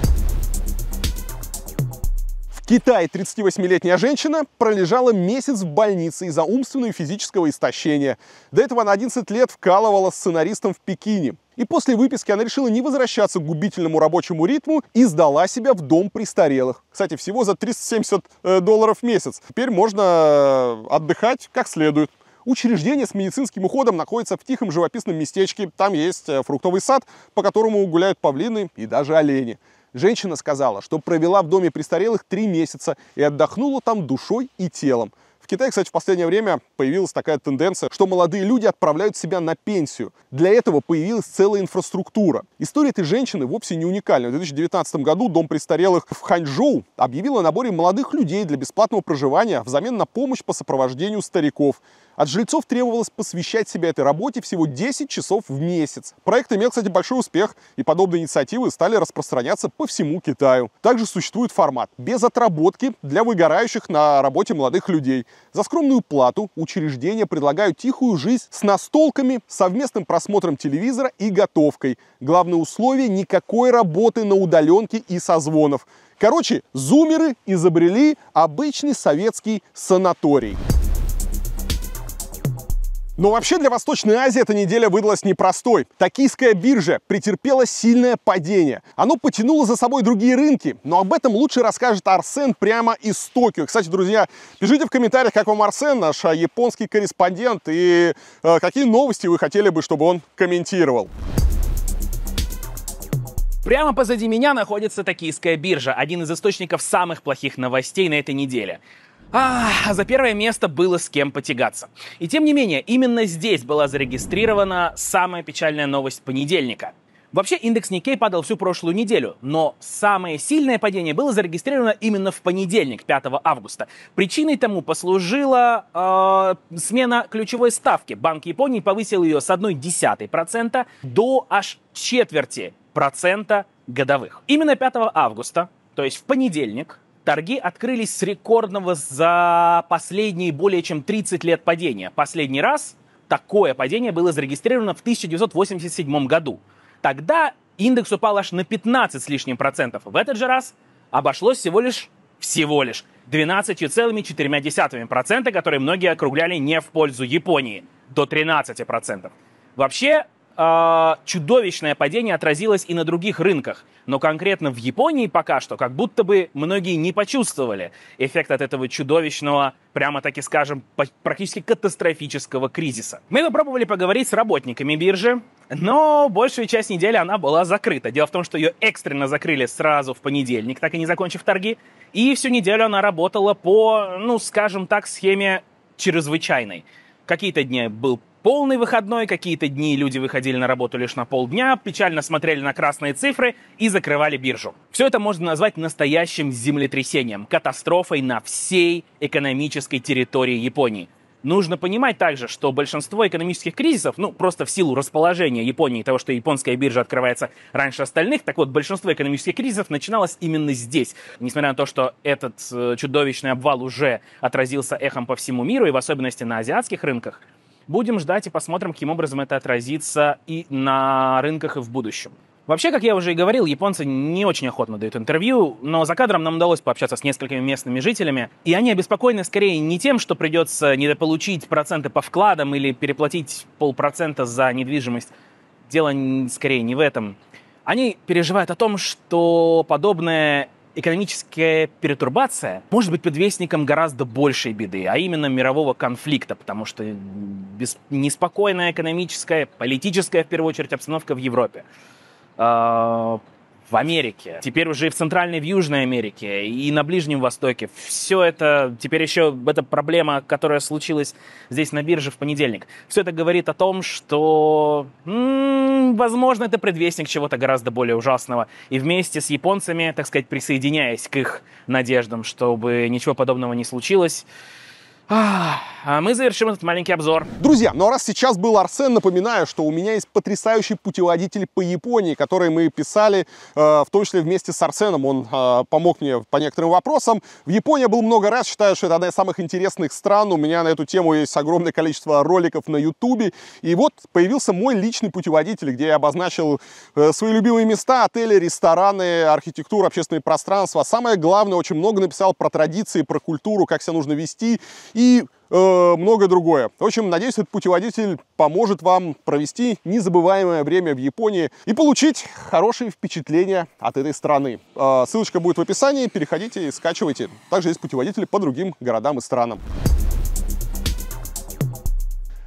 Speaker 1: Китай 38-летняя женщина пролежала месяц в больнице из-за умственного и физического истощения. До этого она 11 лет вкалывала сценаристом в Пекине. И после выписки она решила не возвращаться к губительному рабочему ритму и сдала себя в дом престарелых. Кстати, всего за 370 э, долларов в месяц. Теперь можно э, отдыхать как следует. Учреждение с медицинским уходом находится в тихом живописном местечке. Там есть э, фруктовый сад, по которому гуляют павлины и даже олени. Женщина сказала, что провела в доме престарелых три месяца и отдохнула там душой и телом. В Китае, кстати, в последнее время появилась такая тенденция, что молодые люди отправляют себя на пенсию. Для этого появилась целая инфраструктура. История этой женщины вовсе не уникальна. В 2019 году Дом престарелых в Ханчжоу объявил о наборе молодых людей для бесплатного проживания взамен на помощь по сопровождению стариков. От жильцов требовалось посвящать себя этой работе всего 10 часов в месяц. Проект имел, кстати, большой успех, и подобные инициативы стали распространяться по всему Китаю. Также существует формат без отработки для выгорающих на работе молодых людей. За скромную плату учреждения предлагают тихую жизнь с настолками, совместным просмотром телевизора и готовкой. Главное условие – никакой работы на удаленке и созвонов. Короче, зумеры изобрели обычный советский санаторий. Но вообще для Восточной Азии эта неделя выдалась непростой. Токийская биржа претерпела сильное падение. Оно потянуло за собой другие рынки, но об этом лучше расскажет Арсен прямо из Токио. Кстати, друзья, пишите в комментариях, как вам Арсен, наш а, японский корреспондент, и э, какие новости вы хотели бы, чтобы он комментировал.
Speaker 5: Прямо позади меня находится токийская биржа, один из источников самых плохих новостей на этой неделе. А, за первое место было с кем потягаться. И тем не менее, именно здесь была зарегистрирована самая печальная новость понедельника. Вообще индекс Никей падал всю прошлую неделю, но самое сильное падение было зарегистрировано именно в понедельник, 5 августа. Причиной тому послужила э, смена ключевой ставки. Банк Японии повысил ее с 0,1% до аж четверти процента годовых. Именно 5 августа, то есть в понедельник, Торги открылись с рекордного за последние более чем 30 лет падения. Последний раз такое падение было зарегистрировано в 1987 году. Тогда индекс упал аж на 15 с лишним процентов. В этот же раз обошлось всего лишь, всего лишь 12,4%, которые многие округляли не в пользу Японии, до 13%. Вообще, а, чудовищное падение отразилось и на других рынках но конкретно в Японии пока что как будто бы многие не почувствовали эффект от этого чудовищного, прямо таки скажем, практически катастрофического кризиса. Мы попробовали поговорить с работниками биржи, но большую часть недели она была закрыта. Дело в том, что ее экстренно закрыли сразу в понедельник, так и не закончив торги, и всю неделю она работала по, ну, скажем так, схеме чрезвычайной. Какие-то дни был полный выходной, какие-то дни люди выходили на работу лишь на полдня, печально смотрели на красные цифры и закрывали биржу. Все это можно назвать настоящим землетрясением, катастрофой на всей экономической территории Японии. Нужно понимать также, что большинство экономических кризисов, ну, просто в силу расположения Японии и того, что японская биржа открывается раньше остальных, так вот, большинство экономических кризисов начиналось именно здесь. Несмотря на то, что этот э, чудовищный обвал уже отразился эхом по всему миру и в особенности на азиатских рынках, Будем ждать и посмотрим, каким образом это отразится и на рынках, и в будущем. Вообще, как я уже и говорил, японцы не очень охотно дают интервью, но за кадром нам удалось пообщаться с несколькими местными жителями, и они обеспокоены скорее не тем, что придется недополучить проценты по вкладам или переплатить полпроцента за недвижимость. Дело скорее не в этом. Они переживают о том, что подобное экономическая перетурбация может быть предвестником гораздо большей беды, а именно мирового конфликта, потому что бес... неспокойная экономическая, политическая, в первую очередь, обстановка в Европе а, в Америке, теперь уже и в Центральной, и в Южной Америке, и на Ближнем Востоке. Все это, теперь еще эта проблема, которая случилась здесь на бирже в понедельник. Все это говорит о том, что, м-м, возможно, это предвестник чего-то гораздо более ужасного. И вместе с японцами, так сказать, присоединяясь к их надеждам, чтобы ничего подобного не случилось, а мы завершим этот маленький обзор.
Speaker 1: Друзья, ну а раз сейчас был Арсен, напоминаю, что у меня есть потрясающий путеводитель по Японии, который мы писали, э, в том числе вместе с Арсеном. Он э, помог мне по некоторым вопросам. В Японии был много раз, считаю, что это одна из самых интересных стран. У меня на эту тему есть огромное количество роликов на Ютубе. И вот появился мой личный путеводитель, где я обозначил э, свои любимые места, отели, рестораны, архитектуру, общественные пространства. А самое главное, очень много написал про традиции, про культуру, как себя нужно вести и э, многое другое. В общем, надеюсь, этот путеводитель поможет вам провести незабываемое время в Японии и получить хорошие впечатления от этой страны. Э, ссылочка будет в описании, переходите и скачивайте. Также есть путеводители по другим городам и странам.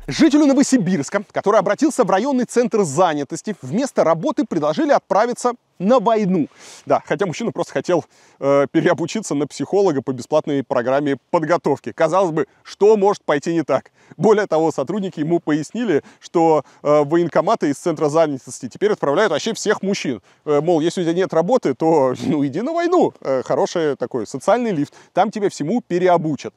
Speaker 1: Жителю Новосибирска, который обратился в районный центр занятости, вместо работы предложили отправиться на войну. Да, хотя мужчина просто хотел э, переобучиться на психолога по бесплатной программе подготовки. Казалось бы, что может пойти не так? Более того, сотрудники ему пояснили, что э, военкоматы из центра занятости теперь отправляют вообще всех мужчин. Э, мол, если у тебя нет работы, то ну иди на войну. Э, хороший такой социальный лифт. Там тебя всему переобучат.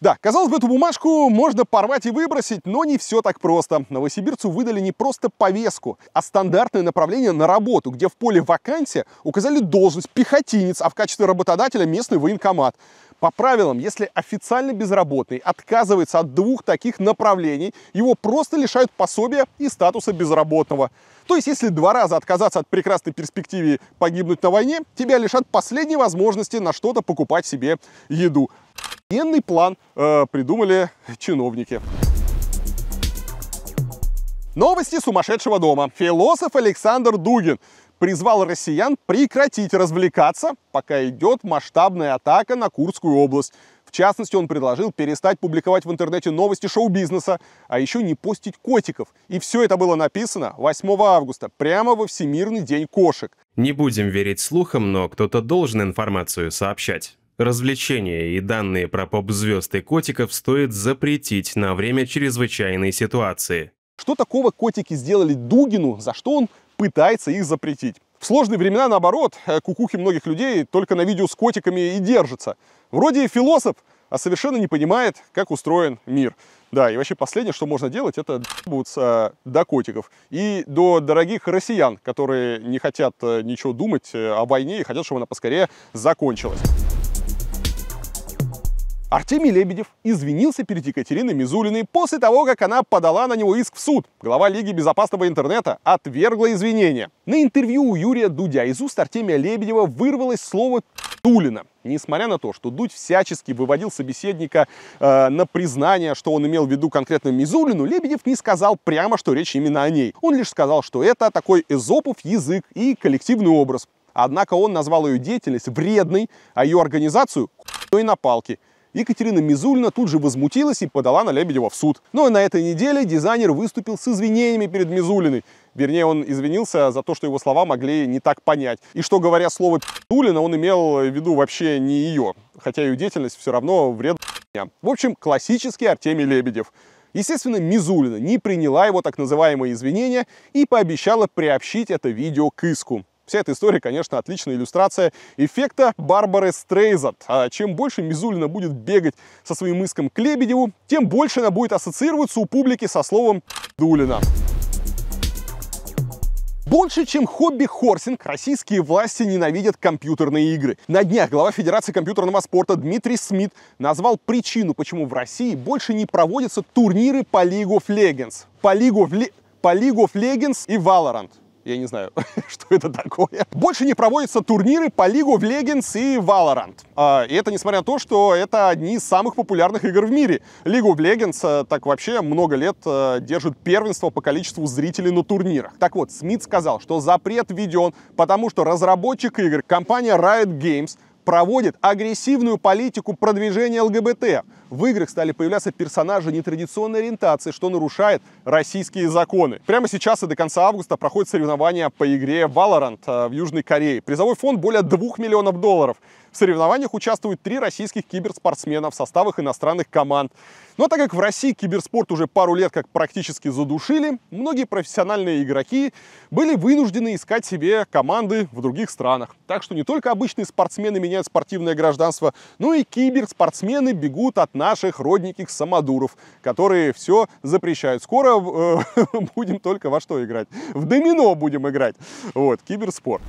Speaker 1: Да, казалось бы, эту бумажку можно порвать и выбросить, но не все так просто. Новосибирцу выдали не просто повестку, а стандартное направление на работу, где в поле вакансий вакансия, указали должность пехотинец, а в качестве работодателя местный военкомат. По правилам, если официально безработный отказывается от двух таких направлений, его просто лишают пособия и статуса безработного. То есть, если два раза отказаться от прекрасной перспективы погибнуть на войне, тебя лишат последней возможности на что-то покупать себе еду. Военный план э, придумали чиновники. Новости сумасшедшего дома. Философ Александр Дугин призвал россиян прекратить развлекаться, пока идет масштабная атака на Курскую область. В частности, он предложил перестать публиковать в интернете новости шоу-бизнеса, а еще не постить котиков. И все это было написано 8 августа, прямо во Всемирный день кошек.
Speaker 6: Не будем верить слухам, но кто-то должен информацию сообщать. Развлечения и данные про поп-звезд и котиков стоит запретить на время чрезвычайной
Speaker 1: ситуации. Что такого котики сделали Дугину, за что он пытается их запретить. В сложные времена, наоборот, э, кукухи многих людей только на видео с котиками и держатся. Вроде и философ, а совершенно не понимает, как устроен мир. Да, и вообще последнее, что можно делать, это д***бываться э, до котиков и до дорогих россиян, которые не хотят э, ничего думать о войне и хотят, чтобы она поскорее закончилась. Артемий Лебедев извинился перед Екатериной Мизулиной после того, как она подала на него иск в суд. Глава Лиги безопасного интернета отвергла извинения. На интервью у Юрия Дудя из уст Артемия Лебедева вырвалось слово «Тулина». Несмотря на то, что Дудь всячески выводил собеседника э, на признание, что он имел в виду конкретно Мизулину, Лебедев не сказал прямо, что речь именно о ней. Он лишь сказал, что это такой эзопов язык и коллективный образ. Однако он назвал ее деятельность вредной, а ее организацию хуйной на палке – Екатерина Мизульна тут же возмутилась и подала на Лебедева в суд. Но на этой неделе дизайнер выступил с извинениями перед Мизулиной. Вернее, он извинился за то, что его слова могли не так понять. И что, говоря слово «пи***улина», он имел в виду вообще не ее. Хотя ее деятельность все равно вред В общем, классический Артемий Лебедев. Естественно, Мизулина не приняла его так называемые извинения и пообещала приобщить это видео к иску. Вся эта история, конечно, отличная иллюстрация эффекта Барбары Стрейзат. А чем больше Мизулина будет бегать со своим иском к Лебедеву, тем больше она будет ассоциироваться у публики со словом «Дулина». Больше, чем хобби хорсинг, российские власти ненавидят компьютерные игры. На днях глава Федерации компьютерного спорта Дмитрий Смит назвал причину, почему в России больше не проводятся турниры по League of Legends. По League of, Le... по League of Legends и Valorant. Я не знаю, что это такое. Больше не проводятся турниры по лигу в легенс и Valorant. А, и это несмотря на то, что это одни из самых популярных игр в мире. лигу в легенс э, так вообще много лет э, держит первенство по количеству зрителей на турнирах. Так вот, Смит сказал, что запрет введен, потому что разработчик игр, компания Riot Games, проводит агрессивную политику продвижения ЛГБТ. В играх стали появляться персонажи нетрадиционной ориентации, что нарушает российские законы. Прямо сейчас и до конца августа проходят соревнования по игре Valorant э, в Южной Корее. Призовой фонд более 2 миллионов долларов. В соревнованиях участвуют три российских киберспортсмена в составах иностранных команд. Но так как в России киберспорт уже пару лет как практически задушили, многие профессиональные игроки были вынуждены искать себе команды в других странах. Так что не только обычные спортсмены меняют спортивное гражданство, но и киберспортсмены бегут от наших родненьких самодуров, которые все запрещают. Скоро э, будем только во что играть? В домино будем играть. Вот, киберспорт.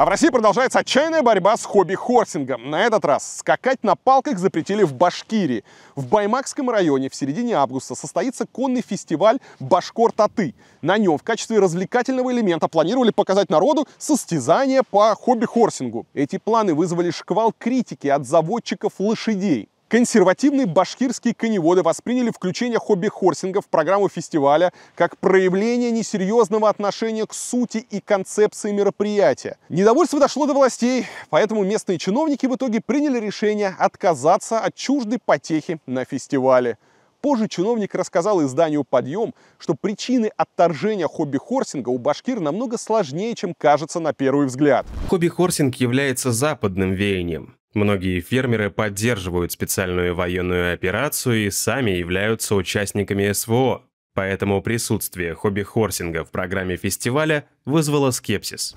Speaker 1: А в России продолжается отчаянная борьба с хобби-хорсингом. На этот раз скакать на палках запретили в Башкирии. В Баймакском районе в середине августа состоится конный фестиваль «Башкор-Таты». На нем в качестве развлекательного элемента планировали показать народу состязания по хобби-хорсингу. Эти планы вызвали шквал критики от заводчиков лошадей. Консервативные башкирские коневоды восприняли включение хобби-хорсинга в программу фестиваля как проявление несерьезного отношения к сути и концепции мероприятия. Недовольство дошло до властей, поэтому местные чиновники в итоге приняли решение отказаться от чуждой потехи на фестивале. Позже чиновник рассказал изданию «Подъем», что причины отторжения хобби-хорсинга у башкир намного сложнее, чем кажется на первый взгляд.
Speaker 6: Хобби-хорсинг является западным веянием. Многие фермеры поддерживают специальную военную операцию и сами являются участниками СВО, поэтому присутствие хобби-хорсинга в программе фестиваля вызвало скепсис.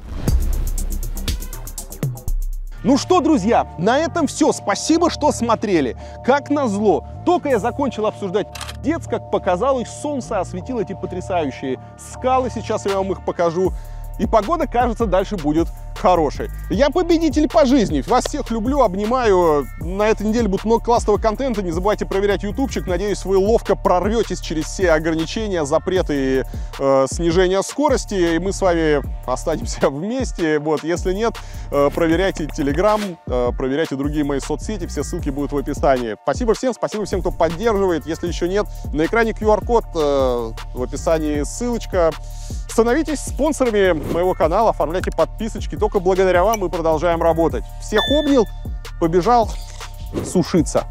Speaker 1: Ну что, друзья, на этом все. Спасибо, что смотрели. Как назло, только я закончил обсуждать пиздец, как показалось, солнце осветило эти потрясающие скалы. Сейчас я вам их покажу и погода, кажется, дальше будет хорошей. Я победитель по жизни. Вас всех люблю, обнимаю. На этой неделе будет много классного контента. Не забывайте проверять ютубчик. Надеюсь, вы ловко прорветесь через все ограничения, запреты и э, снижение скорости. И мы с вами останемся вместе. Вот, если нет, э, проверяйте телеграм, э, проверяйте другие мои соцсети. Все ссылки будут в описании. Спасибо всем, спасибо всем, кто поддерживает. Если еще нет, на экране QR-код, э, в описании ссылочка. Становитесь спонсорами моего канала, оформляйте подписочки. Только благодаря вам мы продолжаем работать. Всех обнял, побежал сушиться.